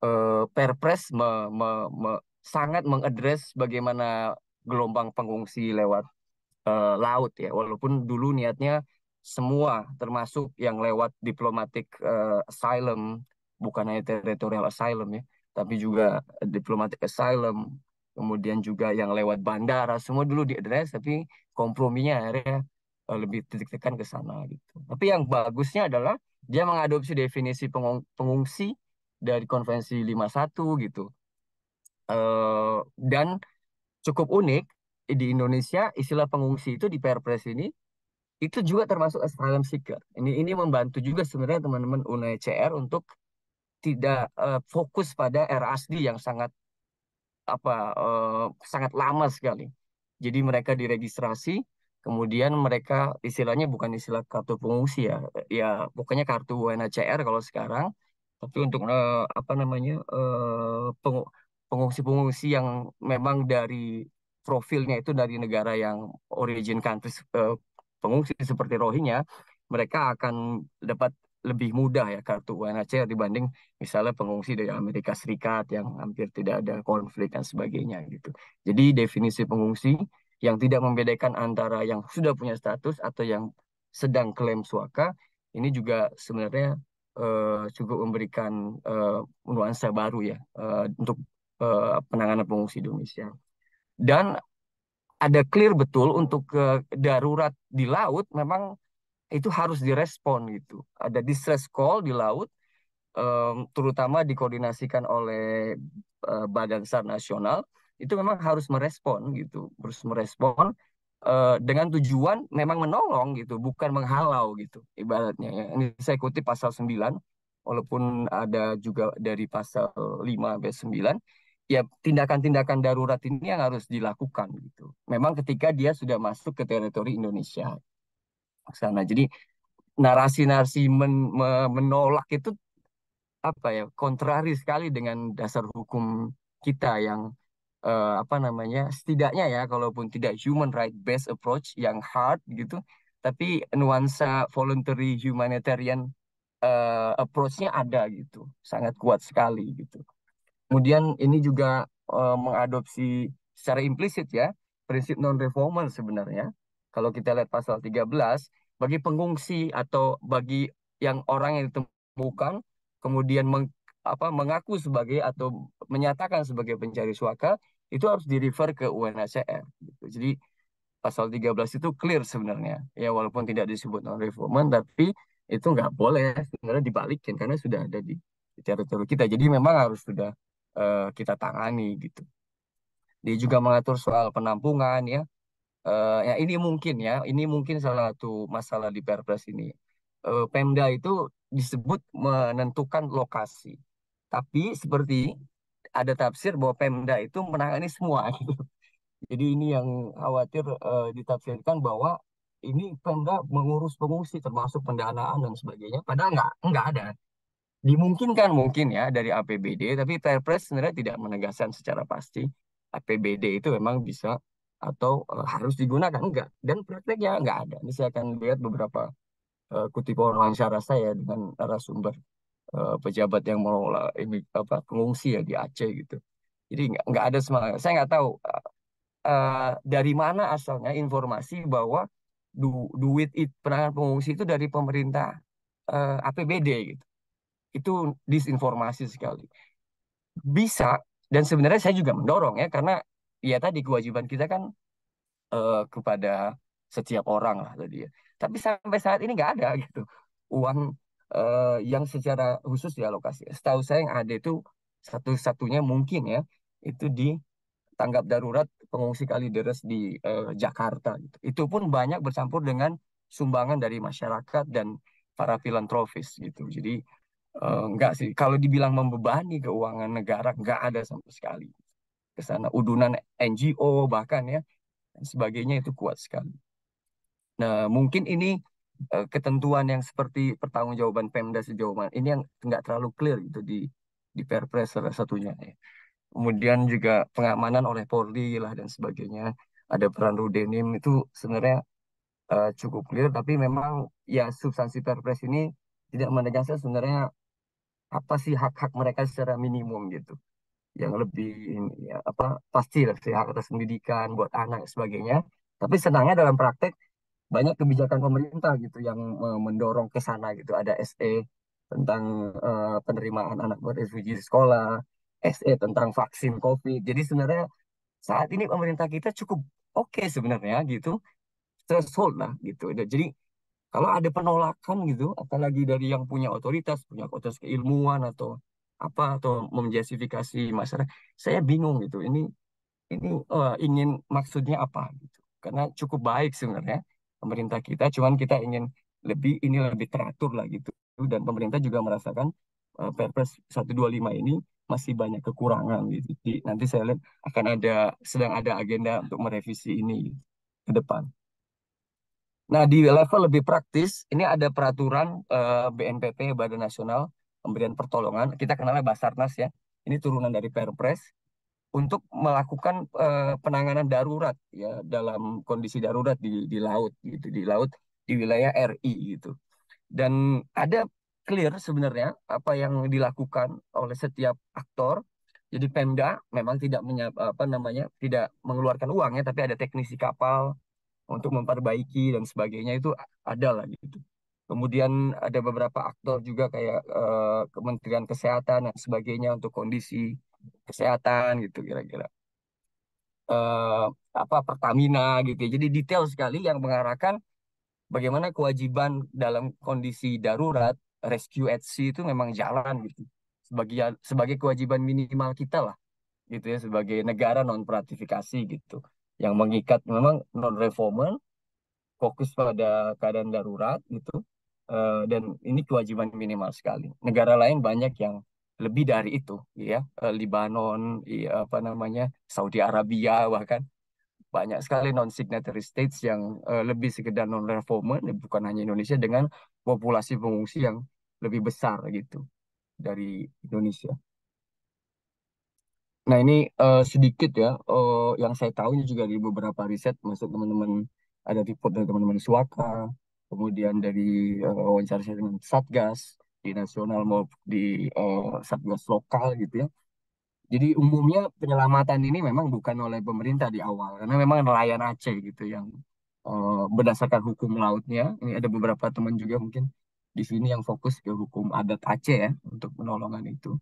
uh, Perpres me, me, me, sangat mengadres bagaimana gelombang pengungsi lewat uh, laut ya, walaupun dulu niatnya semua termasuk yang lewat diplomatik uh, asylum bukan hanya territorial asylum ya, tapi juga diplomatik asylum, kemudian juga yang lewat bandara semua dulu diadres tapi komprominya akhirnya lebih ditekan ke sana gitu. Tapi yang bagusnya adalah dia mengadopsi definisi pengungsi dari Konvensi 51 gitu. Uh, dan cukup unik di Indonesia istilah pengungsi itu di Perpres ini itu juga termasuk asylum seeker. Ini ini membantu juga sebenarnya teman-teman UNHCR untuk tidak uh, fokus pada RASD yang sangat apa uh, sangat lama sekali. Jadi mereka diregistrasi kemudian mereka istilahnya bukan istilah kartu pengungsi ya ya pokoknya kartu UNHCR kalau sekarang tapi untuk uh, apa namanya eh, pengungsi-pengungsi yang memang dari profilnya itu dari negara yang origin country uh, pengungsi seperti Rohingya mereka akan dapat lebih mudah ya kartu UNHCR dibanding misalnya pengungsi dari Amerika Serikat yang hampir tidak ada konflik dan sebagainya gitu. Jadi definisi pengungsi yang tidak membedakan antara yang sudah punya status atau yang sedang klaim suaka ini juga sebenarnya uh, cukup memberikan uh, nuansa baru ya uh, untuk uh, penanganan pengungsi Indonesia dan ada clear betul untuk uh, darurat di laut memang itu harus direspon gitu ada distress call di laut um, terutama dikoordinasikan oleh uh, Badan SAR nasional itu memang harus merespon gitu harus merespon uh, dengan tujuan memang menolong gitu bukan menghalau gitu ibaratnya ya. ini saya kutip pasal 9 walaupun ada juga dari pasal 5 sampai 9 ya tindakan-tindakan darurat ini yang harus dilakukan gitu memang ketika dia sudah masuk ke teritori Indonesia sana jadi narasi-narasi men, menolak itu apa ya kontrari sekali dengan dasar hukum kita yang uh, apa namanya setidaknya ya kalaupun tidak human right based approach yang hard gitu tapi nuansa voluntary humanitarian eh, approach ada gitu sangat kuat sekali gitu kemudian ini juga eh, mengadopsi secara implisit ya prinsip non reformer sebenarnya kalau kita lihat pasal 13 bagi pengungsi atau bagi yang orang yang ditemukan kemudian meng apa mengaku sebagai atau menyatakan sebagai pencari suaka itu harus di refer ke UNHCR gitu. Jadi pasal 13 itu clear sebenarnya. Ya walaupun tidak disebut non refoulement tapi itu nggak boleh sebenarnya dibalikin karena sudah ada di, di teritori kita. Jadi memang harus sudah uh, kita tangani gitu. Dia juga mengatur soal penampungan ya. Uh, ya ini mungkin ya, ini mungkin salah satu masalah di Perpres ini. Uh, Pemda itu disebut menentukan lokasi. Tapi seperti ada tafsir bahwa Pemda itu menangani semua gitu. Jadi ini yang khawatir uh, ditafsirkan bahwa ini Pemda mengurus pengungsi termasuk pendanaan dan sebagainya. Padahal nggak nggak ada. Dimungkinkan mungkin ya dari APBD, tapi Perpres sebenarnya tidak menegaskan secara pasti APBD itu memang bisa atau eh, harus digunakan enggak dan prakteknya enggak ada. Ini saya akan lihat beberapa uh, kutipan wawancara saya dengan narasumber. Eh, pejabat yang mengelola ini apa pengungsi ya di Aceh gitu. Jadi nggak ada semangat. Saya nggak tahu uh, dari mana asalnya informasi bahwa du duit it, penanganan pengungsi itu dari pemerintah uh, eh, APBD gitu. Itu disinformasi sekali. Bisa dan sebenarnya saya juga mendorong ya karena ya tadi kewajiban kita kan uh, kepada setiap orang lah tadi ya. Tapi sampai saat ini nggak ada gitu uang uh, yang secara khusus dialokasi. Ya, Setahu saya yang ada itu satu-satunya mungkin ya itu di tanggap darurat pengungsi Kalideres di uh, Jakarta. Gitu. Itu pun banyak bercampur dengan sumbangan dari masyarakat dan para filantropis gitu. Jadi uh, eh, enggak sih kalau dibilang membebani keuangan negara enggak ada sama sekali. Ke sana udunan NGO bahkan ya dan sebagainya itu kuat sekali. Nah, mungkin ini Eh, ketentuan yang seperti pertanggungjawaban Pemda sejauh mana ini yang nggak terlalu clear gitu di di Perpres salah satunya ya. kemudian juga pengamanan oleh Polri lah dan sebagainya ada peran Rudenim itu sebenarnya uh, cukup clear tapi memang ya substansi Perpres ini tidak menegaskan sebenarnya apa sih hak-hak mereka secara minimum gitu yang lebih ya, apa pasti lah sih hak atas pendidikan buat anak sebagainya tapi senangnya dalam praktek banyak kebijakan pemerintah gitu yang uh, mendorong ke sana gitu ada SE tentang uh, penerimaan anak berrefugi di sekolah SE tentang vaksin COVID jadi sebenarnya saat ini pemerintah kita cukup oke okay sebenarnya gitu threshold lah gitu jadi kalau ada penolakan gitu apalagi dari yang punya otoritas punya otoritas keilmuan atau apa atau menjustifikasi masyarakat saya bingung gitu ini ini uh, ingin maksudnya apa gitu karena cukup baik sebenarnya pemerintah kita cuman kita ingin lebih ini lebih teratur lah gitu dan pemerintah juga merasakan uh, Perpres 125 ini masih banyak kekurangan gitu. Jadi nanti saya lihat akan ada sedang ada agenda untuk merevisi ini ke depan. Nah, di level lebih praktis ini ada peraturan uh, eh, BNPP Badan Nasional Pemberian Pertolongan. Kita kenalnya Basarnas ya. Ini turunan dari Perpres untuk melakukan uh, penanganan darurat ya dalam kondisi darurat di di laut gitu di laut di wilayah RI gitu. Dan ada clear sebenarnya apa yang dilakukan oleh setiap aktor. Jadi Pemda memang tidak menyap, apa namanya tidak mengeluarkan uangnya tapi ada teknisi kapal untuk memperbaiki dan sebagainya itu ada lah gitu. Kemudian ada beberapa aktor juga kayak uh, Kementerian Kesehatan dan sebagainya untuk kondisi kesehatan gitu kira-kira uh, apa Pertamina gitu ya. Jadi detail sekali yang mengarahkan bagaimana kewajiban dalam kondisi darurat rescue at sea itu memang jalan gitu sebagai sebagai kewajiban minimal kita lah gitu ya sebagai negara non peratifikasi gitu yang mengikat memang non reformer fokus pada keadaan darurat gitu uh, dan ini kewajiban minimal sekali negara lain banyak yang lebih dari itu ya eh, Lebanon, iya, apa namanya Saudi Arabia bahkan banyak sekali non signatory states yang eh, lebih sekedar non reformer eh, bukan hanya Indonesia dengan populasi pengungsi yang lebih besar gitu dari Indonesia. Nah ini uh, sedikit ya uh, yang saya tahu juga di beberapa riset masuk teman-teman ada report dari teman-teman Suaka kemudian dari uh, wawancara saya dengan Satgas di nasional maupun di uh, satgas lokal gitu ya. Jadi umumnya penyelamatan ini memang bukan oleh pemerintah di awal karena memang nelayan Aceh gitu yang uh, berdasarkan hukum lautnya. Ini ada beberapa teman juga mungkin di sini yang fokus ke hukum adat Aceh ya untuk penolongan itu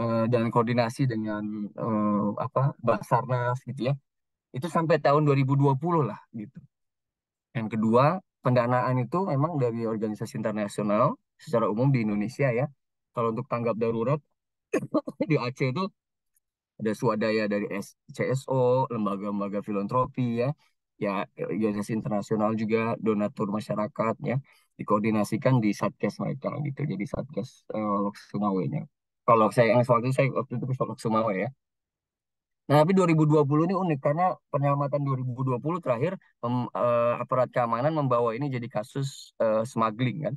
uh, dan koordinasi dengan uh, apa Basarnas gitu ya. Itu sampai tahun 2020 lah gitu. Yang kedua, pendanaan itu memang dari organisasi internasional secara umum di Indonesia ya. Kalau untuk tanggap darurat di Aceh itu ada swadaya dari CSO, lembaga-lembaga filantropi ya, ya organisasi internasional juga, donatur masyarakat ya, dikoordinasikan di satgas mereka gitu. Jadi satgas uh, Lok Kalau saya yang waktu itu saya waktu itu Lok Sumawe ya. Nah, tapi 2020 ini unik karena penyelamatan 2020 terakhir um, uh, aparat keamanan membawa ini jadi kasus uh, smuggling kan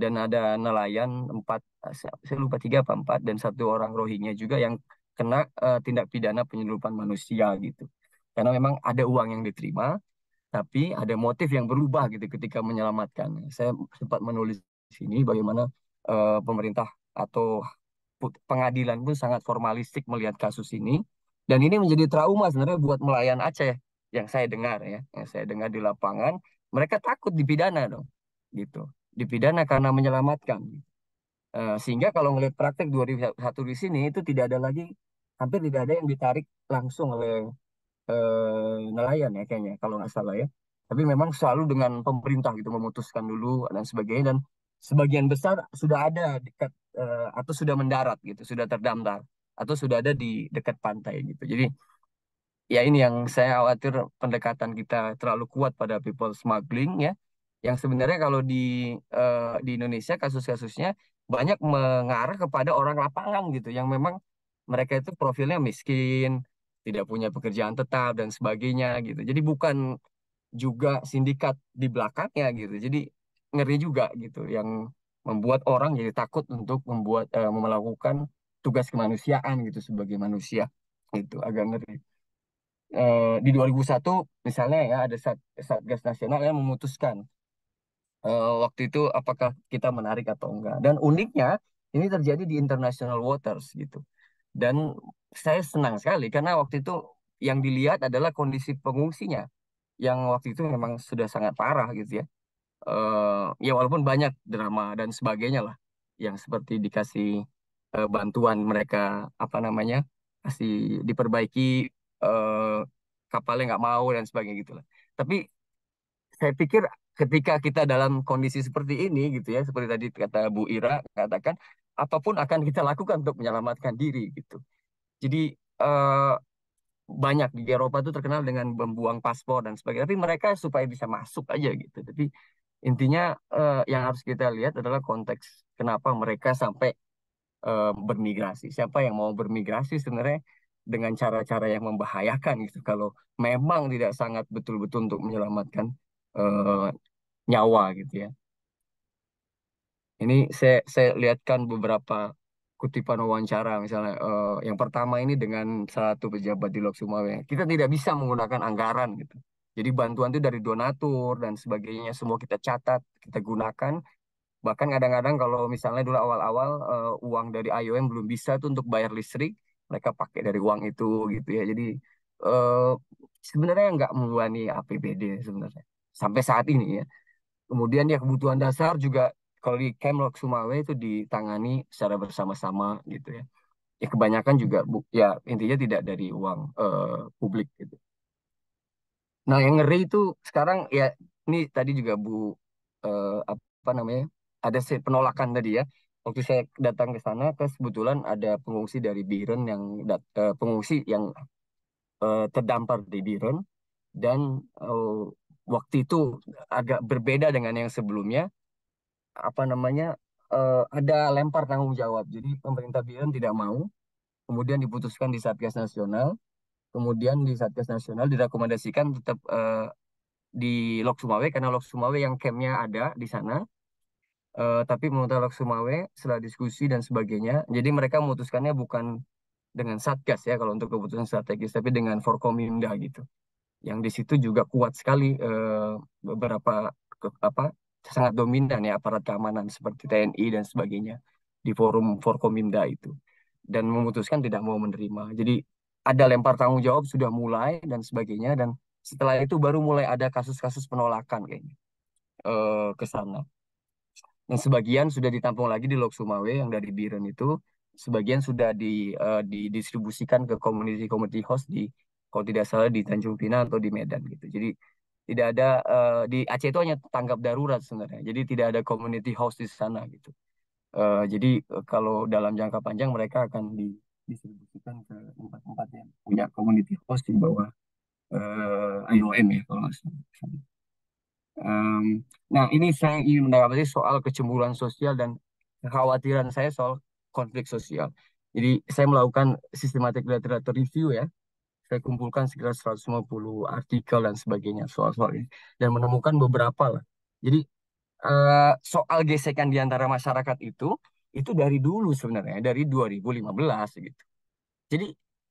dan ada nelayan empat saya lupa tiga apa empat dan satu orang Rohingya juga yang kena uh, tindak pidana penyelundupan manusia gitu karena memang ada uang yang diterima tapi ada motif yang berubah gitu ketika menyelamatkan saya sempat menulis sini bagaimana uh, pemerintah atau pengadilan pun sangat formalistik melihat kasus ini dan ini menjadi trauma sebenarnya buat nelayan Aceh yang saya dengar ya yang saya dengar di lapangan mereka takut dipidana dong gitu dipidana karena menyelamatkan. Uh, sehingga kalau ngelihat praktek 2001 di sini itu tidak ada lagi hampir tidak ada yang ditarik langsung oleh uh, nelayan ya kayaknya kalau nggak salah ya. Tapi memang selalu dengan pemerintah gitu memutuskan dulu dan sebagainya dan sebagian besar sudah ada dekat uh, atau sudah mendarat gitu, sudah terdampar atau sudah ada di dekat pantai gitu. Jadi ya ini yang saya khawatir pendekatan kita terlalu kuat pada people smuggling ya yang sebenarnya kalau di uh, di Indonesia kasus-kasusnya banyak mengarah kepada orang lapangan gitu yang memang mereka itu profilnya miskin, tidak punya pekerjaan tetap dan sebagainya gitu. Jadi bukan juga sindikat di belakangnya gitu. Jadi ngeri juga gitu yang membuat orang jadi takut untuk membuat uh, melakukan tugas kemanusiaan gitu sebagai manusia gitu agak ngeri. Uh, di 2001 misalnya ya ada Satgas Nasional yang memutuskan uh, waktu itu apakah kita menarik atau enggak. Dan uniknya ini terjadi di international waters gitu. Dan saya senang sekali karena waktu itu yang dilihat adalah kondisi pengungsinya yang waktu itu memang sudah sangat parah gitu ya. Uh, ya walaupun banyak drama dan sebagainya lah yang seperti dikasih uh, bantuan mereka apa namanya kasih diperbaiki uh, kapalnya nggak mau dan sebagainya gitulah. Tapi saya pikir ketika kita dalam kondisi seperti ini gitu ya seperti tadi kata Bu Ira katakan apapun akan kita lakukan untuk menyelamatkan diri gitu jadi uh, banyak di Eropa itu terkenal dengan membuang paspor dan sebagainya tapi mereka supaya bisa masuk aja gitu tapi intinya uh, yang harus kita lihat adalah konteks kenapa mereka sampai uh, bermigrasi siapa yang mau bermigrasi sebenarnya dengan cara-cara yang membahayakan gitu kalau memang tidak sangat betul-betul untuk menyelamatkan uh, nyawa gitu ya. Ini saya saya lihatkan beberapa kutipan wawancara misalnya uh, yang pertama ini dengan salah satu pejabat di Loksumawe Kita tidak bisa menggunakan anggaran gitu. Jadi bantuan itu dari donatur dan sebagainya semua kita catat, kita gunakan. Bahkan kadang-kadang kalau misalnya dulu awal-awal uh, uang dari IOM belum bisa tuh untuk bayar listrik, mereka pakai dari uang itu gitu ya. Jadi uh, sebenarnya nggak membebani APBD sebenarnya sampai saat ini ya. Kemudian ya kebutuhan dasar juga kalau di Kemlok Sumawe itu ditangani secara bersama-sama gitu ya. Ya kebanyakan juga bu, ya intinya tidak dari uang uh, publik gitu. Nah yang ngeri itu sekarang ya ini tadi juga bu uh, apa namanya ada penolakan tadi ya waktu saya datang ke sana kebetulan ada pengungsi dari Biren yang dat, uh, pengungsi yang uh, terdampar di Biren dan uh, waktu itu agak berbeda dengan yang sebelumnya apa namanya uh, ada lempar tanggung jawab jadi pemerintah Biren tidak mau kemudian diputuskan di Satgas Nasional kemudian di Satgas Nasional direkomendasikan tetap uh, di Lok Sumawe karena Lok Sumawe yang campnya ada di sana uh, tapi menurut Lok Sumawe setelah diskusi dan sebagainya jadi mereka memutuskannya bukan dengan Satgas ya kalau untuk keputusan strategis tapi dengan Forkominda gitu yang di situ juga kuat sekali uh, beberapa ke, apa sangat dominan ya aparat keamanan seperti TNI dan sebagainya di forum Forkominda itu dan memutuskan tidak mau menerima. Jadi ada lempar tanggung jawab sudah mulai dan sebagainya dan setelah itu baru mulai ada kasus-kasus penolakan kayaknya eh, ke sana. Dan sebagian sudah ditampung lagi di Lok Sumawe yang dari Biren itu, sebagian sudah di, uh, didistribusikan ke community community host di kalau tidak salah di Tanjung Pinang atau di Medan gitu. Jadi tidak ada uh, di Aceh itu hanya tanggap darurat sebenarnya. Jadi tidak ada community house di sana gitu. Uh, jadi uh, kalau dalam jangka panjang mereka akan di, distribusikan ke tempat-tempat yang punya community house di bawah uh, IOM ya kalau nggak salah. Um, nah ini saya ingin mendapati soal kecemburuan sosial dan kekhawatiran saya soal konflik sosial. Jadi saya melakukan systematic literature review ya saya kumpulkan sekitar 150 artikel dan sebagainya soal-soal ini dan menemukan beberapa lah. Jadi uh, soal gesekan di antara masyarakat itu itu dari dulu sebenarnya dari 2015 gitu. Jadi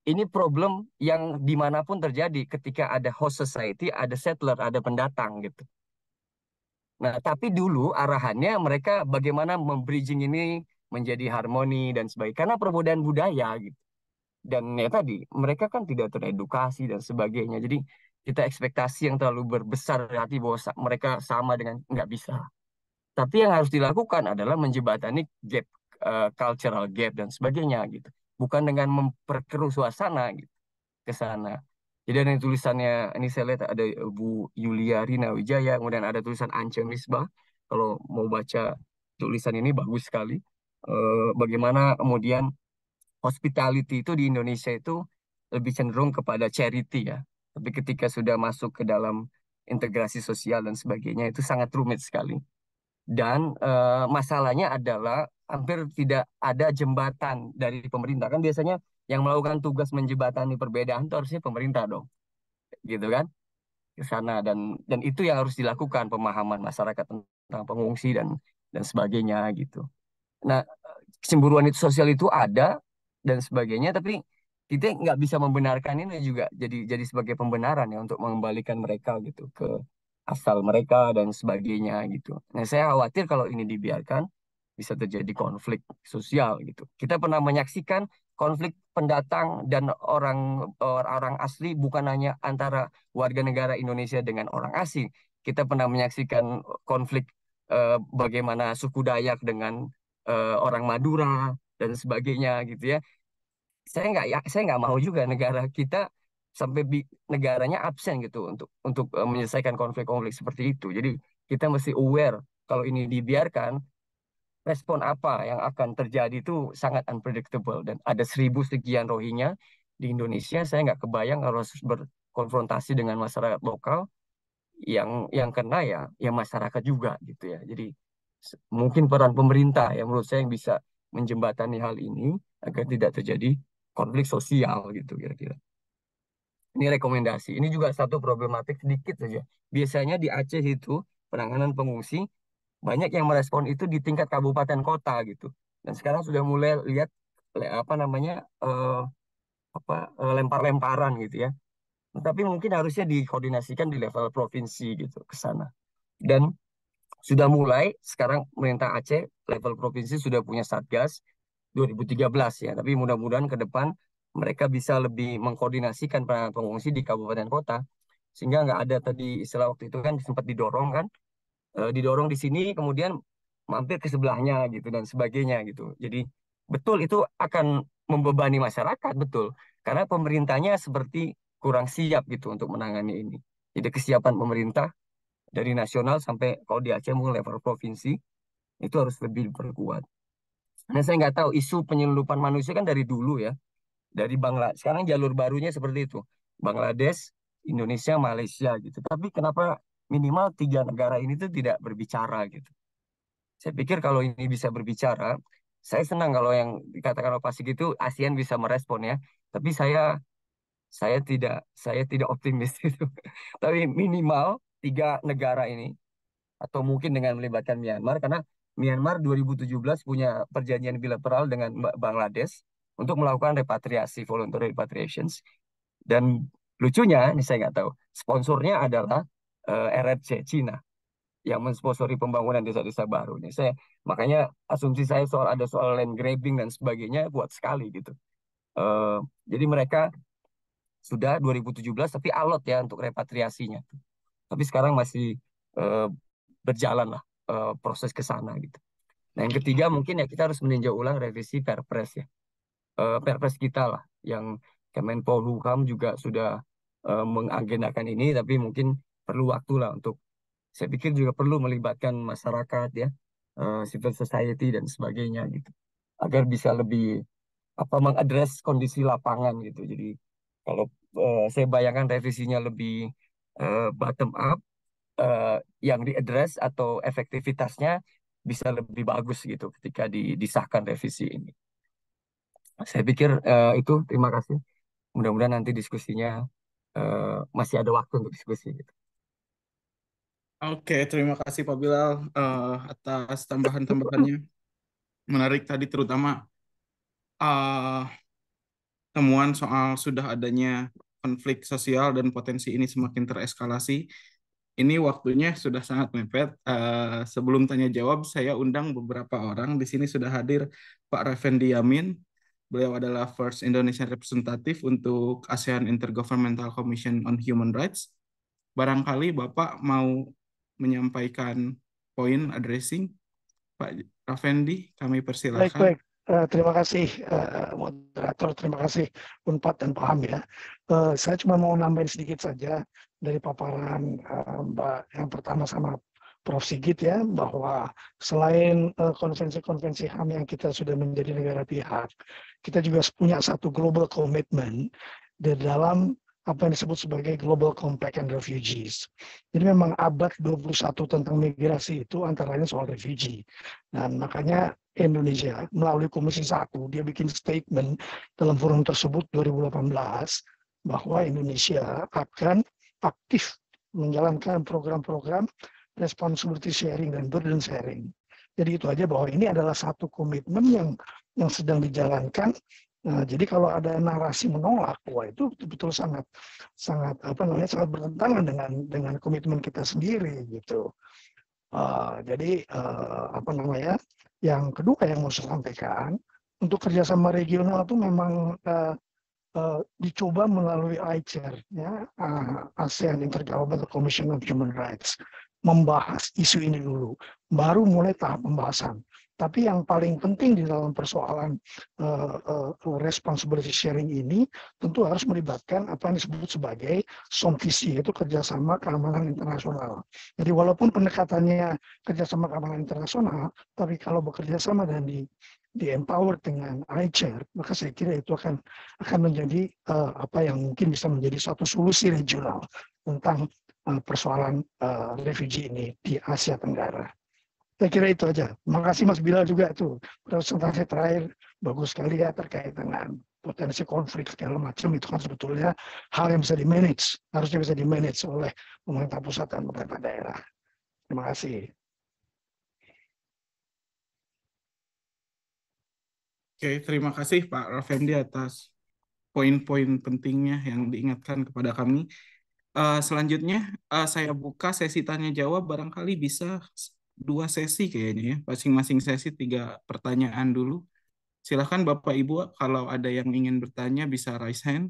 ini problem yang dimanapun terjadi ketika ada host society, ada settler, ada pendatang gitu. Nah, tapi dulu arahannya mereka bagaimana membridging ini menjadi harmoni dan sebagainya karena perbedaan budaya gitu dan ya tadi mereka kan tidak teredukasi dan sebagainya jadi kita ekspektasi yang terlalu berbesar hati bahwa mereka sama dengan nggak bisa tapi yang harus dilakukan adalah menjebatani gap uh, cultural gap dan sebagainya gitu bukan dengan memperkeruh suasana gitu ke sana jadi ada tulisannya ini saya lihat ada Bu Yulia Rina Wijaya kemudian ada tulisan Ance Misbah kalau mau baca tulisan ini bagus sekali uh, bagaimana kemudian hospitality itu di Indonesia itu lebih cenderung kepada charity ya. Tapi ketika sudah masuk ke dalam integrasi sosial dan sebagainya itu sangat rumit sekali. Dan e, masalahnya adalah hampir tidak ada jembatan dari pemerintah. Kan biasanya yang melakukan tugas menjembatani perbedaan itu harusnya pemerintah dong. Gitu kan? Ke sana dan dan itu yang harus dilakukan pemahaman masyarakat tentang pengungsi dan dan sebagainya gitu. Nah, eh, kecemburuan itu sosial itu ada dan sebagainya tapi kita nggak bisa membenarkan ini juga jadi jadi sebagai pembenaran ya untuk mengembalikan mereka gitu ke asal mereka dan sebagainya gitu. Nah saya khawatir kalau ini dibiarkan bisa terjadi konflik sosial gitu. Kita pernah menyaksikan konflik pendatang dan orang orang asli bukan hanya antara warga negara Indonesia dengan orang asing. Kita pernah menyaksikan konflik eh, bagaimana suku Dayak dengan eh, orang Madura, dan sebagainya gitu ya saya nggak ya saya nggak mau juga negara kita sampai bi, negaranya absen gitu untuk untuk uh, menyelesaikan konflik-konflik seperti itu jadi kita mesti aware kalau ini dibiarkan respon apa yang akan terjadi itu sangat unpredictable dan ada seribu sekian rohinya di Indonesia saya nggak kebayang kalau harus berkonfrontasi dengan masyarakat lokal yang yang kena ya ya masyarakat juga gitu ya jadi mungkin peran pemerintah ya menurut saya yang bisa menjembatani hal ini agar tidak terjadi konflik sosial gitu kira-kira. Ini rekomendasi. Ini juga satu problematik sedikit saja. Biasanya di Aceh itu penanganan pengungsi banyak yang merespon itu di tingkat kabupaten kota gitu. Dan sekarang sudah mulai lihat apa namanya eh, apa eh, lempar-lemparan gitu ya. Tapi mungkin harusnya dikoordinasikan di level provinsi gitu ke sana. Dan sudah mulai sekarang pemerintah Aceh level provinsi sudah punya satgas 2013 ya tapi mudah-mudahan ke depan mereka bisa lebih mengkoordinasikan para pengungsi di kabupaten kota sehingga nggak ada tadi istilah waktu itu kan sempat didorong kan e, didorong di sini kemudian mampir ke sebelahnya gitu dan sebagainya gitu jadi betul itu akan membebani masyarakat betul karena pemerintahnya seperti kurang siap gitu untuk menangani ini jadi kesiapan pemerintah dari nasional sampai kalau di Aceh mungkin level provinsi itu harus lebih diperkuat. Nah saya nggak tahu isu penyelundupan manusia kan dari dulu ya dari Bangladesh. Sekarang jalur barunya seperti itu Bangladesh, Indonesia, Malaysia gitu. Tapi kenapa minimal tiga negara ini tuh tidak berbicara gitu? Saya pikir kalau ini bisa berbicara, saya senang kalau yang dikatakan Pak gitu ASEAN bisa merespon ya. Tapi saya saya tidak saya tidak optimis itu. Tapi minimal tiga negara ini atau mungkin dengan melibatkan Myanmar karena Myanmar 2017 punya perjanjian bilateral dengan Bangladesh untuk melakukan repatriasi voluntary repatriations dan lucunya ini saya nggak tahu sponsornya adalah uh, eh, RRC Cina yang mensponsori pembangunan desa-desa baru ini saya makanya asumsi saya soal ada soal land grabbing dan sebagainya kuat sekali gitu uh, jadi mereka sudah 2017 tapi alot ya untuk repatriasinya tapi sekarang masih uh, berjalan lah uh, proses ke sana gitu. Nah yang ketiga mungkin ya kita harus meninjau ulang revisi Perpres ya, uh, Perpres kita lah yang Kemenpolhukam juga sudah uh, mengagendakan ini, tapi mungkin perlu waktu lah untuk saya pikir juga perlu melibatkan masyarakat ya, uh, civil society dan sebagainya gitu, agar bisa lebih apa mengadres kondisi lapangan gitu. Jadi kalau uh, saya bayangkan revisinya lebih uh, bottom up uh, yang diaddress atau efektivitasnya bisa lebih bagus gitu ketika di, disahkan revisi ini. Saya pikir uh, itu terima kasih. Mudah-mudahan nanti diskusinya uh, masih ada waktu untuk diskusi. Gitu. Oke, terima kasih Pak Bilal uh, atas tambahan-tambahannya. Menarik tadi terutama uh, temuan soal sudah adanya konflik sosial dan potensi ini semakin tereskalasi, ini waktunya sudah sangat mepet. Uh, sebelum tanya jawab, saya undang beberapa orang. Di sini sudah hadir Pak Revendi Yamin. Beliau adalah First Indonesian Representative untuk ASEAN Intergovernmental Commission on Human Rights. Barangkali Bapak mau menyampaikan poin addressing. Pak Rafendi, kami persilahkan. Baik, baik. Uh, terima kasih uh, moderator, terima kasih Unpad dan Paham ya. Eh, saya cuma mau nambahin sedikit saja dari paparan uh, Mbak yang pertama sama Prof. Sigit ya, bahwa selain eh, konvensi-konvensi uh, HAM yang kita sudah menjadi negara pihak, kita juga punya satu global commitment di dalam apa yang disebut sebagai Global Compact and Refugees. Jadi memang abad 21 tentang migrasi itu antara lain soal refugee. Dan makanya Indonesia melalui Komisi 1, dia bikin statement dalam forum tersebut 2018, bahwa Indonesia akan aktif menjalankan program-program responsibility sharing dan burden sharing. Jadi itu aja bahwa ini adalah satu komitmen yang yang sedang dijalankan. Nah, jadi kalau ada narasi menolak, wah itu betul-betul sangat sangat apa namanya sangat bertentangan dengan dengan komitmen kita sendiri gitu. Uh, jadi uh, apa namanya? Yang kedua yang mau saya sampaikan untuk kerjasama regional itu memang uh, Eh, dicoba melalui ICER, ya, uh, ASEAN Intergovernmental Commission of Human Rights, membahas isu ini dulu, baru mulai tahap pembahasan. Tapi yang paling penting di dalam persoalan uh, uh, responsibility sharing ini tentu harus melibatkan apa yang disebut sebagai SOMVC, yaitu kerjasama keamanan internasional. Jadi walaupun pendekatannya kerjasama keamanan internasional, tapi kalau bekerja sama dan di di empower dengan iChair, maka saya kira itu akan akan menjadi uh, apa yang mungkin bisa menjadi suatu solusi regional tentang uh, persoalan uh, refugee ini di Asia Tenggara. Saya kira itu aja. Makasih Mas Bilal juga tuh presentasi terakhir bagus sekali ya terkait dengan potensi konflik segala macam itu kan sebetulnya hal yang bisa di manage harusnya bisa di manage oleh pemerintah pusat dan pemerintah daerah. Terima kasih. Oke, terima kasih Pak Rafendi atas poin-poin pentingnya yang diingatkan kepada kami. Uh, selanjutnya, uh, saya buka sesi tanya-jawab barangkali bisa dua sesi kayaknya ya. Masing-masing sesi tiga pertanyaan dulu. Silahkan Bapak Ibu kalau ada yang ingin bertanya bisa raise hand.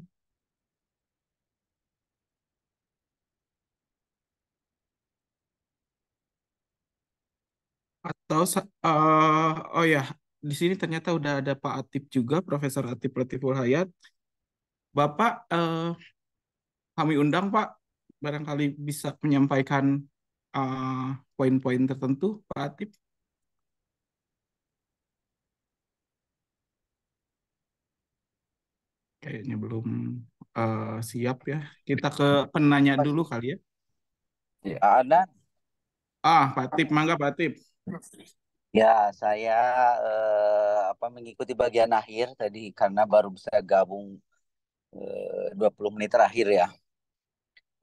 atau uh, oh ya di sini ternyata udah ada Pak Atip juga, Profesor Atip Latiful Hayat. Bapak, eh, kami undang Pak, barangkali bisa menyampaikan poin eh, poin-poin tertentu, Pak Atip. Kayaknya belum uh, siap ya. Kita ke penanya dulu kali ya. Ya, ada. Ah, Pak Atip, mangga Pak Atip. Ya, saya eh, apa mengikuti bagian akhir tadi karena baru bisa gabung eh, 20 menit terakhir ya.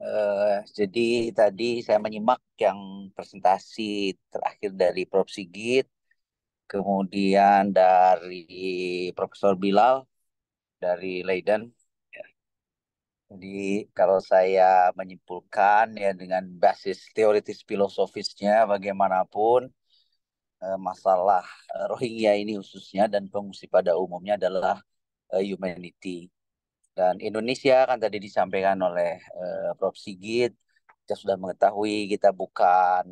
Eh, jadi tadi saya menyimak yang presentasi terakhir dari Prof. Sigit, kemudian dari Profesor Bilal dari Leiden. Ya. Jadi kalau saya menyimpulkan ya dengan basis teoritis filosofisnya bagaimanapun Eh, masalah eh, Rohingya ini khususnya dan pengungsi pada umumnya adalah eh, humanity. Dan Indonesia kan tadi disampaikan oleh Prof Sigit, kita sudah mengetahui kita bukan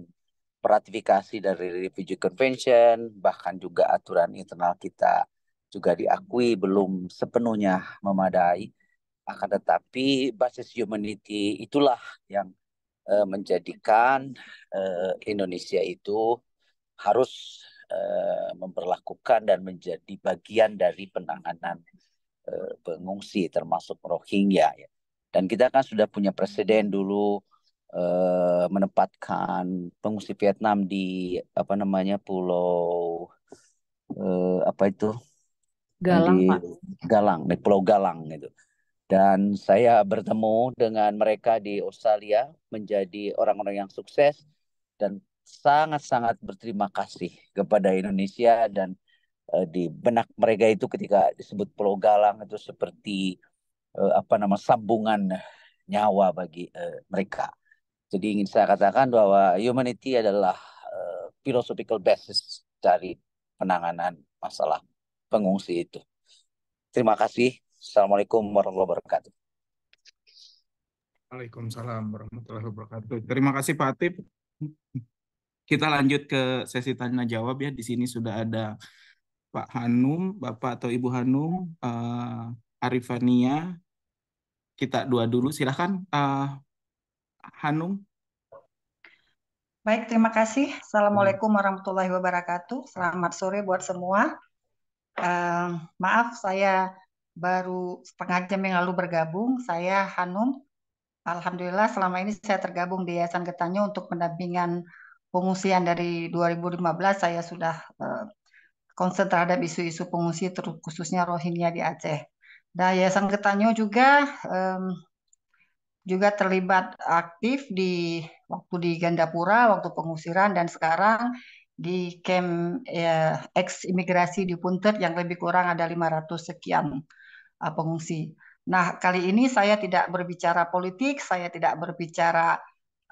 peratifikasi dari Refugee Convention, bahkan juga aturan internal kita juga diakui belum sepenuhnya memadai. Akan tetapi basis humanity itulah yang menjadikan Indonesia itu harus uh, memperlakukan dan menjadi bagian dari penanganan uh, pengungsi termasuk Rohingya ya. Dan kita kan sudah punya presiden dulu uh, menempatkan pengungsi Vietnam di apa namanya pulau uh, apa itu? Galang, di Pak. Galang, di Pulau Galang gitu. Dan saya bertemu dengan mereka di Australia menjadi orang-orang yang sukses dan sangat-sangat berterima kasih kepada Indonesia dan uh, di benak mereka itu ketika disebut Pulau Galang itu seperti uh, apa nama sambungan nyawa bagi uh, mereka. Jadi ingin saya katakan bahwa humanity adalah uh, philosophical basis dari penanganan masalah pengungsi itu. Terima kasih. Assalamualaikum warahmatullahi wabarakatuh. Waalaikumsalam warahmatullahi wabarakatuh. Terima kasih Pak Atip. Kita lanjut ke sesi tanya jawab ya. Di sini sudah ada Pak Hanum, Bapak atau Ibu Hanum, uh, Arifania. Kita dua dulu, silahkan uh, eh, Hanum. Baik, terima kasih. Assalamualaikum hmm. warahmatullahi wabarakatuh. Selamat sore buat semua. Uh, maaf, saya baru setengah jam yang lalu bergabung. Saya Hanum. Alhamdulillah selama ini saya tergabung di Yayasan Getanya untuk pendampingan Pengungsian dari 2015 saya sudah konsen eh, terhadap isu-isu pengungsi khususnya Rohingya di Aceh. Nah, Yayasan Ketanyo juga um, juga terlibat aktif di waktu di Gandapura, waktu pengusiran dan sekarang di camp ya, ex imigrasi di Puntet yang lebih kurang ada 500 sekian uh, pengungsi. Nah, kali ini saya tidak berbicara politik, saya tidak berbicara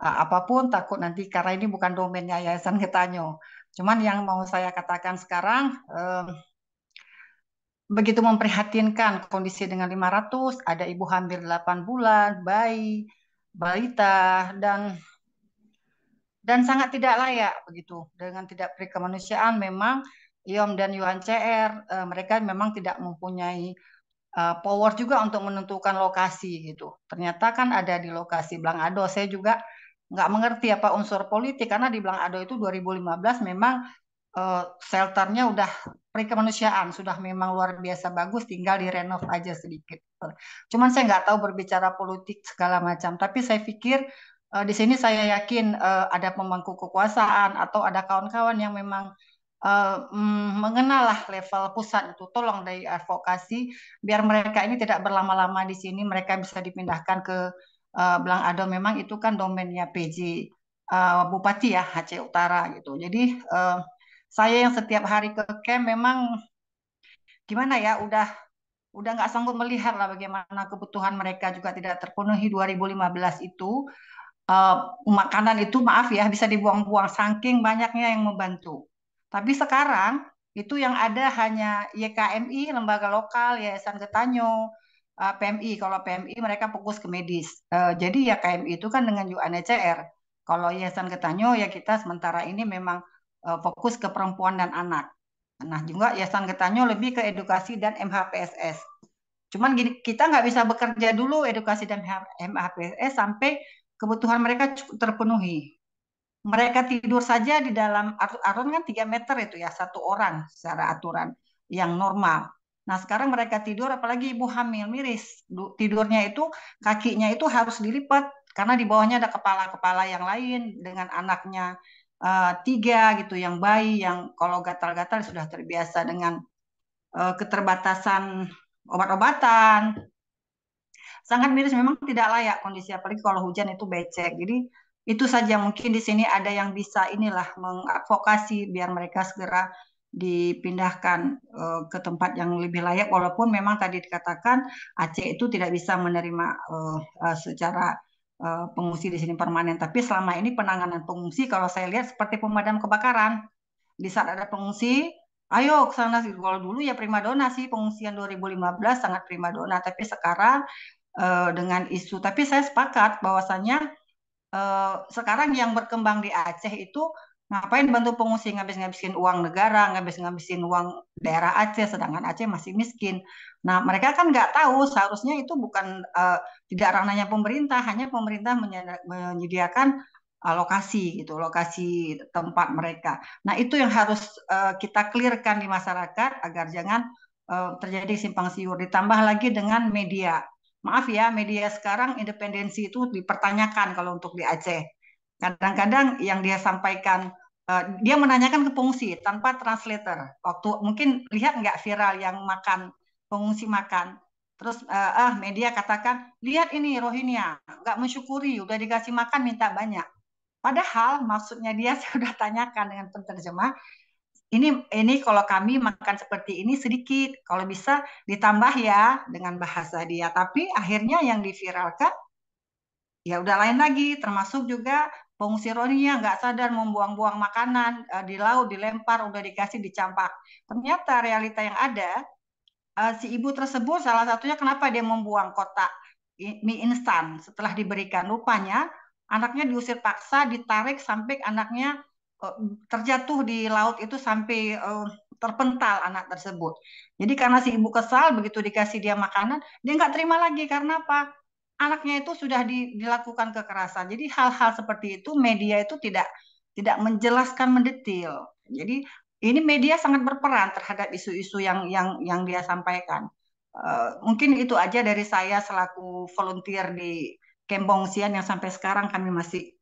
apapun takut nanti karena ini bukan domainnya Yayasan Getanyo. Cuman yang mau saya katakan sekarang eh, begitu memprihatinkan kondisi dengan 500, ada ibu hamil 8 bulan, bayi, balita dan dan sangat tidak layak begitu dengan tidak perikemanusiaan memang IOM dan UNCR eh, mereka memang tidak mempunyai eh, power juga untuk menentukan lokasi gitu. Ternyata kan ada di lokasi Blang Ado. Saya juga nggak mengerti apa unsur politik karena dibilang Ado itu 2015 memang uh, shelternya udah perikemanusiaan sudah memang luar biasa bagus tinggal direnov aja sedikit. Cuman saya nggak tahu berbicara politik segala macam tapi saya pikir uh, di sini saya yakin uh, ada pemangku kekuasaan atau ada kawan-kawan yang memang Uh, lah level pusat itu tolong dari advokasi biar mereka ini tidak berlama-lama di sini mereka bisa dipindahkan ke uh, eh, Belang Ado memang itu kan domainnya PJ uh, eh, Bupati ya HC Utara gitu. Jadi uh, saya yang setiap hari ke camp memang gimana ya udah udah nggak sanggup melihat lah bagaimana kebutuhan mereka juga tidak terpenuhi 2015 itu uh, makanan itu maaf ya bisa dibuang-buang saking banyaknya yang membantu. Tapi sekarang itu yang ada hanya YKMI, lembaga lokal, Yayasan Getanyo, uh, eh, PMI. Kalau PMI mereka fokus ke medis. Uh, jadi ya KMI itu kan dengan UNHCR. E kalau Yayasan Getanyo ya kita sementara ini memang uh, fokus ke perempuan dan anak. Nah juga Yayasan Getanyo lebih ke edukasi dan MHPSS. Cuman gini, kita nggak bisa bekerja dulu edukasi dan MHPSS sampai kebutuhan mereka terpenuhi. Mereka tidur saja di dalam aron kan 3 meter itu ya satu orang secara aturan yang normal. Nah, sekarang mereka tidur, apalagi ibu hamil miris. Tidurnya itu, kakinya itu harus dilipat, karena di bawahnya ada kepala-kepala yang lain dengan anaknya uh, tiga gitu, yang bayi, yang kalau gatal-gatal sudah terbiasa dengan uh, keterbatasan obat-obatan. Sangat miris, memang tidak layak kondisi, apalagi kalau hujan itu becek. Jadi, itu saja mungkin di sini ada yang bisa inilah mengadvokasi biar mereka segera dipindahkan uh, ke tempat yang lebih layak walaupun memang tadi dikatakan Aceh itu tidak bisa menerima uh, uh, secara uh, pengungsi di sini permanen tapi selama ini penanganan pengungsi kalau saya lihat seperti pemadam kebakaran di saat ada pengungsi ayo ke sana kalau dulu ya primadona sih pengungsian 2015 sangat primadona tapi sekarang uh, dengan isu tapi saya sepakat bahwasanya uh, sekarang yang berkembang di Aceh itu ngapain bantu pengungsi ngabis-ngabisin uang negara, ngabis-ngabisin uang daerah Aceh, sedangkan Aceh masih miskin. Nah, mereka kan nggak tahu seharusnya itu bukan uh, tidak ranahnya pemerintah, hanya pemerintah menyediakan alokasi eh, lokasi gitu, lokasi tempat mereka. Nah, itu yang harus uh, kita clearkan di masyarakat agar jangan uh, terjadi simpang siur. Ditambah lagi dengan media. Maaf ya, media sekarang independensi itu dipertanyakan kalau untuk di Aceh kadang-kadang yang dia sampaikan Eh, dia menanyakan ke pengungsi tanpa translator. Waktu mungkin lihat nggak viral yang makan pengungsi makan. Terus uh, ah media katakan lihat ini Rohingya nggak mensyukuri udah dikasih makan minta banyak. Padahal maksudnya dia sudah tanyakan dengan penterjemah ini ini kalau kami makan seperti ini sedikit kalau bisa ditambah ya dengan bahasa dia tapi akhirnya yang diviralkan ya udah lain lagi termasuk juga Pengungsi Rohingya nggak sadar membuang-buang makanan eh, di laut, dilempar, udah dikasih dicampak. Ternyata realita yang ada, eh, si ibu tersebut salah satunya kenapa dia membuang kotak mie instan setelah diberikan. Rupanya anaknya diusir paksa, ditarik sampai anaknya eh, terjatuh di laut itu sampai terpental anak tersebut. Jadi karena si ibu kesal, begitu dikasih dia makanan, dia nggak terima lagi karena apa? anaknya itu sudah di, dilakukan kekerasan. Jadi hal-hal seperti itu media itu tidak tidak menjelaskan mendetail. Jadi ini media sangat berperan terhadap isu-isu yang yang yang dia sampaikan. Uh, mungkin itu aja dari saya selaku volunteer di Sian yang sampai sekarang kami masih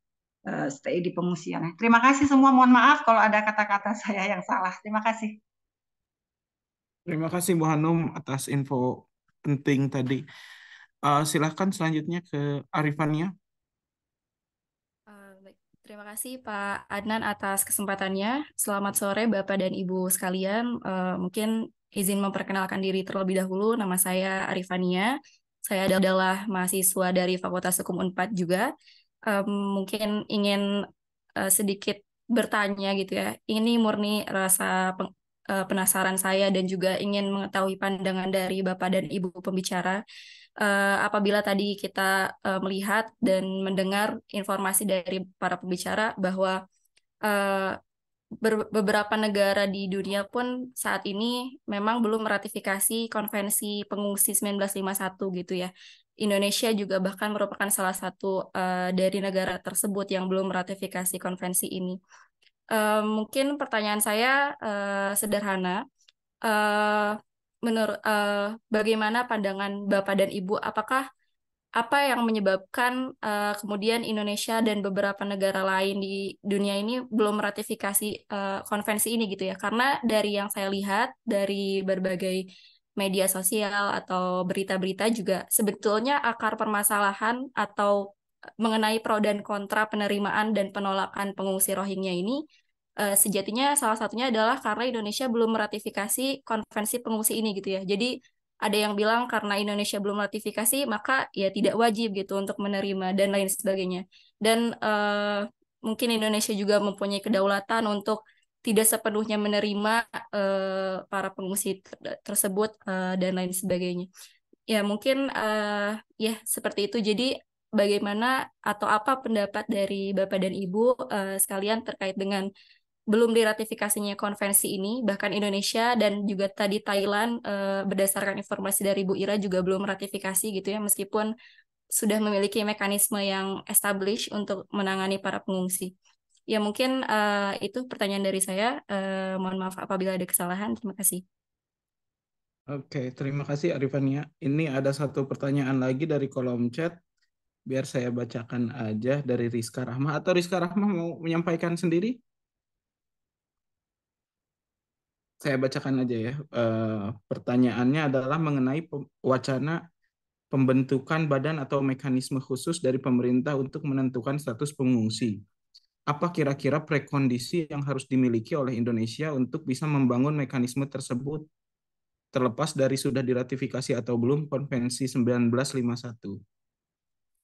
uh, stay di pengungsian. Terima kasih semua. Mohon maaf kalau ada kata-kata saya yang salah. Terima kasih. Terima kasih Bu Hanum atas info penting tadi. Uh, silahkan selanjutnya ke Arifania. Eh, Terima kasih Pak Adnan atas kesempatannya. Selamat sore Bapak dan Ibu sekalian. Uh, mungkin izin memperkenalkan diri terlebih dahulu. Nama saya Arifania. Saya adalah mahasiswa dari Fakultas Hukum Unpad juga. Um, mungkin ingin uh, sedikit bertanya gitu ya. Ini murni rasa peng, uh, penasaran saya dan juga ingin mengetahui pandangan dari Bapak dan Ibu pembicara uh, apabila tadi kita uh, melihat dan mendengar informasi dari para pembicara bahwa uh, beberapa negara di dunia pun saat ini memang belum meratifikasi konvensi pengungsi 1951 gitu ya. Indonesia juga bahkan merupakan salah satu uh, dari negara tersebut yang belum meratifikasi konvensi ini. Uh, mungkin pertanyaan saya uh, sederhana. Uh, menurut uh, bagaimana pandangan Bapak dan Ibu apakah apa yang menyebabkan uh, kemudian Indonesia dan beberapa negara lain di dunia ini belum ratifikasi uh, eh, konvensi ini gitu ya karena dari yang saya lihat dari berbagai media sosial atau berita-berita juga sebetulnya akar permasalahan atau mengenai pro dan kontra penerimaan dan penolakan pengungsi Rohingya ini uh, sejatinya salah satunya adalah karena Indonesia belum meratifikasi konvensi pengungsi ini gitu ya. Jadi ada yang bilang karena Indonesia belum ratifikasi maka ya tidak wajib gitu untuk menerima dan lain sebagainya. Dan uh, mungkin Indonesia juga mempunyai kedaulatan untuk tidak sepenuhnya menerima uh, para pengungsi tersebut uh, dan lain sebagainya. Ya mungkin uh, ya seperti itu. Jadi bagaimana atau apa pendapat dari Bapak dan Ibu uh, sekalian terkait dengan belum diratifikasinya konvensi ini, bahkan Indonesia dan juga tadi Thailand eh, berdasarkan informasi dari Bu Ira juga belum ratifikasi gitu ya, meskipun sudah memiliki mekanisme yang established untuk menangani para pengungsi. Ya mungkin uh, itu pertanyaan dari saya. Uh, mohon maaf apabila ada kesalahan. Terima kasih. Oke, terima kasih Arifania. Ini ada satu pertanyaan lagi dari kolom chat. Biar saya bacakan aja dari Rizka Rahma. Atau Rizka Rahma mau menyampaikan sendiri? saya bacakan aja ya. Uh, pertanyaannya adalah mengenai wacana pembentukan badan atau mekanisme khusus dari pemerintah untuk menentukan status pengungsi. Apa kira-kira prekondisi yang harus dimiliki oleh Indonesia untuk bisa membangun mekanisme tersebut terlepas dari sudah diratifikasi atau belum konvensi 1951?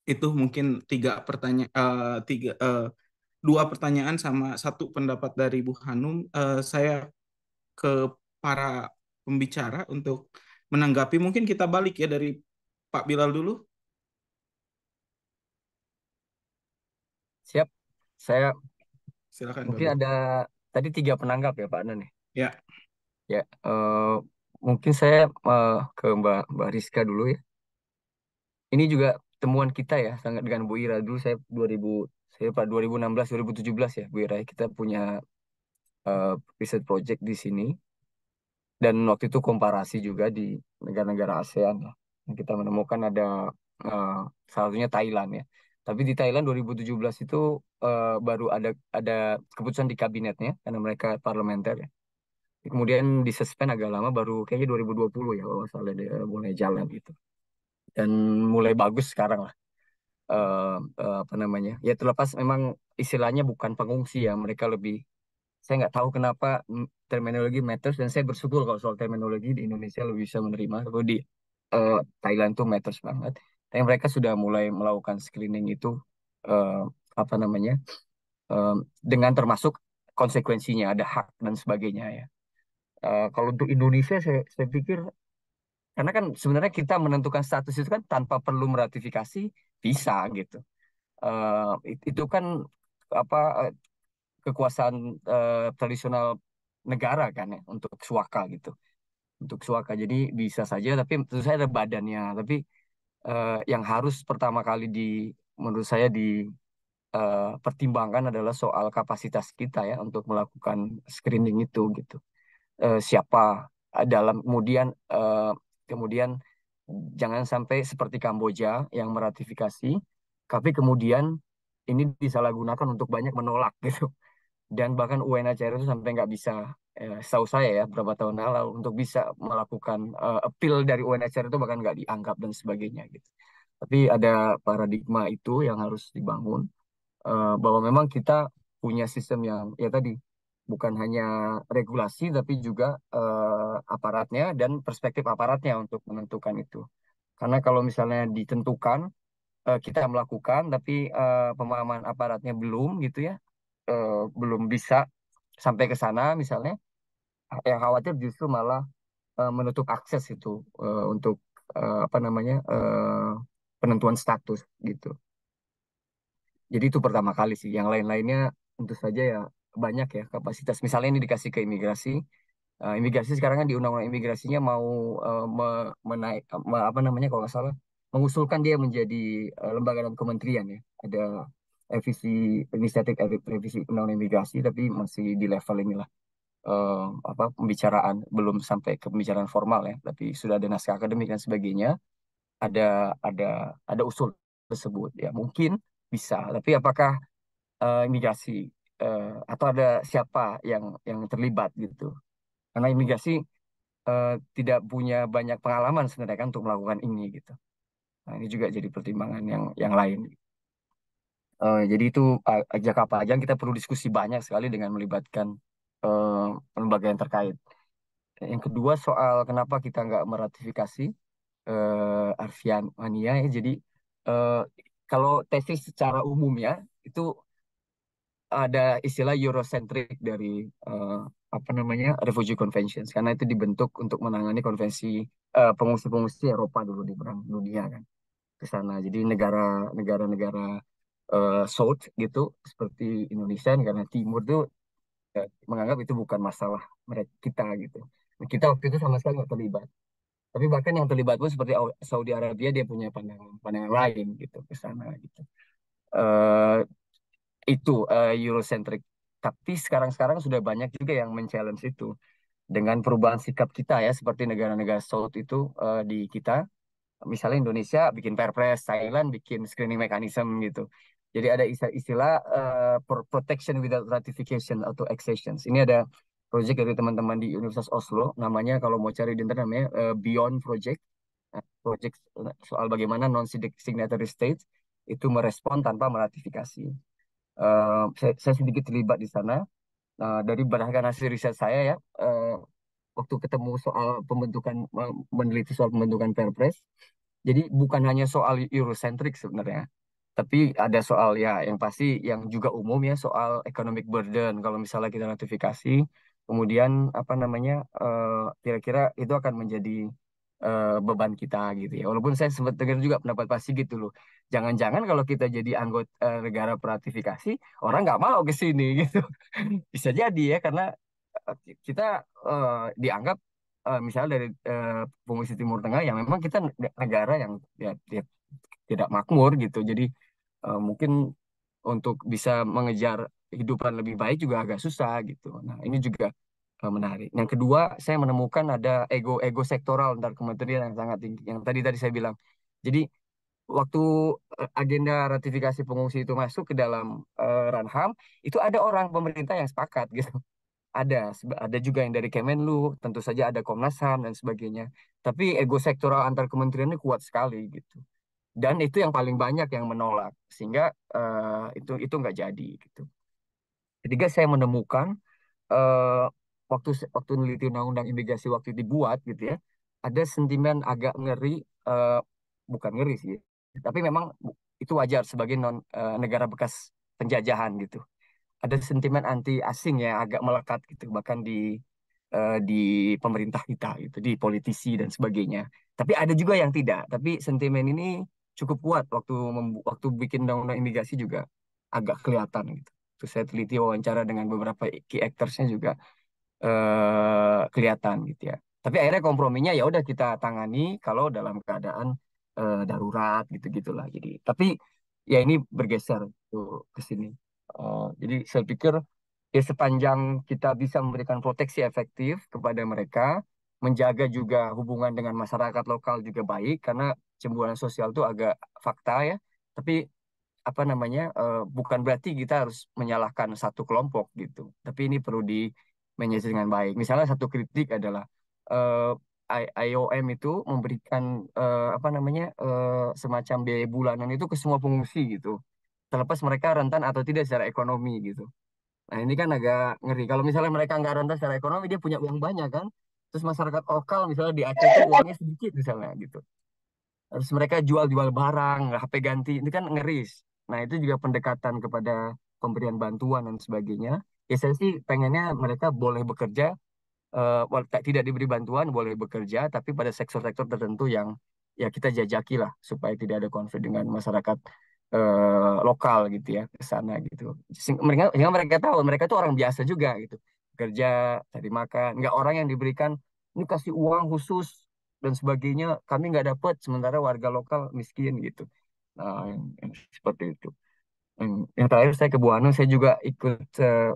Itu mungkin tiga pertanyaan uh, eh, tiga uh, dua pertanyaan sama satu pendapat dari Bu Hanum. Uh, saya ke para pembicara untuk menanggapi. Mungkin kita balik ya dari Pak Bilal dulu. Siap, saya silakan. Mungkin dulu. ada tadi tiga penanggap ya Pak Anan ya. Ya, uh, mungkin saya uh, ke Mbak Mbak Rizka dulu ya. Ini juga temuan kita ya sangat dengan Bu Ira dulu saya 2000 saya Pak 2016 2017 ya Bu Ira kita punya uh, eh, riset project di sini dan waktu itu komparasi juga di negara-negara ASEAN lah. kita menemukan ada uh, salah satunya Thailand ya. Tapi di Thailand 2017 itu uh, baru ada ada keputusan di kabinetnya karena mereka parlementer ya. Kemudian disuspend agak lama baru kayaknya 2020 ya kalau salah dia mulai jalan gitu. Dan mulai bagus sekarang lah. Uh, uh, apa namanya? Ya terlepas memang istilahnya bukan pengungsi ya, mereka lebih saya nggak tahu kenapa terminologi matters dan saya bersyukur kalau soal terminologi di Indonesia lebih bisa menerima kalau di uh, Thailand tuh matters banget tapi mereka sudah mulai melakukan screening itu uh, apa namanya uh, dengan termasuk konsekuensinya ada hak dan sebagainya ya uh, kalau untuk Indonesia saya saya pikir karena kan sebenarnya kita menentukan status itu kan tanpa perlu meratifikasi bisa gitu uh, itu kan apa kekuasaan uh, tradisional negara kan ya untuk suaka gitu untuk suaka jadi bisa saja tapi menurut saya ada badannya tapi uh, yang harus pertama kali di menurut saya di uh, pertimbangkan adalah soal kapasitas kita ya untuk melakukan screening itu gitu uh, siapa dalam kemudian uh, kemudian jangan sampai seperti Kamboja yang meratifikasi tapi kemudian ini disalahgunakan untuk banyak menolak gitu dan bahkan UNHCR itu sampai nggak bisa eh, tahu saya ya berapa tahun lalu untuk bisa melakukan uh, appeal dari UNHCR itu bahkan nggak dianggap dan sebagainya gitu tapi ada paradigma itu yang harus dibangun eh, bahwa memang kita punya sistem yang ya tadi bukan hanya regulasi tapi juga eh, aparatnya dan perspektif aparatnya untuk menentukan itu karena kalau misalnya ditentukan eh, kita melakukan tapi uh, pemahaman aparatnya belum gitu ya Eh, belum bisa sampai ke sana misalnya, yang khawatir justru malah eh, menutup akses itu eh, untuk apa namanya penentuan status gitu. Jadi itu pertama kali sih. Yang lain-lainnya tentu saja ya banyak ya kapasitas. Misalnya ini dikasih ke imigrasi, uh, imigrasi sekarang kan di undang-undang imigrasinya mau uh, menaik me, apa namanya kalau nggak salah mengusulkan dia menjadi lembaga dan kementerian ya ada revisi inisiatif eh, revisi undang-undang imigrasi tapi masih di level inilah uh, apa pembicaraan belum sampai ke pembicaraan formal ya tapi sudah ada naskah akademik dan sebagainya ada ada ada usul tersebut ya mungkin bisa tapi apakah uh, imigrasi uh, atau ada siapa yang yang terlibat gitu karena imigrasi uh, tidak punya banyak pengalaman sebenarnya kan untuk melakukan ini gitu nah, ini juga jadi pertimbangan yang yang lain Uh, jadi itu uh, jangka panjang kita perlu diskusi banyak sekali dengan melibatkan uh, lembaga yang terkait. Yang kedua soal kenapa kita nggak meratifikasi uh, eh, Arfian Mania ya. Jadi uh, kalau tesis secara umum ya itu ada istilah Eurocentric dari uh, apa namanya Refugee Conventions karena itu dibentuk untuk menangani konvensi pengungsi pengungsi-pengungsi Eropa dulu di perang dunia kan ke sana. Jadi negara-negara-negara uh, eh, South gitu seperti Indonesia karena Timur tuh ya, menganggap itu bukan masalah mereka kita gitu nah, kita waktu itu sama sekali nggak terlibat tapi bahkan yang terlibat pun seperti Saudi Arabia dia punya pandangan pandangan lain gitu ke sana gitu uh, itu uh, Eurocentric tapi sekarang-sekarang sudah banyak juga yang men-challenge itu dengan perubahan sikap kita ya seperti negara-negara South itu uh, di kita misalnya Indonesia bikin perpres, Thailand bikin screening mechanism gitu. Jadi ada istilah uh, protection without ratification atau accessions. Ini ada project dari teman-teman di Universitas Oslo, namanya kalau mau cari di internet namanya uh, Beyond Project. Nah, project soal bagaimana non-signatory states itu merespon tanpa meratifikasi. Uh, saya, saya sedikit terlibat di sana. Uh, dari berdasarkan hasil riset saya ya, uh, waktu ketemu soal pembentukan, meneliti soal pembentukan Perpres, jadi bukan hanya soal eurocentric sebenarnya, tapi ada soal ya yang pasti yang juga umum ya soal economic burden. Kalau misalnya kita notifikasi, kemudian apa namanya kira eh, kira-kira itu akan menjadi uh, beban kita gitu ya. Walaupun saya sempat dengar juga pendapat pasti gitu loh Jangan-jangan kalau kita jadi anggota eh, negara peratifikasi, orang nggak mau ke sini gitu. Bisa jadi ya karena kita uh, dianggap uh, misalnya dari uh, fungsi Timur Tengah yang memang kita negara yang ya, ya, tidak makmur gitu. Jadi Eh, mungkin untuk bisa mengejar kehidupan lebih baik juga agak susah gitu. Nah ini juga eh, menarik. Yang kedua saya menemukan ada ego-ego sektoral antar kementerian yang sangat tinggi. Yang tadi tadi saya bilang. Jadi waktu eh, agenda ratifikasi pengungsi itu masuk ke dalam uh, Ranham itu ada orang pemerintah yang sepakat gitu. Ada ada juga yang dari Kemenlu, tentu saja ada Komnas HAM dan sebagainya. Tapi ego sektoral antar kementerian ini kuat sekali gitu dan itu yang paling banyak yang menolak sehingga uh, itu itu nggak jadi gitu ketiga saya menemukan uh, waktu waktu meneliti undang-undang imigrasi waktu dibuat gitu ya ada sentimen agak ngeri uh, bukan ngeri sih tapi memang itu wajar sebagai non uh, negara bekas penjajahan gitu ada sentimen anti asing yang agak melekat gitu bahkan di di pemerintah kita itu di politisi dan sebagainya tapi ada juga yang tidak tapi sentimen ini cukup kuat waktu waktu bikin undang-undang imigrasi juga agak kelihatan gitu. Terus saya teliti wawancara dengan beberapa key actorsnya juga eh, kelihatan gitu ya. Tapi akhirnya komprominya ya udah kita tangani kalau dalam keadaan eh, darurat gitu-gitulah. Jadi tapi ya ini bergeser tuh ke sini. Uh, jadi saya pikir ya sepanjang kita bisa memberikan proteksi efektif kepada mereka, menjaga juga hubungan dengan masyarakat lokal juga baik karena cemburuan sosial itu agak fakta ya tapi apa namanya uh, bukan berarti kita harus menyalahkan satu kelompok gitu tapi ini perlu di dengan baik misalnya satu kritik adalah uh, eh, IOM itu memberikan uh, apa namanya uh, semacam biaya bulanan itu ke semua pengungsi gitu terlepas mereka rentan atau tidak secara ekonomi gitu Nah ini kan agak ngeri. Kalau misalnya mereka nggak rentan secara ekonomi, dia punya uang banyak kan. Terus masyarakat lokal misalnya di Aceh itu uangnya sedikit misalnya gitu terus mereka jual-jual barang, HP ganti, ini kan ngeris. Nah, itu juga pendekatan kepada pemberian bantuan dan sebagainya. Ya saya sih pengennya mereka boleh bekerja, uh, tidak diberi bantuan, boleh bekerja, tapi pada sektor-sektor tertentu yang ya kita jajaki lah, supaya tidak ada konflik dengan masyarakat uh, lokal gitu ya, ke sana gitu. Mereka, sehingga mereka tahu, mereka tuh orang biasa juga gitu. Kerja, cari makan, nggak orang yang diberikan, ini kasih uang khusus dan sebagainya kami nggak dapat sementara warga lokal miskin gitu nah yang, yang seperti itu yang, yang terakhir saya ke Bu saya juga ikut uh,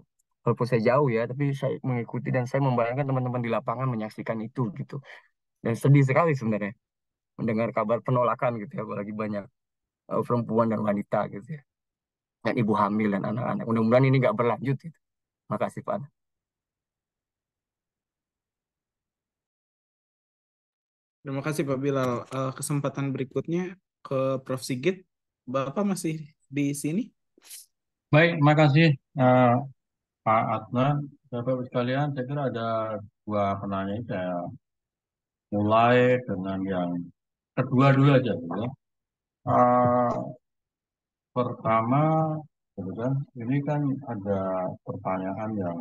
walaupun saya jauh ya tapi saya mengikuti dan saya membayangkan teman-teman di lapangan menyaksikan itu gitu dan sedih sekali sebenarnya mendengar kabar penolakan gitu ya apalagi banyak uh, perempuan dan wanita gitu ya dan ibu hamil dan anak-anak mudah-mudahan ini nggak berlanjut gitu makasih Pak Terima kasih Pak Bilal. Eh, kesempatan berikutnya ke Prof. Sigit. Bapak masih di sini? Baik, terima kasih uh, Pak Adnan. Bapak-Bapak sekalian, saya kira ada dua penanya saya mulai dengan yang kedua dulu aja. Ya. Uh, pertama, ini kan ada pertanyaan yang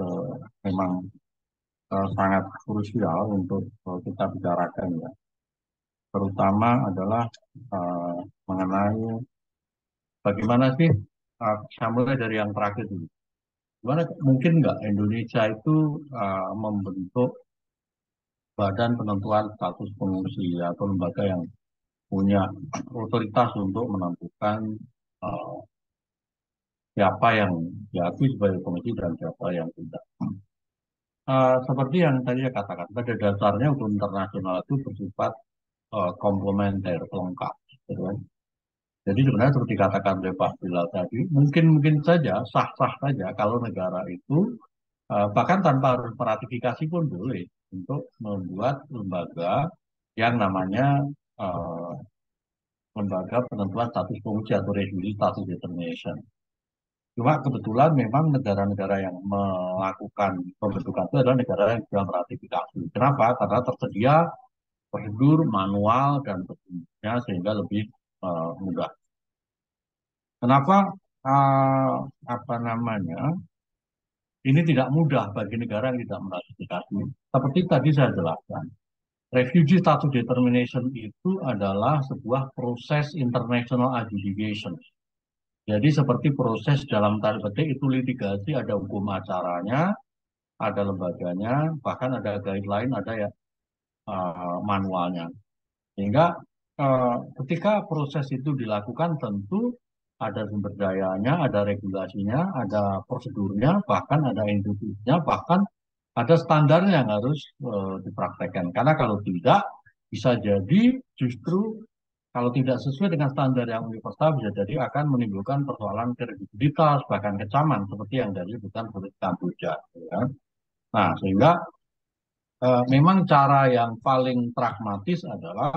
uh, memang Eh, sangat krusial untuk eh, kita bicarakan ya. Terutama adalah uh, mengenai bagaimana sih uh, saya dari yang terakhir dulu. Gimana mungkin nggak Indonesia itu uh, membentuk badan penentuan status pengungsi atau lembaga yang punya otoritas untuk menentukan uh, siapa yang diakui sebagai pengungsi dan siapa yang tidak. Uh, seperti yang tadi saya katakan, pada dasarnya hukum internasional itu bersifat uh, komplementer, lengkap. Gitu kan? Jadi sebenarnya seperti dikatakan oleh Pak Bila tadi, mungkin-mungkin saja, sah-sah saja kalau negara itu uh, bahkan tanpa harus meratifikasi pun boleh untuk membuat lembaga yang namanya uh, lembaga penentuan status pengungsi atau refugee status determination Cuma kebetulan memang negara-negara yang melakukan pembentukan itu adalah negara yang sudah meratifikasi. Kenapa? Karena tersedia prosedur manual dan petunjuknya sehingga lebih uh, mudah. Kenapa uh, apa namanya ini tidak mudah bagi negara yang tidak meratifikasi? Seperti tadi saya jelaskan, Refugee Status Determination itu adalah sebuah proses international adjudication. Jadi seperti proses dalam tanda petik itu litigasi ada hukum acaranya, ada lembaganya, bahkan ada lain ada ya uh, manualnya. Sehingga uh, ketika proses itu dilakukan tentu ada sumber dayanya, ada regulasinya, ada prosedurnya, bahkan ada institusinya, bahkan ada standarnya yang harus uh, dipraktekkan. Karena kalau tidak bisa jadi justru kalau tidak sesuai dengan standar yang universal bisa ya, jadi akan menimbulkan persoalan kredibilitas bahkan kecaman seperti yang dari bukan politik Kamboja. Ya. Nah sehingga e, memang cara yang paling pragmatis adalah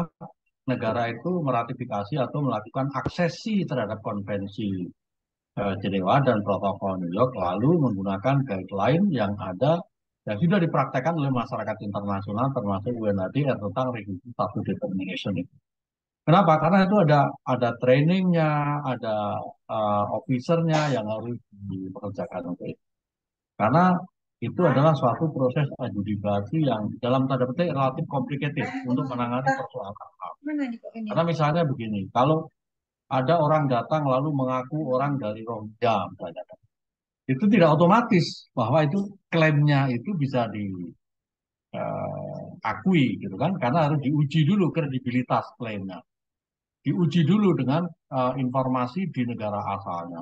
negara itu meratifikasi atau melakukan aksesi terhadap konvensi e, Jenewa dan protokol New York lalu menggunakan guideline yang ada yang sudah dipraktekkan oleh masyarakat internasional termasuk UNHCR tentang review satu determination itu. Kenapa? Karena itu ada ada trainingnya, ada uh, officernya yang harus dipekerjakan untuk itu. Karena itu adalah suatu proses adjudikasi yang dalam tanda petik relatif complicated untuk menangani persoalan HAM. Karena misalnya begini, kalau ada orang datang lalu mengaku orang dari Rohingya misalnya, gitu. itu tidak otomatis bahwa itu klaimnya itu bisa di uh, akui gitu kan karena harus diuji dulu kredibilitas klaimnya diuji dulu dengan uh, informasi di negara asalnya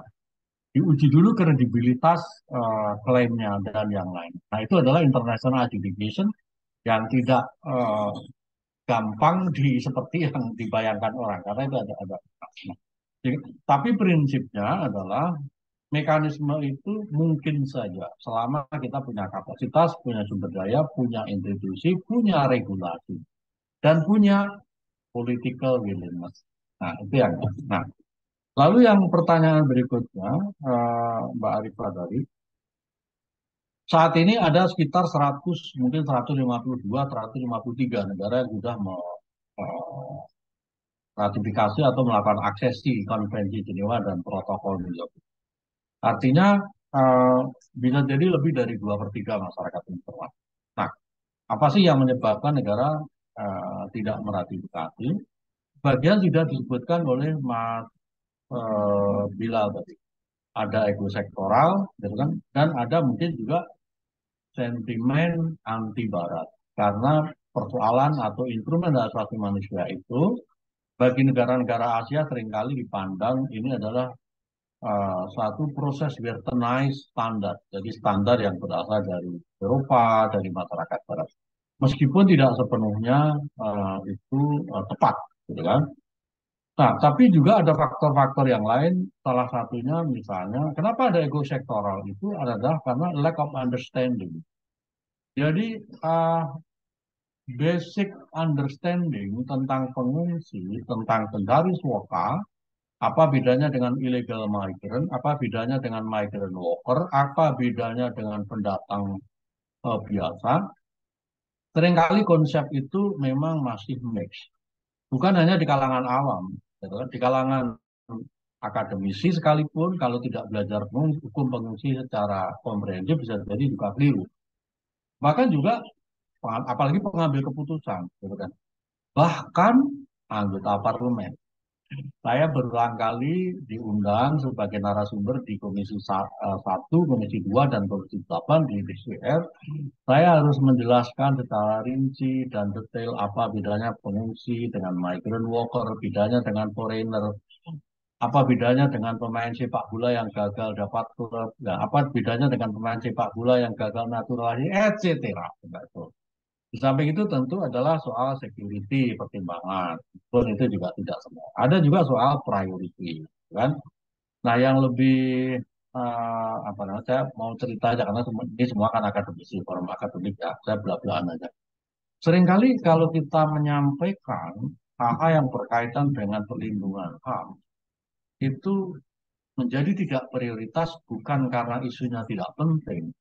diuji dulu kredibilitas uh, klaimnya dan yang lain. Nah itu adalah international adjudication yang tidak uh, gampang di seperti yang dibayangkan orang karena itu ada ada. Nah, tapi prinsipnya adalah mekanisme itu mungkin saja selama kita punya kapasitas, punya sumber daya, punya institusi, punya regulasi dan punya political willingness. Nah, itu yang. Nah, lalu yang pertanyaan berikutnya, eh, Mbak Arifah dari saat ini ada sekitar 100 mungkin 152 153 negara yang sudah meratifikasi eh, atau melakukan aksesi konvensi Jenewa dan protokol New York. Artinya eh, bisa jadi lebih dari 2 per 3 masyarakat internasional. Nah, apa sih yang menyebabkan negara tidak meratifikasi? bagian sudah disebutkan oleh Mas eh, Bilal tadi. Ada ego sektoral, gitu kan? Dan ada mungkin juga sentimen anti Barat karena persoalan atau instrumen dari asasi manusia itu bagi negara-negara Asia seringkali dipandang ini adalah uh, eh, satu proses Westernized standar, jadi standar yang berasal dari Eropa, dari masyarakat Barat. Meskipun tidak sepenuhnya uh, itu uh, tepat gitu kan? Nah, tapi juga ada faktor-faktor yang lain. Salah satunya misalnya, kenapa ada ego sektoral itu adalah karena lack of understanding. Jadi uh, basic understanding tentang pengungsi, tentang pendaris suaka, apa bedanya dengan illegal migrant, apa bedanya dengan migrant worker, apa bedanya dengan pendatang uh, biasa. Seringkali konsep itu memang masih mixed bukan hanya di kalangan awam, gitu kan. di kalangan akademisi sekalipun kalau tidak belajar hukum pengungsi secara komprehensif bisa jadi juga keliru. Bahkan juga apalagi pengambil keputusan, gitu kan. Bahkan anggota parlemen saya berulang kali diundang sebagai narasumber di Komisi 1, eh, Komisi 2, dan Komisi 8 di DPR. Saya harus menjelaskan secara rinci dan detail apa bedanya pengungsi dengan migrant worker, bedanya dengan foreigner, apa bedanya dengan pemain sepak bola yang gagal dapat klub, nah, apa bedanya dengan pemain sepak bola yang gagal naturalisasi, etc. Di samping itu tentu adalah soal security pertimbangan. Pun itu juga tidak semua. Ada juga soal priority, kan? Nah, yang lebih uh, apa namanya? Saya mau cerita aja karena ini semua kan akademisi, forum akademik ya. Saya bela-belaan aja. Seringkali kalau kita menyampaikan hal-hal yang berkaitan dengan perlindungan HAM itu menjadi tidak prioritas bukan karena isunya tidak penting,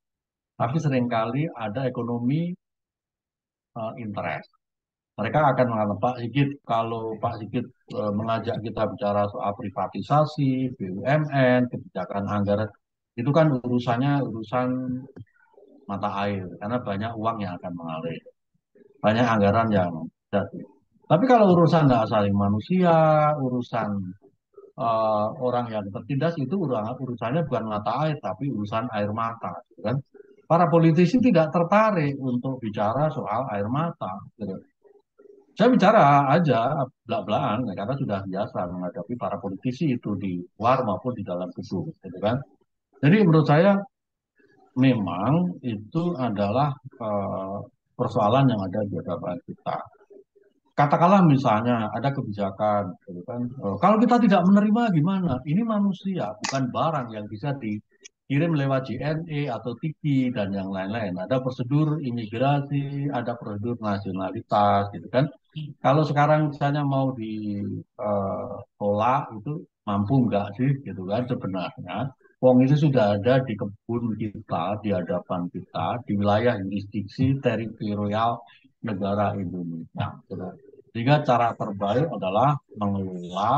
tapi seringkali ada ekonomi uh, interest. Mereka akan mengatakan Pak Sigit, kalau Pak Sigit uh, mengajak kita bicara soal privatisasi, BUMN, kebijakan anggaran, itu kan urusannya urusan mata air, karena banyak uang yang akan mengalir, banyak anggaran yang jatuh. Tapi kalau urusan nggak saling manusia, urusan uh, orang yang tertindas itu urusannya bukan mata air, tapi urusan air mata, gitu kan? para politisi tidak tertarik untuk bicara soal air mata. Gitu. Saya bicara aja belak-belakan ya, karena sudah biasa menghadapi para politisi itu di luar maupun di dalam gedung, gitu kan. Jadi menurut saya memang itu adalah eh, persoalan yang ada di hadapan kita. Katakanlah misalnya ada kebijakan, gitu kan. Eh, kalau kita tidak menerima gimana? Ini manusia, bukan barang yang bisa di kirim lewat JNE atau Tiki dan yang lain-lain. Ada prosedur imigrasi, ada prosedur nasionalitas, gitu kan. Kalau sekarang misalnya mau ditolak eh, uh, itu mampu nggak sih, gitu kan sebenarnya. uang itu sudah ada di kebun kita, di hadapan kita, di wilayah jurisdiksi teritorial negara Indonesia. Gitu kan. Sehingga cara terbaik adalah mengelola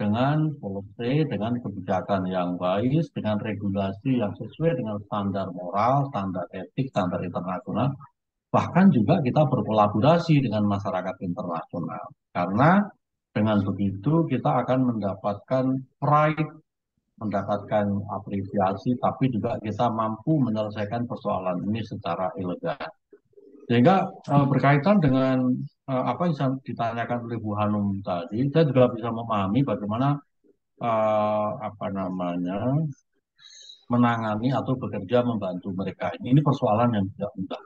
dengan policy, dengan kebijakan yang baik, dengan regulasi yang sesuai dengan standar moral, standar etik, standar internasional, bahkan juga kita berkolaborasi dengan masyarakat internasional. Karena dengan begitu kita akan mendapatkan pride, mendapatkan apresiasi, tapi juga kita mampu menyelesaikan persoalan ini secara ilegal sehingga uh, berkaitan dengan uh, apa yang ditanyakan oleh Bu Hanum tadi, saya juga bisa memahami bagaimana uh, apa namanya menangani atau bekerja membantu mereka ini. Ini persoalan yang tidak mudah.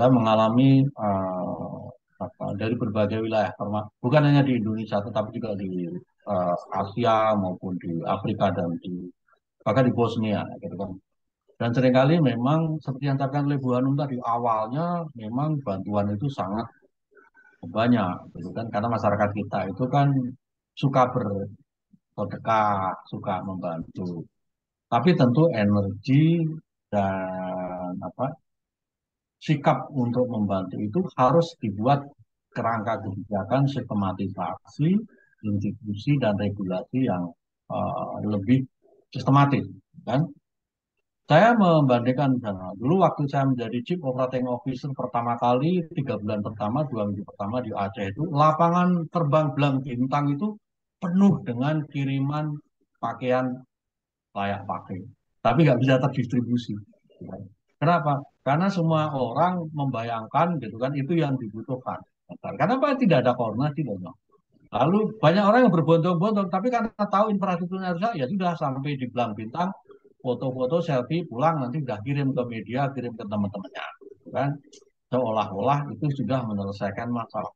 Saya mengalami uh, apa, dari berbagai wilayah, bukan hanya di Indonesia, tetapi juga di uh, Asia maupun di Afrika dan di bahkan di Bosnia, gitu kan. Dan seringkali memang seperti yang katakan oleh Bu Hanum tadi awalnya memang bantuan itu sangat banyak gitu kan karena masyarakat kita itu kan suka bersedekah, suka membantu. Tapi tentu energi dan apa sikap untuk membantu itu harus dibuat kerangka kebijakan sistematisasi, institusi dan regulasi yang uh, lebih sistematis kan saya membandingkan misalnya, dulu waktu saya menjadi Chief Operating Officer pertama kali, tiga bulan pertama, dua minggu pertama di Aceh itu, lapangan terbang Belang Bintang itu penuh dengan kiriman pakaian layak pakai. Tapi nggak bisa terdistribusi. Kenapa? Karena semua orang membayangkan gitu kan itu yang dibutuhkan. Karena Tidak ada koordinasi banyak. Lalu banyak orang yang berbondong-bondong, tapi karena tahu infrastrukturnya rusak, ya sudah sampai di Belang Bintang, foto-foto selfie pulang nanti udah kirim ke media, kirim ke teman-temannya, gitu kan? Seolah-olah itu sudah menyelesaikan masalah.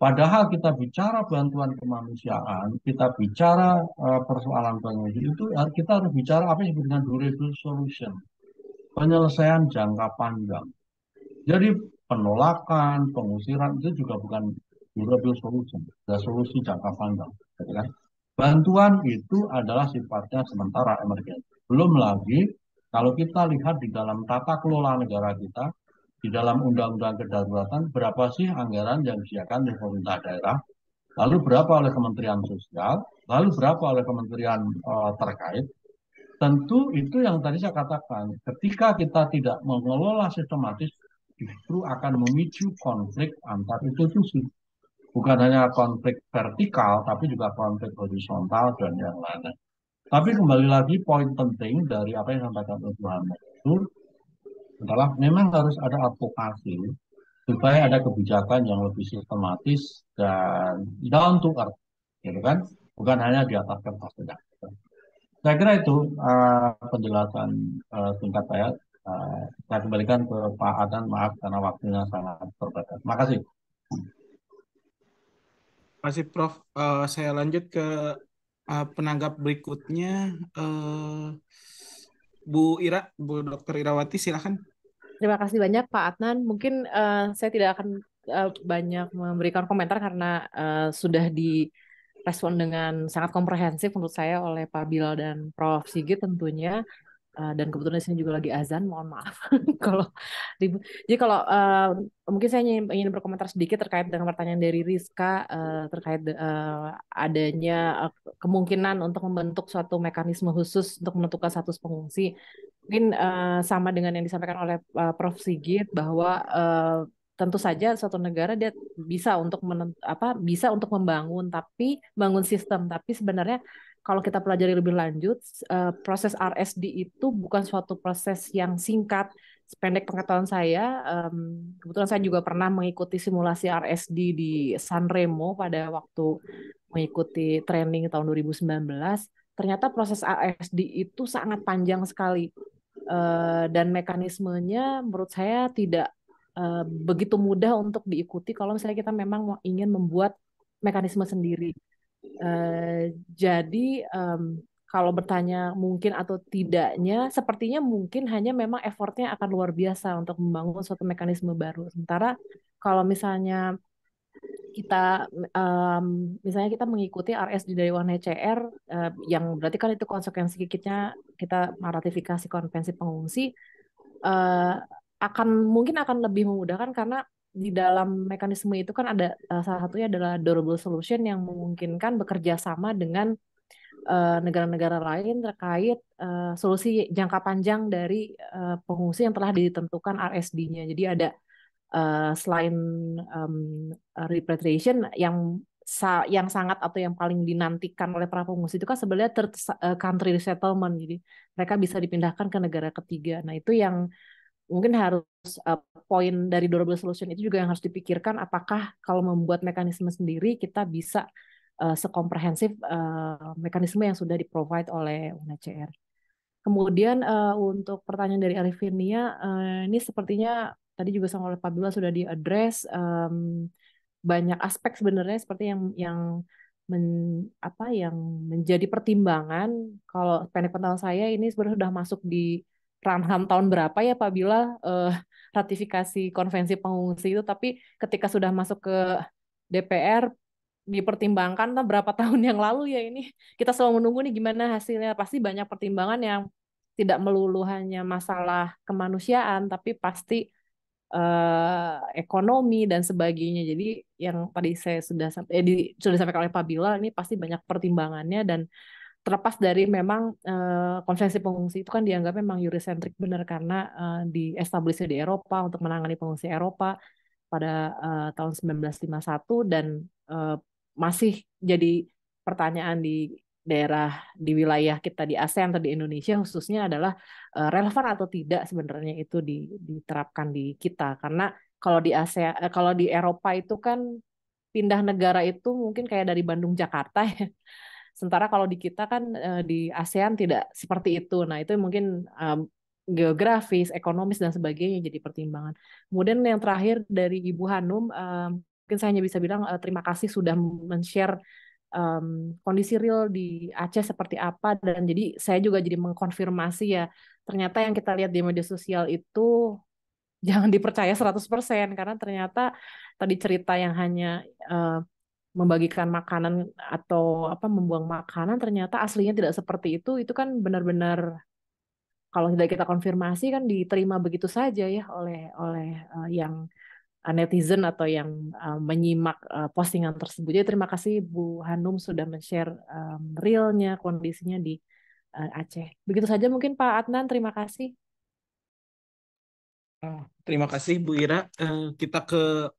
Padahal kita bicara bantuan kemanusiaan, kita bicara uh, persoalan banjir itu eh, kita harus bicara apa yang dengan durable solution, penyelesaian jangka panjang. Jadi penolakan, pengusiran itu juga bukan durable solution, ada solusi jangka panjang. Gitu kan? Bantuan itu adalah sifatnya sementara emergensi. Belum lagi kalau kita lihat di dalam tata kelola negara kita, di dalam undang-undang kedaruratan, berapa sih anggaran yang disediakan oleh pemerintah daerah, lalu berapa oleh Kementerian Sosial, lalu berapa oleh Kementerian uh, terkait. Tentu itu yang tadi saya katakan, ketika kita tidak mengelola sistematis, justru akan memicu konflik antar institusi. Bukan hanya konflik vertikal, tapi juga konflik horizontal dan yang lainnya. lain tapi kembali lagi poin penting dari apa yang sampaikan Tuhan Muhammad itu adalah memang harus ada advokasi supaya ada kebijakan yang lebih sistematis dan down to earth, gitu kan? Bukan hanya di atas kertas saja. Saya kira itu uh, penjelasan uh, singkat saya. Uh, saya kembalikan ke Pak Adan, maaf karena waktunya sangat terbatas. Makasih. Terima kasih Prof. Uh, saya lanjut ke uh, penanggap berikutnya uh, Bu Ira, Bu Dokter Irawati silahkan. Terima kasih banyak Pak Adnan. Mungkin uh, saya tidak akan uh, banyak memberikan komentar karena uh, sudah direspon dengan sangat komprehensif menurut saya oleh Pak Bilal dan Prof Sigit tentunya. Eh, dan kebetulan di sini juga lagi azan, mohon maaf kalau Jadi kalau uh, mungkin saya ingin, ingin berkomentar sedikit terkait dengan pertanyaan dari Rizka uh, terkait uh, adanya kemungkinan untuk membentuk suatu mekanisme khusus untuk menentukan status pengungsi. Mungkin uh, sama dengan yang disampaikan oleh uh, Prof Sigit bahwa uh, tentu saja suatu negara dia bisa untuk menent, apa bisa untuk membangun tapi bangun sistem tapi sebenarnya kalau kita pelajari lebih lanjut, eh, proses RSD itu bukan suatu proses yang singkat. sependek pengetahuan saya, kebetulan saya juga pernah mengikuti simulasi RSD di Sanremo pada waktu mengikuti training tahun 2019. Ternyata proses RSD itu sangat panjang sekali eh, dan mekanismenya menurut saya tidak eh, begitu mudah untuk diikuti kalau misalnya kita memang ingin membuat mekanisme sendiri Eh, jadi um, kalau bertanya mungkin atau tidaknya, sepertinya mungkin hanya memang effortnya akan luar biasa untuk membangun suatu mekanisme baru. Sementara kalau misalnya kita um, misalnya kita mengikuti RS dari UNHCR uh, eh, yang berarti kan itu konsekuensi kita kita ratifikasi konvensi pengungsi uh, akan mungkin akan lebih memudahkan karena di dalam mekanisme itu kan ada eh, salah satunya adalah durable solution yang memungkinkan bekerja sama dengan eh, negara-negara uh, lain terkait uh, solusi jangka panjang dari uh, pengungsi yang telah ditentukan RSD-nya. Jadi ada uh, selain um, repatriation yang sa yang sangat atau yang paling dinantikan oleh para pengungsi itu kan sebenarnya ter country resettlement. Jadi mereka bisa dipindahkan ke negara ketiga. Nah, itu yang mungkin harus uh, poin dari durable solution itu juga yang harus dipikirkan apakah kalau membuat mekanisme sendiri kita bisa uh, sekomprehensif uh, mekanisme yang sudah di provide oleh UNHCR. Kemudian uh, untuk pertanyaan dari Arifinia, uh, ini sepertinya tadi juga sama oleh Fabiola sudah diadres um, banyak aspek sebenarnya seperti yang yang men, apa yang menjadi pertimbangan kalau pendek saya ini sebenarnya sudah masuk di Ranham tahun berapa ya apabila Bila eh, ratifikasi konvensi pengungsi itu tapi ketika sudah masuk ke DPR dipertimbangkan nah berapa tahun yang lalu ya ini kita selalu menunggu nih gimana hasilnya pasti banyak pertimbangan yang tidak melulu hanya masalah kemanusiaan tapi pasti eh, ekonomi dan sebagainya jadi yang tadi saya sudah eh, di, sudah sampaikan oleh Pak Bila ini pasti banyak pertimbangannya dan terlepas dari memang uh, konvensi pengungsi itu kan dianggap memang eurocentric benar karena uh, eh, di di Eropa untuk menangani pengungsi Eropa pada uh, tahun 1951 dan uh, masih jadi pertanyaan di daerah di wilayah kita di ASEAN atau di Indonesia khususnya adalah uh, relevan atau tidak sebenarnya itu di, diterapkan di kita karena kalau di ASEAN kalau di Eropa itu kan pindah negara itu mungkin kayak dari Bandung Jakarta ya Sementara kalau di kita kan eh, di ASEAN tidak seperti itu. Nah, itu mungkin um, geografis, ekonomis dan sebagainya jadi pertimbangan. Kemudian yang terakhir dari Ibu Hanum, um, mungkin saya hanya bisa bilang uh, terima kasih sudah men-share um, kondisi real di Aceh seperti apa dan jadi saya juga jadi mengkonfirmasi ya ternyata yang kita lihat di media sosial itu jangan dipercaya 100% karena ternyata tadi cerita yang hanya uh, membagikan makanan atau apa membuang makanan ternyata aslinya tidak seperti itu itu kan benar-benar kalau tidak kita konfirmasi kan diterima begitu saja ya oleh oleh uh, yang netizen atau yang uh, menyimak uh, postingan tersebut. Jadi terima kasih Bu Hanum sudah men-share um, realnya kondisinya di uh, Aceh. Begitu saja mungkin Pak Adnan terima kasih. Ah, terima kasih Bu Ira. Uh, kita ke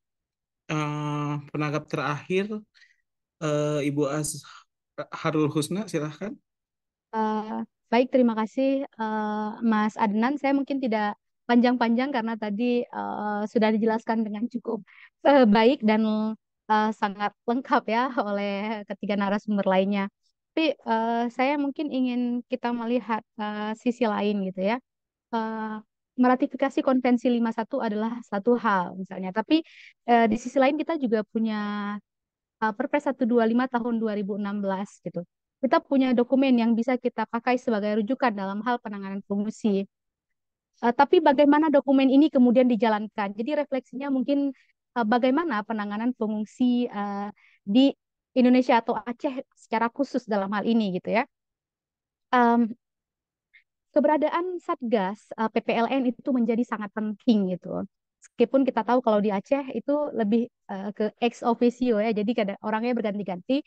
Eh, penanggap terakhir uh, Ibu Az Harul Husna silahkan. Uh, baik terima kasih uh, Mas Adnan. Saya mungkin tidak panjang-panjang karena tadi uh, sudah dijelaskan dengan cukup uh, baik dan uh, sangat lengkap ya oleh ketiga narasumber lainnya. Tapi uh, saya mungkin ingin kita melihat uh, sisi lain gitu ya. Uh, meratifikasi konvensi 51 adalah satu hal misalnya, tapi eh, di sisi lain kita juga punya eh, Perpres 125 tahun 2016 gitu. Kita punya dokumen yang bisa kita pakai sebagai rujukan dalam hal penanganan pengungsi. Eh, tapi bagaimana dokumen ini kemudian dijalankan? Jadi refleksinya mungkin eh, bagaimana penanganan pengungsi eh, di Indonesia atau Aceh secara khusus dalam hal ini gitu ya. Um, keberadaan Satgas uh, eh, PPLN itu menjadi sangat penting gitu. Meskipun kita tahu kalau di Aceh itu lebih uh, ke ex officio ya, jadi kadang orangnya berganti-ganti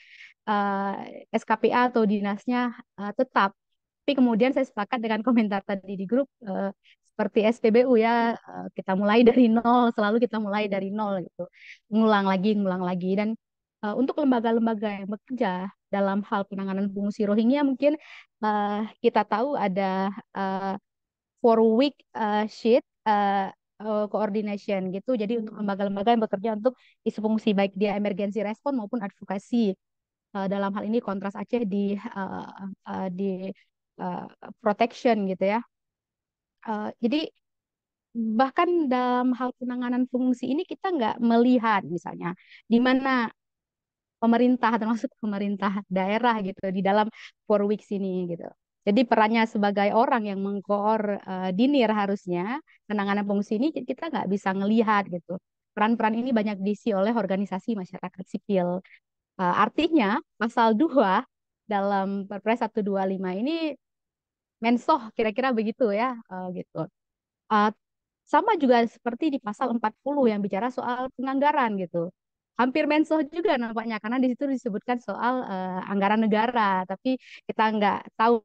uh, eh, SKPA atau dinasnya uh, tetap. Tapi kemudian saya sepakat dengan komentar tadi di grup uh, seperti SPBU ya uh, kita mulai dari nol, selalu kita mulai dari nol gitu, ngulang lagi, ngulang lagi dan uh, untuk lembaga-lembaga yang bekerja dalam hal penanganan fungsi Rohingya mungkin uh, kita tahu ada uh, four week uh, eh, sheet uh, coordination gitu. Jadi hmm. untuk lembaga-lembaga yang bekerja untuk isu fungsi baik dia emergency response maupun advokasi. Uh, dalam hal ini kontras Aceh di uh, uh, di uh, protection gitu ya. Uh, jadi bahkan dalam hal penanganan fungsi ini kita nggak melihat misalnya di mana pemerintah termasuk pemerintah daerah gitu di dalam four weeks ini gitu. Jadi perannya sebagai orang yang mengkoordinir eh, harusnya penanganan fungsi ini kita nggak bisa ngelihat gitu. Peran-peran ini banyak diisi oleh organisasi masyarakat sipil. Eh, artinya pasal 2 dalam Perpres 125 ini mensoh kira-kira begitu ya eh, gitu. Uh, sama juga seperti di pasal 40 yang bicara soal penganggaran gitu hampir mensoh juga nampaknya karena di situ disebutkan soal uh, anggaran negara, tapi kita nggak tahu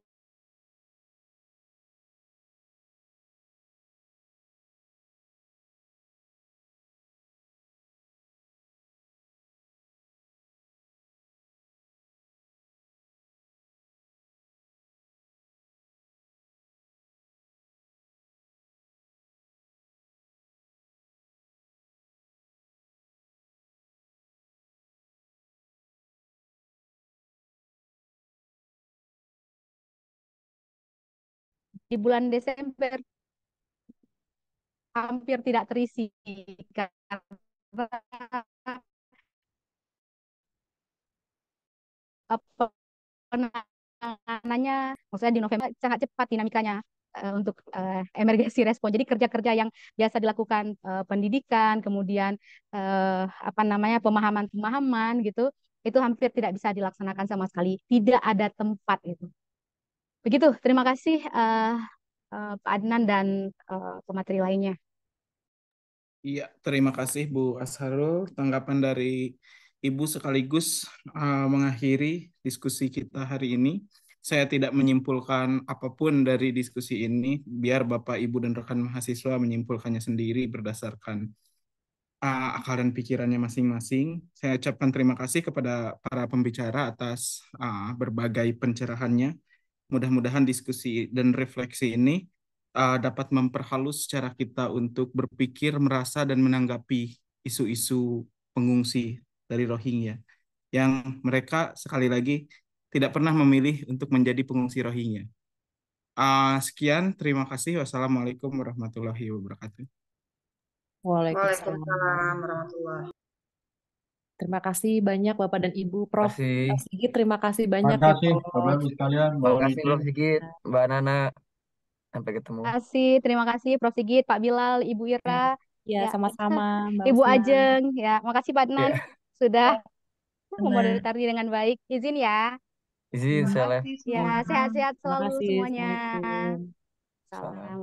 di bulan Desember hampir tidak terisi karena penanganannya maksudnya di November sangat cepat dinamikanya eh, untuk uh, emergency respon. Jadi kerja-kerja yang biasa dilakukan uh, pendidikan, kemudian uh, apa namanya pemahaman-pemahaman gitu, itu hampir tidak bisa dilaksanakan sama sekali. Tidak ada tempat itu. Begitu, terima kasih uh, uh, Pak Adnan dan uh, pemateri lainnya. Iya, terima kasih Bu Asharul. Tanggapan dari Ibu sekaligus uh, mengakhiri diskusi kita hari ini. Saya tidak menyimpulkan apapun dari diskusi ini, biar Bapak, Ibu, dan rekan mahasiswa menyimpulkannya sendiri berdasarkan uh, akal dan pikirannya masing-masing. Saya ucapkan terima kasih kepada para pembicara atas uh, berbagai pencerahannya. Mudah-mudahan diskusi dan refleksi ini uh, dapat memperhalus cara kita untuk berpikir, merasa, dan menanggapi isu-isu pengungsi dari Rohingya yang mereka sekali lagi tidak pernah memilih untuk menjadi pengungsi Rohingya. Uh, sekian, terima kasih. Wassalamualaikum warahmatullahi wabarakatuh. Waalaikumsalam warahmatullahi Terima kasih banyak Bapak dan Ibu, Prof. Terima kasih. Sigit, terima kasih banyak Terima ya, kasih, ya, Bapak sekalian, Terima kasih, Prof. Sigit, Mbak Nana. Sampai ketemu. Terima kasih, terima kasih Prof. Sigit, Pak Bilal, Ibu Ira. Ya, ya, ya sama-sama. Ya. Ibu Usman. Ajeng, ya. Makasih Pak Nan ya. sudah memoderitari dengan baik. Izin ya. Izin, Terima kasih, Ya, sehat-sehat selalu semuanya. Salam.